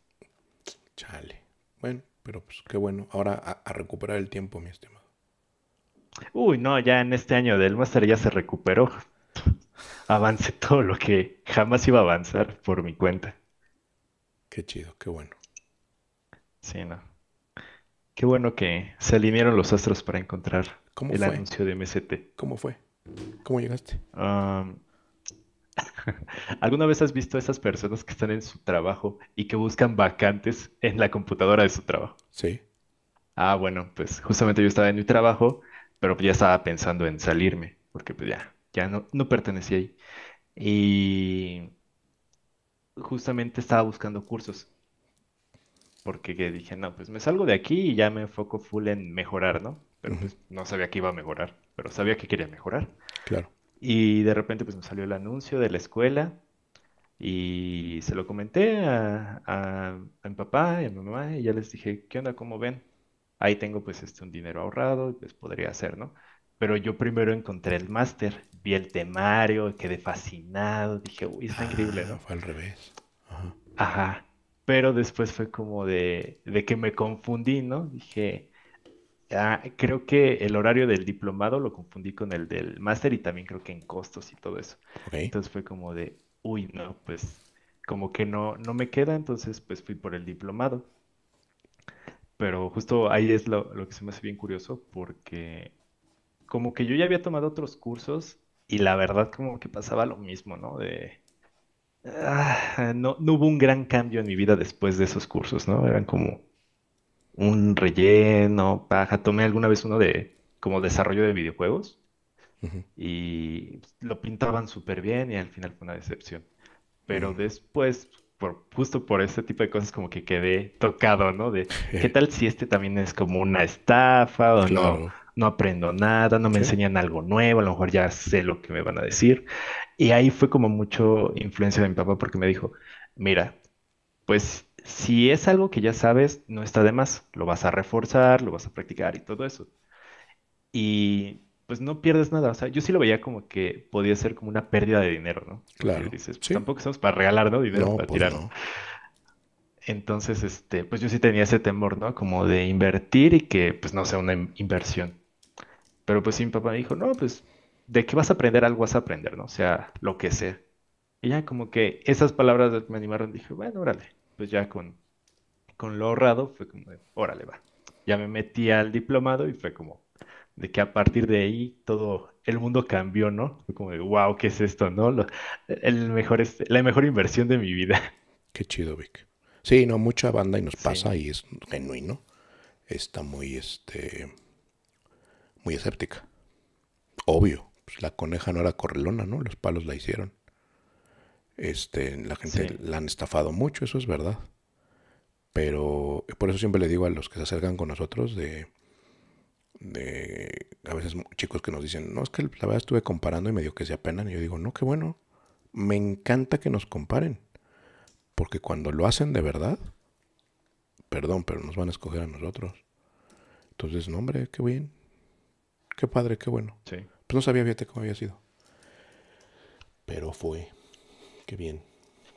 Chale. Bueno, pero pues qué bueno. Ahora a, recuperar el tiempo, mi estimado. Uy, no, ya en este año del máster ya se recuperó. Avance todo lo que jamás iba a avanzar por mi cuenta. Qué chido, qué bueno. Sí, no. Qué bueno que se alinearon los astros para encontrar el anuncio de MST. ¿Cómo fue? ¿Cómo llegaste? Ah... ¿Alguna vez has visto a esas personas que están en su trabajo y que buscan vacantes en la computadora de su trabajo? Sí. Ah, bueno, pues justamente yo estaba en mi trabajo, pero ya estaba pensando en salirme, porque pues ya, ya no, no pertenecía ahí. Y justamente estaba buscando cursos, porque dije, no, pues me salgo de aquí y ya me enfoco full en mejorar, ¿no? Pero pues no sabía que iba a mejorar, pero sabía que quería mejorar. Claro. Y de repente pues me salió el anuncio de la escuela y se lo comenté a, mi papá y a mi mamá y ya les dije, ¿qué onda? ¿Cómo ven? Ahí tengo pues este un dinero ahorrado pues podría hacer, ¿no? Pero yo primero encontré el máster, vi el temario, quedé fascinado, dije, uy, está increíble, ah, ¿no? Fue al revés. Ajá. Ajá. Pero después fue como de, de que me confundí, ¿no? Dije, Ah, creo que el horario del diplomado lo confundí con el del máster y también creo que en costos y todo eso. Entonces fue como de, uy, no, pues como que no, no me queda, entonces pues fui por el diplomado. Pero justo ahí es lo, que se me hace bien curioso porque como que yo ya había tomado otros cursos y la verdad como que pasaba lo mismo, ¿no? De... Ah, no hubo un gran cambio en mi vida después de esos cursos, ¿no? Eran como un relleno, paja. Tomé alguna vez uno de como desarrollo de videojuegos y lo pintaban súper bien y al final fue una decepción. Pero después, por, justo por ese tipo de cosas, como que quedé tocado, ¿no? De qué tal si este también es como una estafa o no, no aprendo nada, no me enseñan algo nuevo, a lo mejor ya sé lo que me van a decir. Y ahí fue como mucho influencia de mi papá porque me dijo, mira, pues si es algo que ya sabes, no está de más. Lo vas a reforzar, lo vas a practicar y todo eso. Y pues no pierdes nada. O sea, yo sí lo veía como que podía ser como una pérdida de dinero, ¿no? Claro. tampoco estamos para regalar, ¿no? Dinero para pues, tirar. Entonces, este, pues yo sí tenía ese temor, ¿no? Como de invertir y que pues no sea una inversión. Pero pues sí, mi papá me dijo, no, pues de qué vas a aprender algo vas a aprender, ¿no? O sea, lo que sea. Y ya como que esas palabras me animaron, dije, bueno, órale pues ya con, lo ahorrado fue como, órale, va. Ya me metí al diplomado y fue como de que a partir de ahí todo el mundo cambió, ¿no? Fue como de, wow, ¿qué es esto, no? el mejor, la mejor inversión de mi vida. Qué chido, Vic. Sí, no, mucha banda y nos pasa y es genuino. Está muy, este, muy escéptica. Obvio, pues, la coneja no era correlona, ¿no? Los palos la hicieron. Este, la gente la han estafado mucho, eso es verdad. Pero por eso siempre le digo a los que se acercan con nosotros de, de a veces chicos que nos dicen, no, es que la verdad estuve comparando y medio que se apenan. Y yo digo, no, qué bueno. Me encanta que nos comparen. Porque cuando lo hacen de verdad, perdón, pero nos van a escoger a nosotros. Entonces, no, hombre, qué bien. Qué padre, qué bueno. Sí. Pues no sabía, fíjate cómo había sido. Pero fue. Qué bien.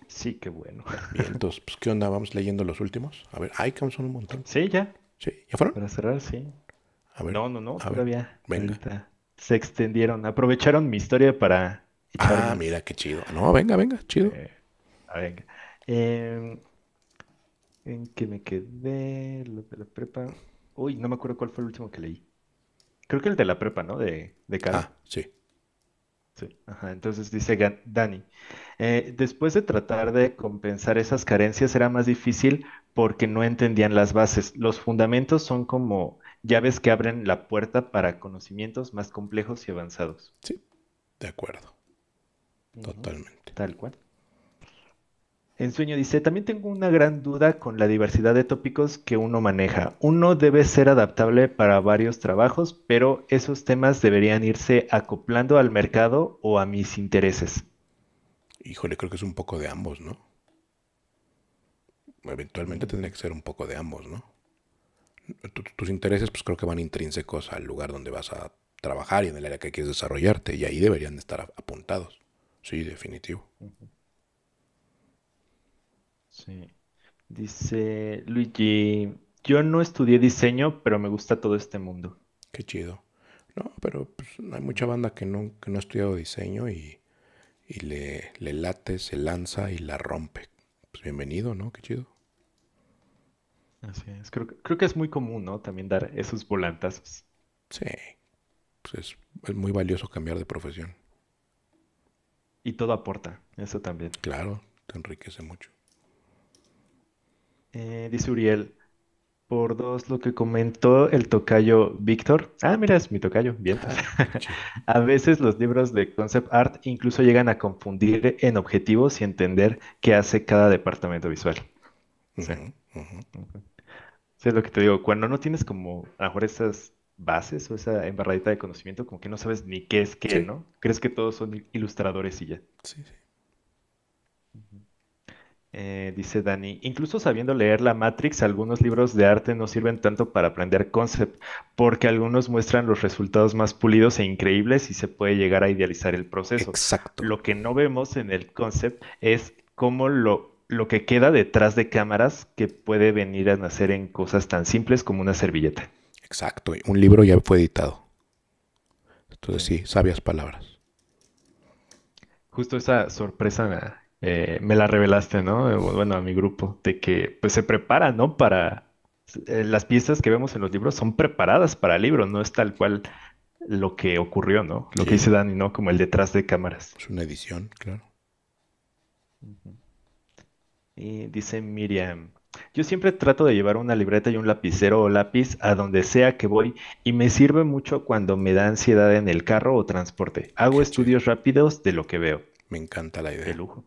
Sí, qué bueno. entonces, pues, ¿qué onda? Vamos leyendo los últimos. A ver, hay que son un montón. Sí, ya. Sí, ¿ya fueron? Para cerrar, sí. No, no, no, todavía. venga. se extendieron. Aprovecharon mi historia para. Ah, mira, qué chido. No, venga, venga, chido. Eh, ah, venga. Em, ¿En qué me quedé? Lo de la prepa. Uy, no me acuerdo cuál fue el último que leí. Creo que el de la prepa, ¿no? De, de cara. Ah, sí. Sí, ajá. Entonces dice Dani. Eh, después de tratar de compensar esas carencias era más difícil porque no entendían las bases. Los fundamentos son como llaves que abren la puerta para conocimientos más complejos y avanzados. Sí, de acuerdo. Totalmente. Tal cual. En sueño dice, también tengo una gran duda con la diversidad de tópicos que uno maneja. Uno debe ser adaptable para varios trabajos, pero esos temas deberían irse acoplando al mercado o a mis intereses híjole, creo que es un poco de ambos, ¿no? Eventualmente mm. tendría que ser un poco de ambos, ¿no? Tus intereses, pues creo que van intrínsecos al lugar donde vas a trabajar y en el área que quieres desarrollarte, y ahí deberían estar apuntados. Sí, definitivo. Sí. Dice Luigi, yo no estudié diseño, pero me gusta todo este mundo. Qué chido. No, pero pues, hay mucha banda que no, que no ha estudiado diseño y, y le, late, se lanza y la rompe. Pues bienvenido, ¿no? Qué chido. Así es, creo, creo que es muy común, ¿no? También dar esos volantazos. Sí, pues es, muy valioso cambiar de profesión. Y todo aporta, eso también. Claro, te enriquece mucho. Eh, dice Uriel, por dos, lo que comentó el tocayo Víctor. Ah, mira, es mi tocayo. Bien. Ah, a veces los libros de concept art incluso llegan a confundir en objetivos y entender qué hace cada departamento visual. sí. es lo que te digo. Cuando no tienes como, a lo mejor esas bases o esa embarradita de conocimiento, como que no sabes ni qué es qué, ¿no? Crees que todos son ilustradores y ya. Sí, sí. Eh, dice Dani, incluso sabiendo leer la Matrix, algunos libros de arte no sirven tanto para aprender concept, porque algunos muestran los resultados más pulidos e increíbles y se puede llegar a idealizar el proceso. Exacto. Lo que no vemos en el concept es cómo lo, lo que queda detrás de cámaras que puede venir a nacer en cosas tan simples como una servilleta. Exacto, un libro ya fue editado. Entonces sí, sabias palabras. Justo esa sorpresa eh, me la revelaste, ¿no? Eh, bueno, a mi grupo, de que pues se prepara, ¿no? Para... Eh, las piezas que vemos en los libros son preparadas para el libro, no es tal cual lo que ocurrió, ¿no? Lo que dice Dani, ¿no? Como el detrás de cámaras. Es una edición, claro. Y dice Miriam, yo siempre trato de llevar una libreta y un lapicero o lápiz a donde sea que voy y me sirve mucho cuando me da ansiedad en el carro o transporte. Hago estudios rápidos de lo que veo. Me encanta la idea. De lujo.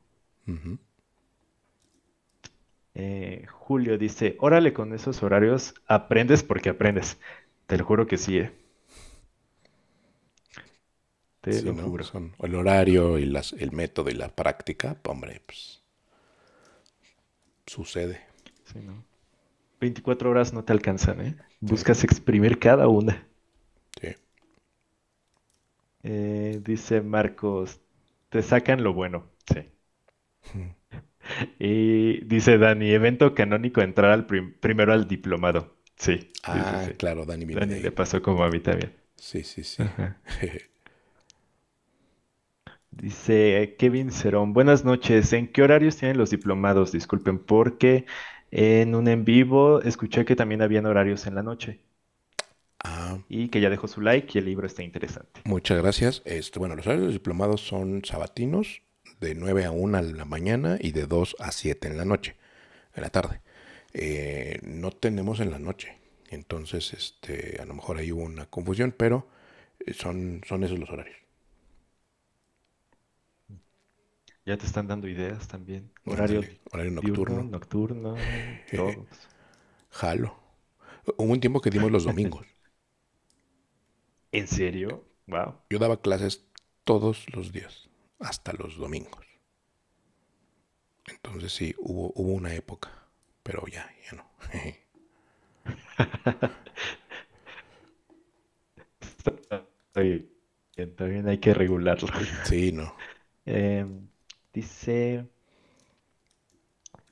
Eh, Julio dice, órale con esos horarios, aprendes porque aprendes. Te lo juro que sí. Eh. sí, Son el horario y las, el método y la práctica, hombre, pues, sucede. 24 horas no te alcanzan, ¿eh? Buscas exprimir cada una. Sí. Eh, dice Marcos, te sacan lo bueno, sí. Y dice Dani, evento canónico entrar al primero al diplomado. Sí. Ah, claro, Dani. Mira, le pasó como a mí también. Sí, sí, sí. dice Kevin Cerón, buenas noches. ¿En qué horarios tienen los diplomados? Disculpen, porque en un en vivo escuché que también habían horarios en la noche. Ah. Y que ya dejó su like y el libro está interesante. Muchas gracias. Este, bueno, los horarios de diplomados son sabatinos de 9 a 1 en la mañana y de 2 a 7 en la noche, en la tarde. Eh, no tenemos en la noche, entonces este, a lo mejor ahí hubo una confusión, pero eh, son, son esos los horarios. Ya te están dando ideas también. Horario, nocturno. Nocturno, jalo. Hubo un tiempo que dimos los domingos. ¿En serio? Wow. Yo daba clases todos los días hasta los domingos. Entonces sí, hubo, hubo una época, pero ya, ya no. está hay que regularlo. Sí, no. Em, dice...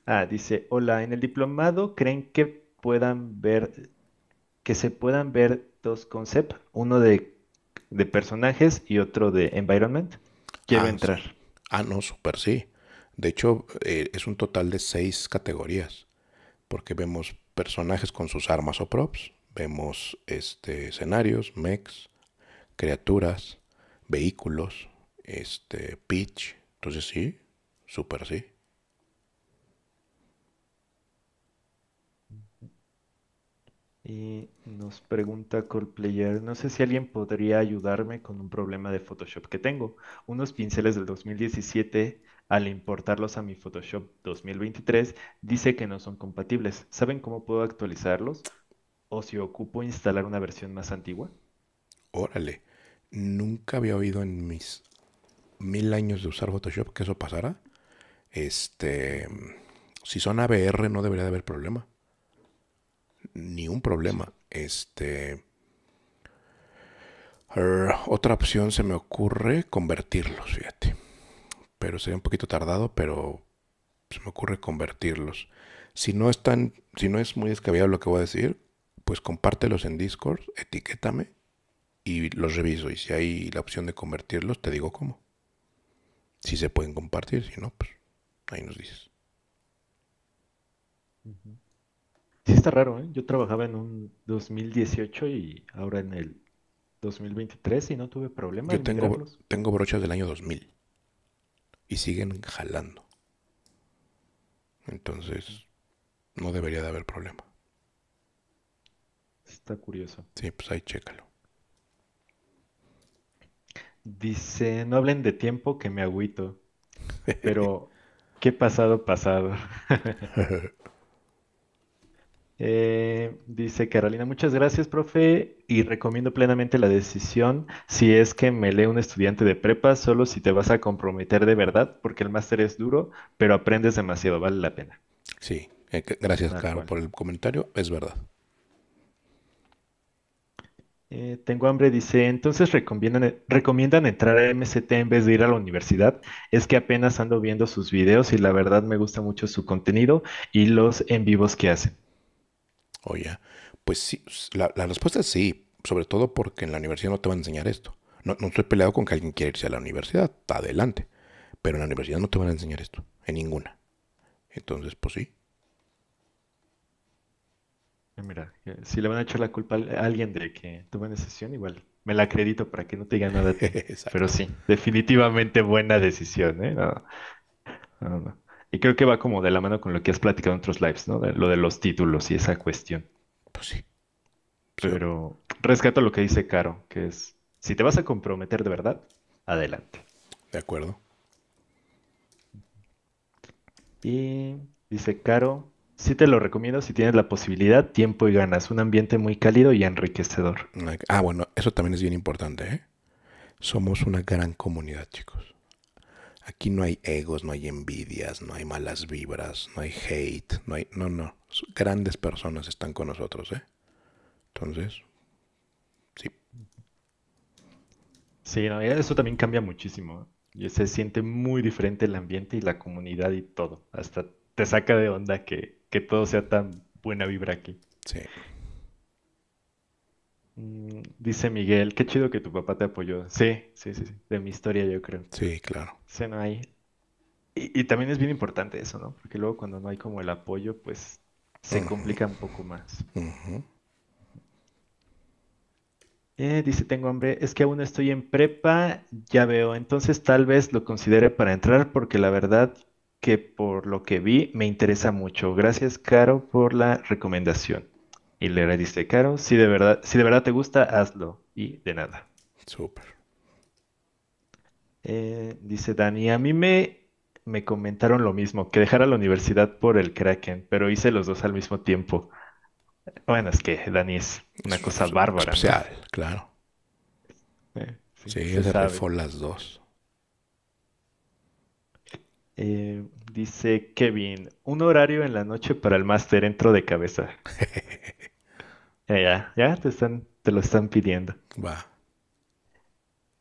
Ah, dice, hola, en el diplomado creen que puedan ver, que se puedan ver dos conceptos, uno de personajes y otro de environment quiero ah, entrar. Ah, no, súper sí. De hecho, eh, es un total de seis categorías, porque vemos personajes con sus armas o props, vemos este, escenarios, mechs, criaturas, vehículos, este, pitch. Entonces sí, súper sí. Y nos pregunta ColdPlayer, no sé si alguien podría ayudarme con un problema de Photoshop que tengo. Unos pinceles del 2017, al importarlos a mi Photoshop 2023, dice que no son compatibles. ¿Saben cómo puedo actualizarlos? ¿O si ocupo instalar una versión más antigua? Órale, nunca había oído en mis mil años de usar Photoshop que eso pasara. Este, si son ABR no debería de haber problema ni un problema. Este. Er, otra opción se me ocurre convertirlos, fíjate. Pero sería un poquito tardado, pero se me ocurre convertirlos. Si no están, si no es muy descabellado lo que voy a decir, pues compártelos en Discord, etiquétame y los reviso. Y si hay la opción de convertirlos, te digo cómo. Si se pueden compartir, si no, pues ahí nos dices. Sí, está raro, ¿eh? Yo trabajaba en un 2018 y ahora en el 2023 y no tuve problema. Yo tengo, tengo brochas del año 2000 y siguen jalando. Entonces, no debería de haber problema. Está curioso. Sí, pues ahí chécalo. Dice, no hablen de tiempo que me agüito, pero qué pasado pasado. Eh, dice Carolina, muchas gracias, profe, y recomiendo plenamente la decisión si es que me lee un estudiante de prepa, solo si te vas a comprometer de verdad, porque el máster es duro, pero aprendes demasiado, vale la pena. Sí, eh, gracias, Carlos por el comentario, es verdad. Eh, tengo hambre, dice, entonces recomiendan, eh, recomiendan entrar a MST en vez de ir a la universidad. Es que apenas ando viendo sus videos y la verdad me gusta mucho su contenido y los en vivos que hacen. Oye, pues sí, la, respuesta es sí, sobre todo porque en la universidad no te van a enseñar esto. No, estoy peleado con que alguien quiera irse a la universidad, adelante. Pero en la universidad no te van a enseñar esto, en ninguna. Entonces, pues sí. Ah, mira, eh, si le van a echar la culpa a alguien de que tuvo una decisión, igual me la acredito para que no te diga nada. Pero sí, definitivamente buena decisión, ¿eh? No, no, no. Y creo que va como de la mano con lo que has platicado en otros lives, ¿no? lo de los títulos y esa cuestión. Pues sí. Pero rescato lo que dice Caro, que es, si te vas a comprometer de verdad, adelante. De acuerdo. Y dice Caro, sí te lo recomiendo si tienes la posibilidad, tiempo y ganas. Un ambiente muy cálido y enriquecedor. Ah, bueno, eso también es bien importante, ¿eh? Somos una gran comunidad, chicos. Aquí no hay egos, no hay envidias, no hay malas vibras, no hay hate, no hay... No, no. Grandes personas están con nosotros, ¿eh? Entonces, sí. Sí, no, eso también cambia muchísimo. Y ¿eh? se siente muy diferente el ambiente y la comunidad y todo. Hasta te saca de onda que, que todo sea tan buena vibra aquí. Sí. Mm. dice Miguel, qué chido que tu papá te apoyó. Sí, sí, sí, de mi historia yo creo. Sí, claro. no hay. Y, también es bien importante eso, ¿no? Porque luego cuando no hay como el apoyo, pues se complica un poco más. Eh, dice, tengo hambre, es que aún estoy en prepa, ya veo, entonces tal vez lo considere para entrar porque la verdad que por lo que vi me interesa mucho. Gracias, Caro, por la recomendación. Y le dice, Caro, si de verdad, si de verdad te gusta, hazlo. Y de nada. Súper. Eh, dice Dani, a mí me, me comentaron lo mismo, que dejara la universidad por el Kraken, pero hice los dos al mismo tiempo. Bueno, es que Dani es una cosa bárbara. Especial, claro. Eh, sí, se, las dos. Eh, dice Kevin, un horario en la noche para el máster entro de cabeza. Ya, ya te están, te lo están pidiendo. Va.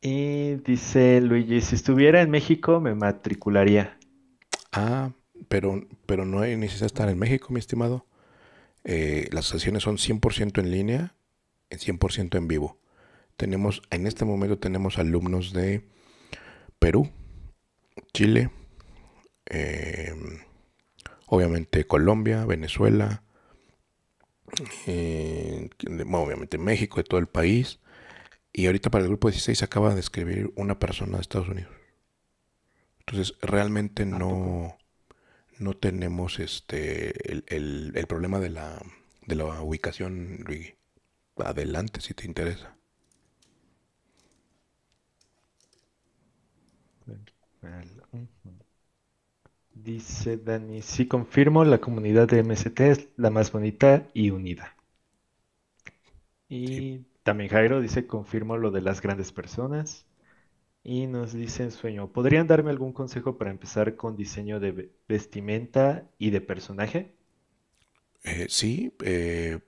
Y dice Luigi, si estuviera en México me matricularía. Ah, pero, pero no hay necesidad estar en México, mi estimado. Eh, las sesiones son 100% en línea, 100% en vivo. Tenemos, en este momento tenemos alumnos de Perú, Chile, em, obviamente Colombia, Venezuela, obviamente México, de todo el país. Y ahorita para el grupo 16 acaba de escribir una persona de Estados Unidos. Entonces, realmente no, no tenemos este el, problema de la, de la ubicación, Adelante si te interesa. Dice Dani, sí confirmo, la comunidad de MST es la más bonita y unida. Y también Jairo dice, confirmo lo de las grandes personas. Y nos dice en sueño, ¿podrían darme algún consejo para empezar con diseño de vestimenta y de personaje? Eh, sí, eh,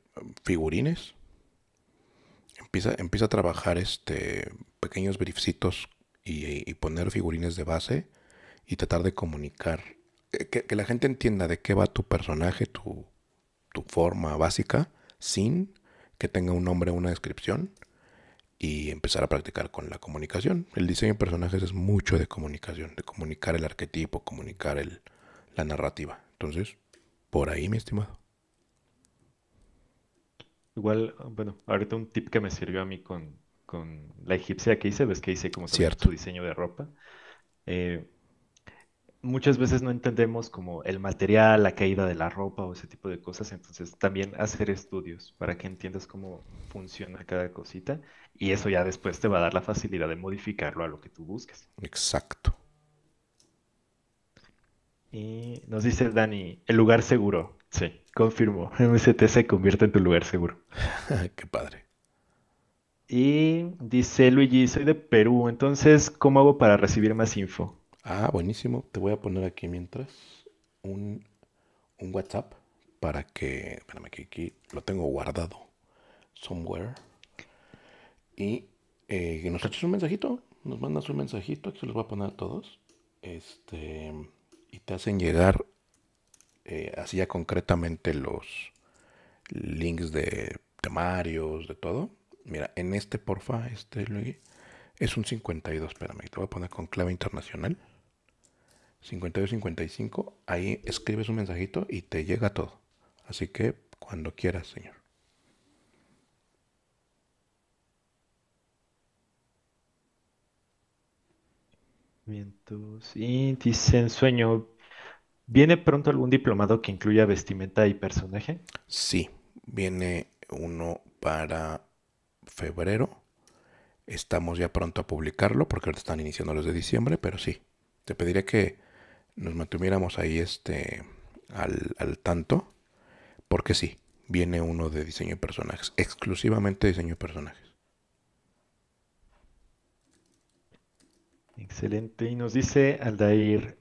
figurines. Empieza, empieza, a trabajar este, pequeños briefcitos y, y poner figurines de base y tratar de comunicar eh, que, la gente entienda de qué va tu personaje, tu, tu forma básica, sin que tenga un nombre o una descripción y empezar a practicar con la comunicación. El diseño de personajes es mucho de comunicación, de comunicar el arquetipo, comunicar el, la narrativa. Entonces, por ahí, mi estimado. Igual, bueno, ahorita un tip que me sirvió a mí con, la egipcia que hice, ves que hice como su diseño de ropa. Eh, muchas veces no entendemos como el material, la caída de la ropa o ese tipo de cosas, entonces también hacer estudios para que entiendas cómo funciona cada cosita y eso ya después te va a dar la facilidad de modificarlo a lo que tú busques. Exacto. Y nos dice Dani, el lugar seguro. Sí, confirmo. MST se convierte en tu lugar seguro. Qué padre. Y dice Luigi, soy de Perú, entonces, ¿cómo hago para recibir más info? Ah, buenísimo. Te voy a poner aquí mientras un, WhatsApp para que. Espérame que aquí lo tengo guardado somewhere. Y eh, nos eches un mensajito. Nos mandas un mensajito. Aquí se los voy a poner a todos. Este. Y te hacen llegar eh, así ya concretamente los links de temarios, de todo. Mira, en este, porfa, este, es un 52, espérame, te voy a poner con clave internacional. 5255, ahí escribes un mensajito y te llega todo. Así que cuando quieras, Señor. Y dice sueño, ¿viene pronto algún diplomado que incluya vestimenta y personaje? Sí, viene uno para febrero. Estamos ya pronto a publicarlo porque ahorita están iniciando los de diciembre, pero sí, te pediré que nos mantuviéramos ahí este, al, al tanto, porque sí, viene uno de diseño de personajes, exclusivamente diseño de personajes. Excelente. Y nos dice Aldair,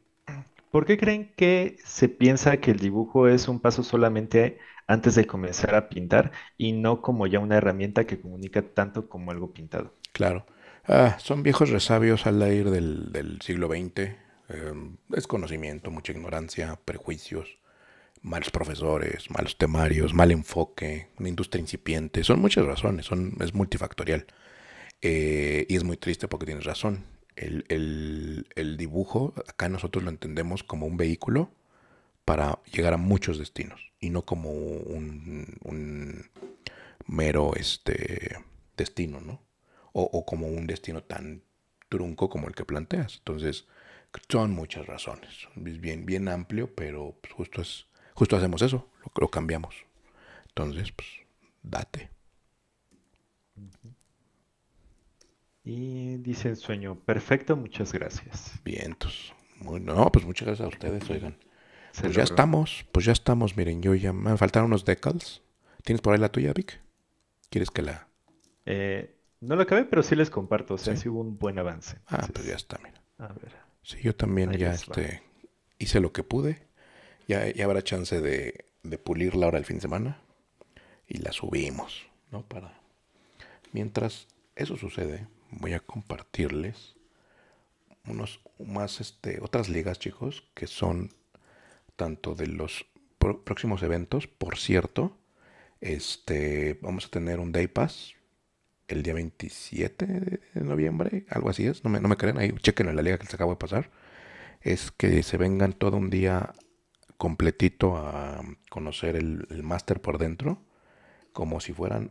¿por qué creen que se piensa que el dibujo es un paso solamente antes de comenzar a pintar y no como ya una herramienta que comunica tanto como algo pintado? Claro. Ah, son viejos resabios Aldair del, del siglo XX, desconocimiento, em, mucha ignorancia, prejuicios, malos profesores, malos temarios, mal enfoque, una industria incipiente. Son muchas razones, son, es multifactorial. Eh, y es muy triste porque tienes razón. El, dibujo, acá nosotros lo entendemos como un vehículo para llegar a muchos destinos y no como un, mero este, destino, ¿no? O, o como un destino tan trunco como el que planteas. Entonces, son muchas razones. bien, bien amplio, pero pues, justo, es, justo hacemos eso, lo, cambiamos. Entonces, pues, date. Y dice el sueño, perfecto, muchas gracias. Vientos. no, pues muchas gracias a ustedes, oigan. pues ya estamos, pues ya estamos, miren, yo ya me faltaron unos decals. ¿Tienes por ahí la tuya, Vic? ¿Quieres que la...? Eh, no la acabé, pero sí les comparto, o sea, sí, hubo un buen avance. Ah, pues ya está, mira. A ver. Sí, yo también ya este, hice lo que pude. Ya, habrá chance de, pulir pulirla ahora el fin de semana. Y la subimos, ¿no? Para. Mientras eso sucede, voy a compartirles unos más este, otras ligas, chicos, que son tanto de los próximos eventos. Por cierto, este, vamos a tener un Day Pass el día 27 de noviembre, algo así es, no me, no creen, ahí chequen en la liga que les acabo de pasar, es que se vengan todo un día completito a conocer el, máster por dentro, como si fueran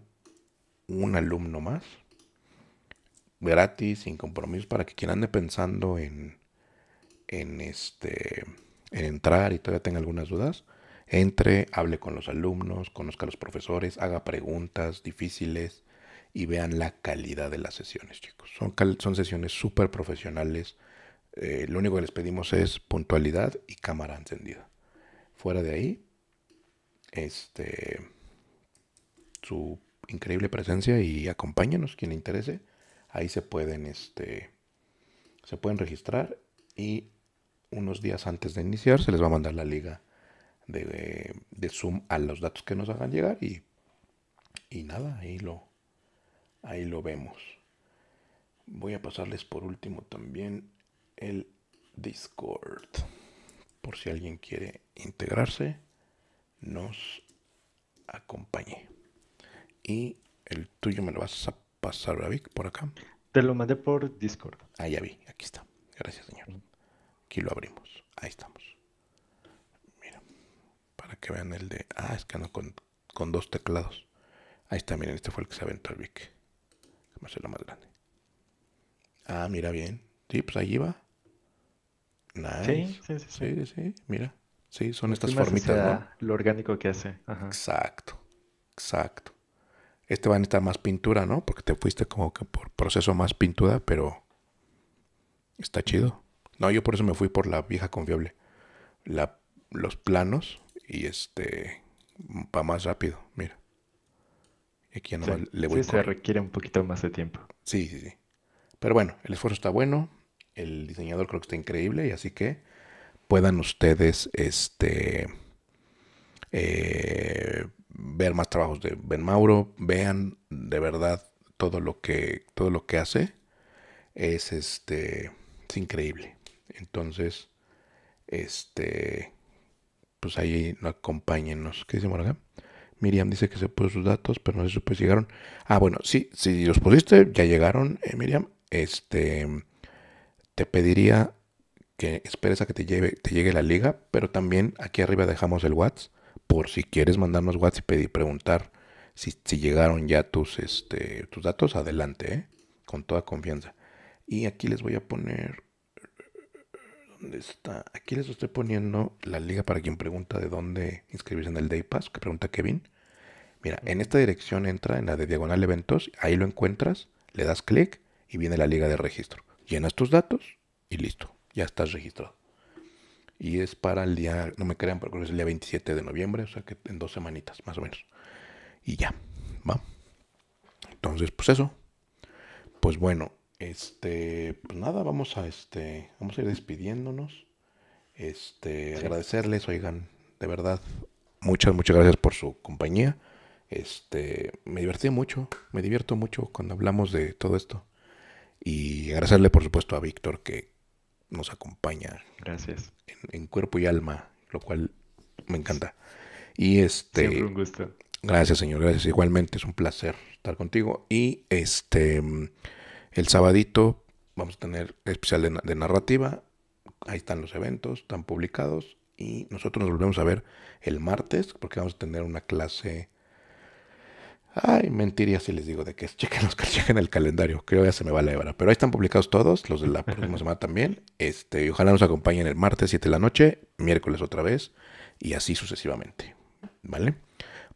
un alumno más, gratis, sin compromiso, para que quien ande pensando en, en, este, en entrar y todavía tenga algunas dudas, entre, hable con los alumnos, conozca a los profesores, haga preguntas difíciles, y vean la calidad de las sesiones, chicos. Son, son sesiones súper profesionales. Eh, lo único que les pedimos es puntualidad y cámara encendida. Fuera de ahí, este, su increíble presencia y acompáñenos, quien le interese. Ahí se pueden, este, se pueden registrar y unos días antes de iniciar se les va a mandar la liga de, Zoom a los datos que nos hagan llegar y, y nada, ahí lo, Ahí lo vemos. Voy a pasarles por último también el Discord. Por si alguien quiere integrarse, nos acompañe. Y el tuyo me lo vas a pasar, Vic, por acá. Te lo mandé por Discord. Ah, ya vi, aquí está. Gracias, señor. Aquí lo abrimos. Ahí estamos. Mira, para que vean el de. Ah, es que no, con, con dos teclados. Ahí está, miren, este fue el que se aventó el Vic. Va a más grande. Ah, mira bien. Sí, pues ahí va. Sí, sí, sí. Sí, sí, mira. Sí, son estas formitas, ¿no? Lo orgánico que hace. Exacto, exacto. Este va a necesitar más pintura, ¿no? Porque te fuiste como que por proceso más pintura, pero está chido. No, yo por eso me fui por la vieja confiable. La, los planos y este va más rápido, mira. Aquí le voy se requiere un poquito más de tiempo. Sí, sí, sí. Pero bueno, el esfuerzo está bueno. El diseñador creo que está increíble. Y así que puedan ustedes este, eh, ver más trabajos de Ben Mauro. Vean de verdad todo lo que, todo lo que hace. Es, este, increíble. Entonces, este, pues ahí acompáñenos. ¿Qué decimos acá? Miriam dice que se puso sus datos, pero no sé si llegaron. Ah, bueno, sí, si los pusiste, ya llegaron, eh, Miriam. Este, te pediría que esperes a que te, lleve, te llegue la liga, pero también aquí arriba dejamos el WhatsApp por si quieres mandarnos WhatsApp y pedir, preguntar si, si, llegaron ya tus, este, tus datos, adelante, eh, con toda confianza. Y aquí les voy a poner está? Aquí les estoy poniendo la liga para quien pregunta de dónde inscribirse en el Day Pass, que pregunta Kevin. Mira, en esta dirección entra en la de diagonal eventos, ahí lo encuentras, le das clic y viene la liga de registro. Llenas tus datos y listo, ya estás registrado. Y es para el día, no me crean, pero creo que es el día 27 de noviembre, o sea que en dos semanitas más o menos. Y ya, va. Entonces, pues eso. Pues bueno, este, pues nada, vamos a este, vamos a ir despidiéndonos. Este, agradecerles, oigan, de verdad, muchas, muchas gracias por su compañía. Este, me divertí mucho, me divierto mucho cuando hablamos de todo esto. Y agradecerle, por supuesto, a Víctor que nos acompaña. Gracias. En, cuerpo y alma, lo cual me encanta. Y este. Siempre un gusto. Gracias, señor. Gracias. Igualmente, es un placer estar contigo. Y este. El sabadito vamos a tener especial de, narrativa. Ahí están los eventos, están publicados. Y nosotros nos volvemos a ver el martes porque vamos a tener una clase... Ay, mentiría si les digo de que es. Chequen, los, chequen el calendario. Creo que ya se me va la hora, Pero ahí están publicados todos, los de la próxima semana también. Este, y ojalá nos acompañen el martes 7 de la noche, miércoles otra vez, y así sucesivamente. ¿Vale?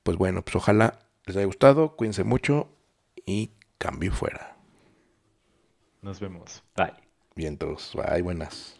Pues bueno, pues ojalá les haya gustado. Cuídense mucho y cambio fuera. Nos vemos. Bye. Bien, todos. Bye, buenas.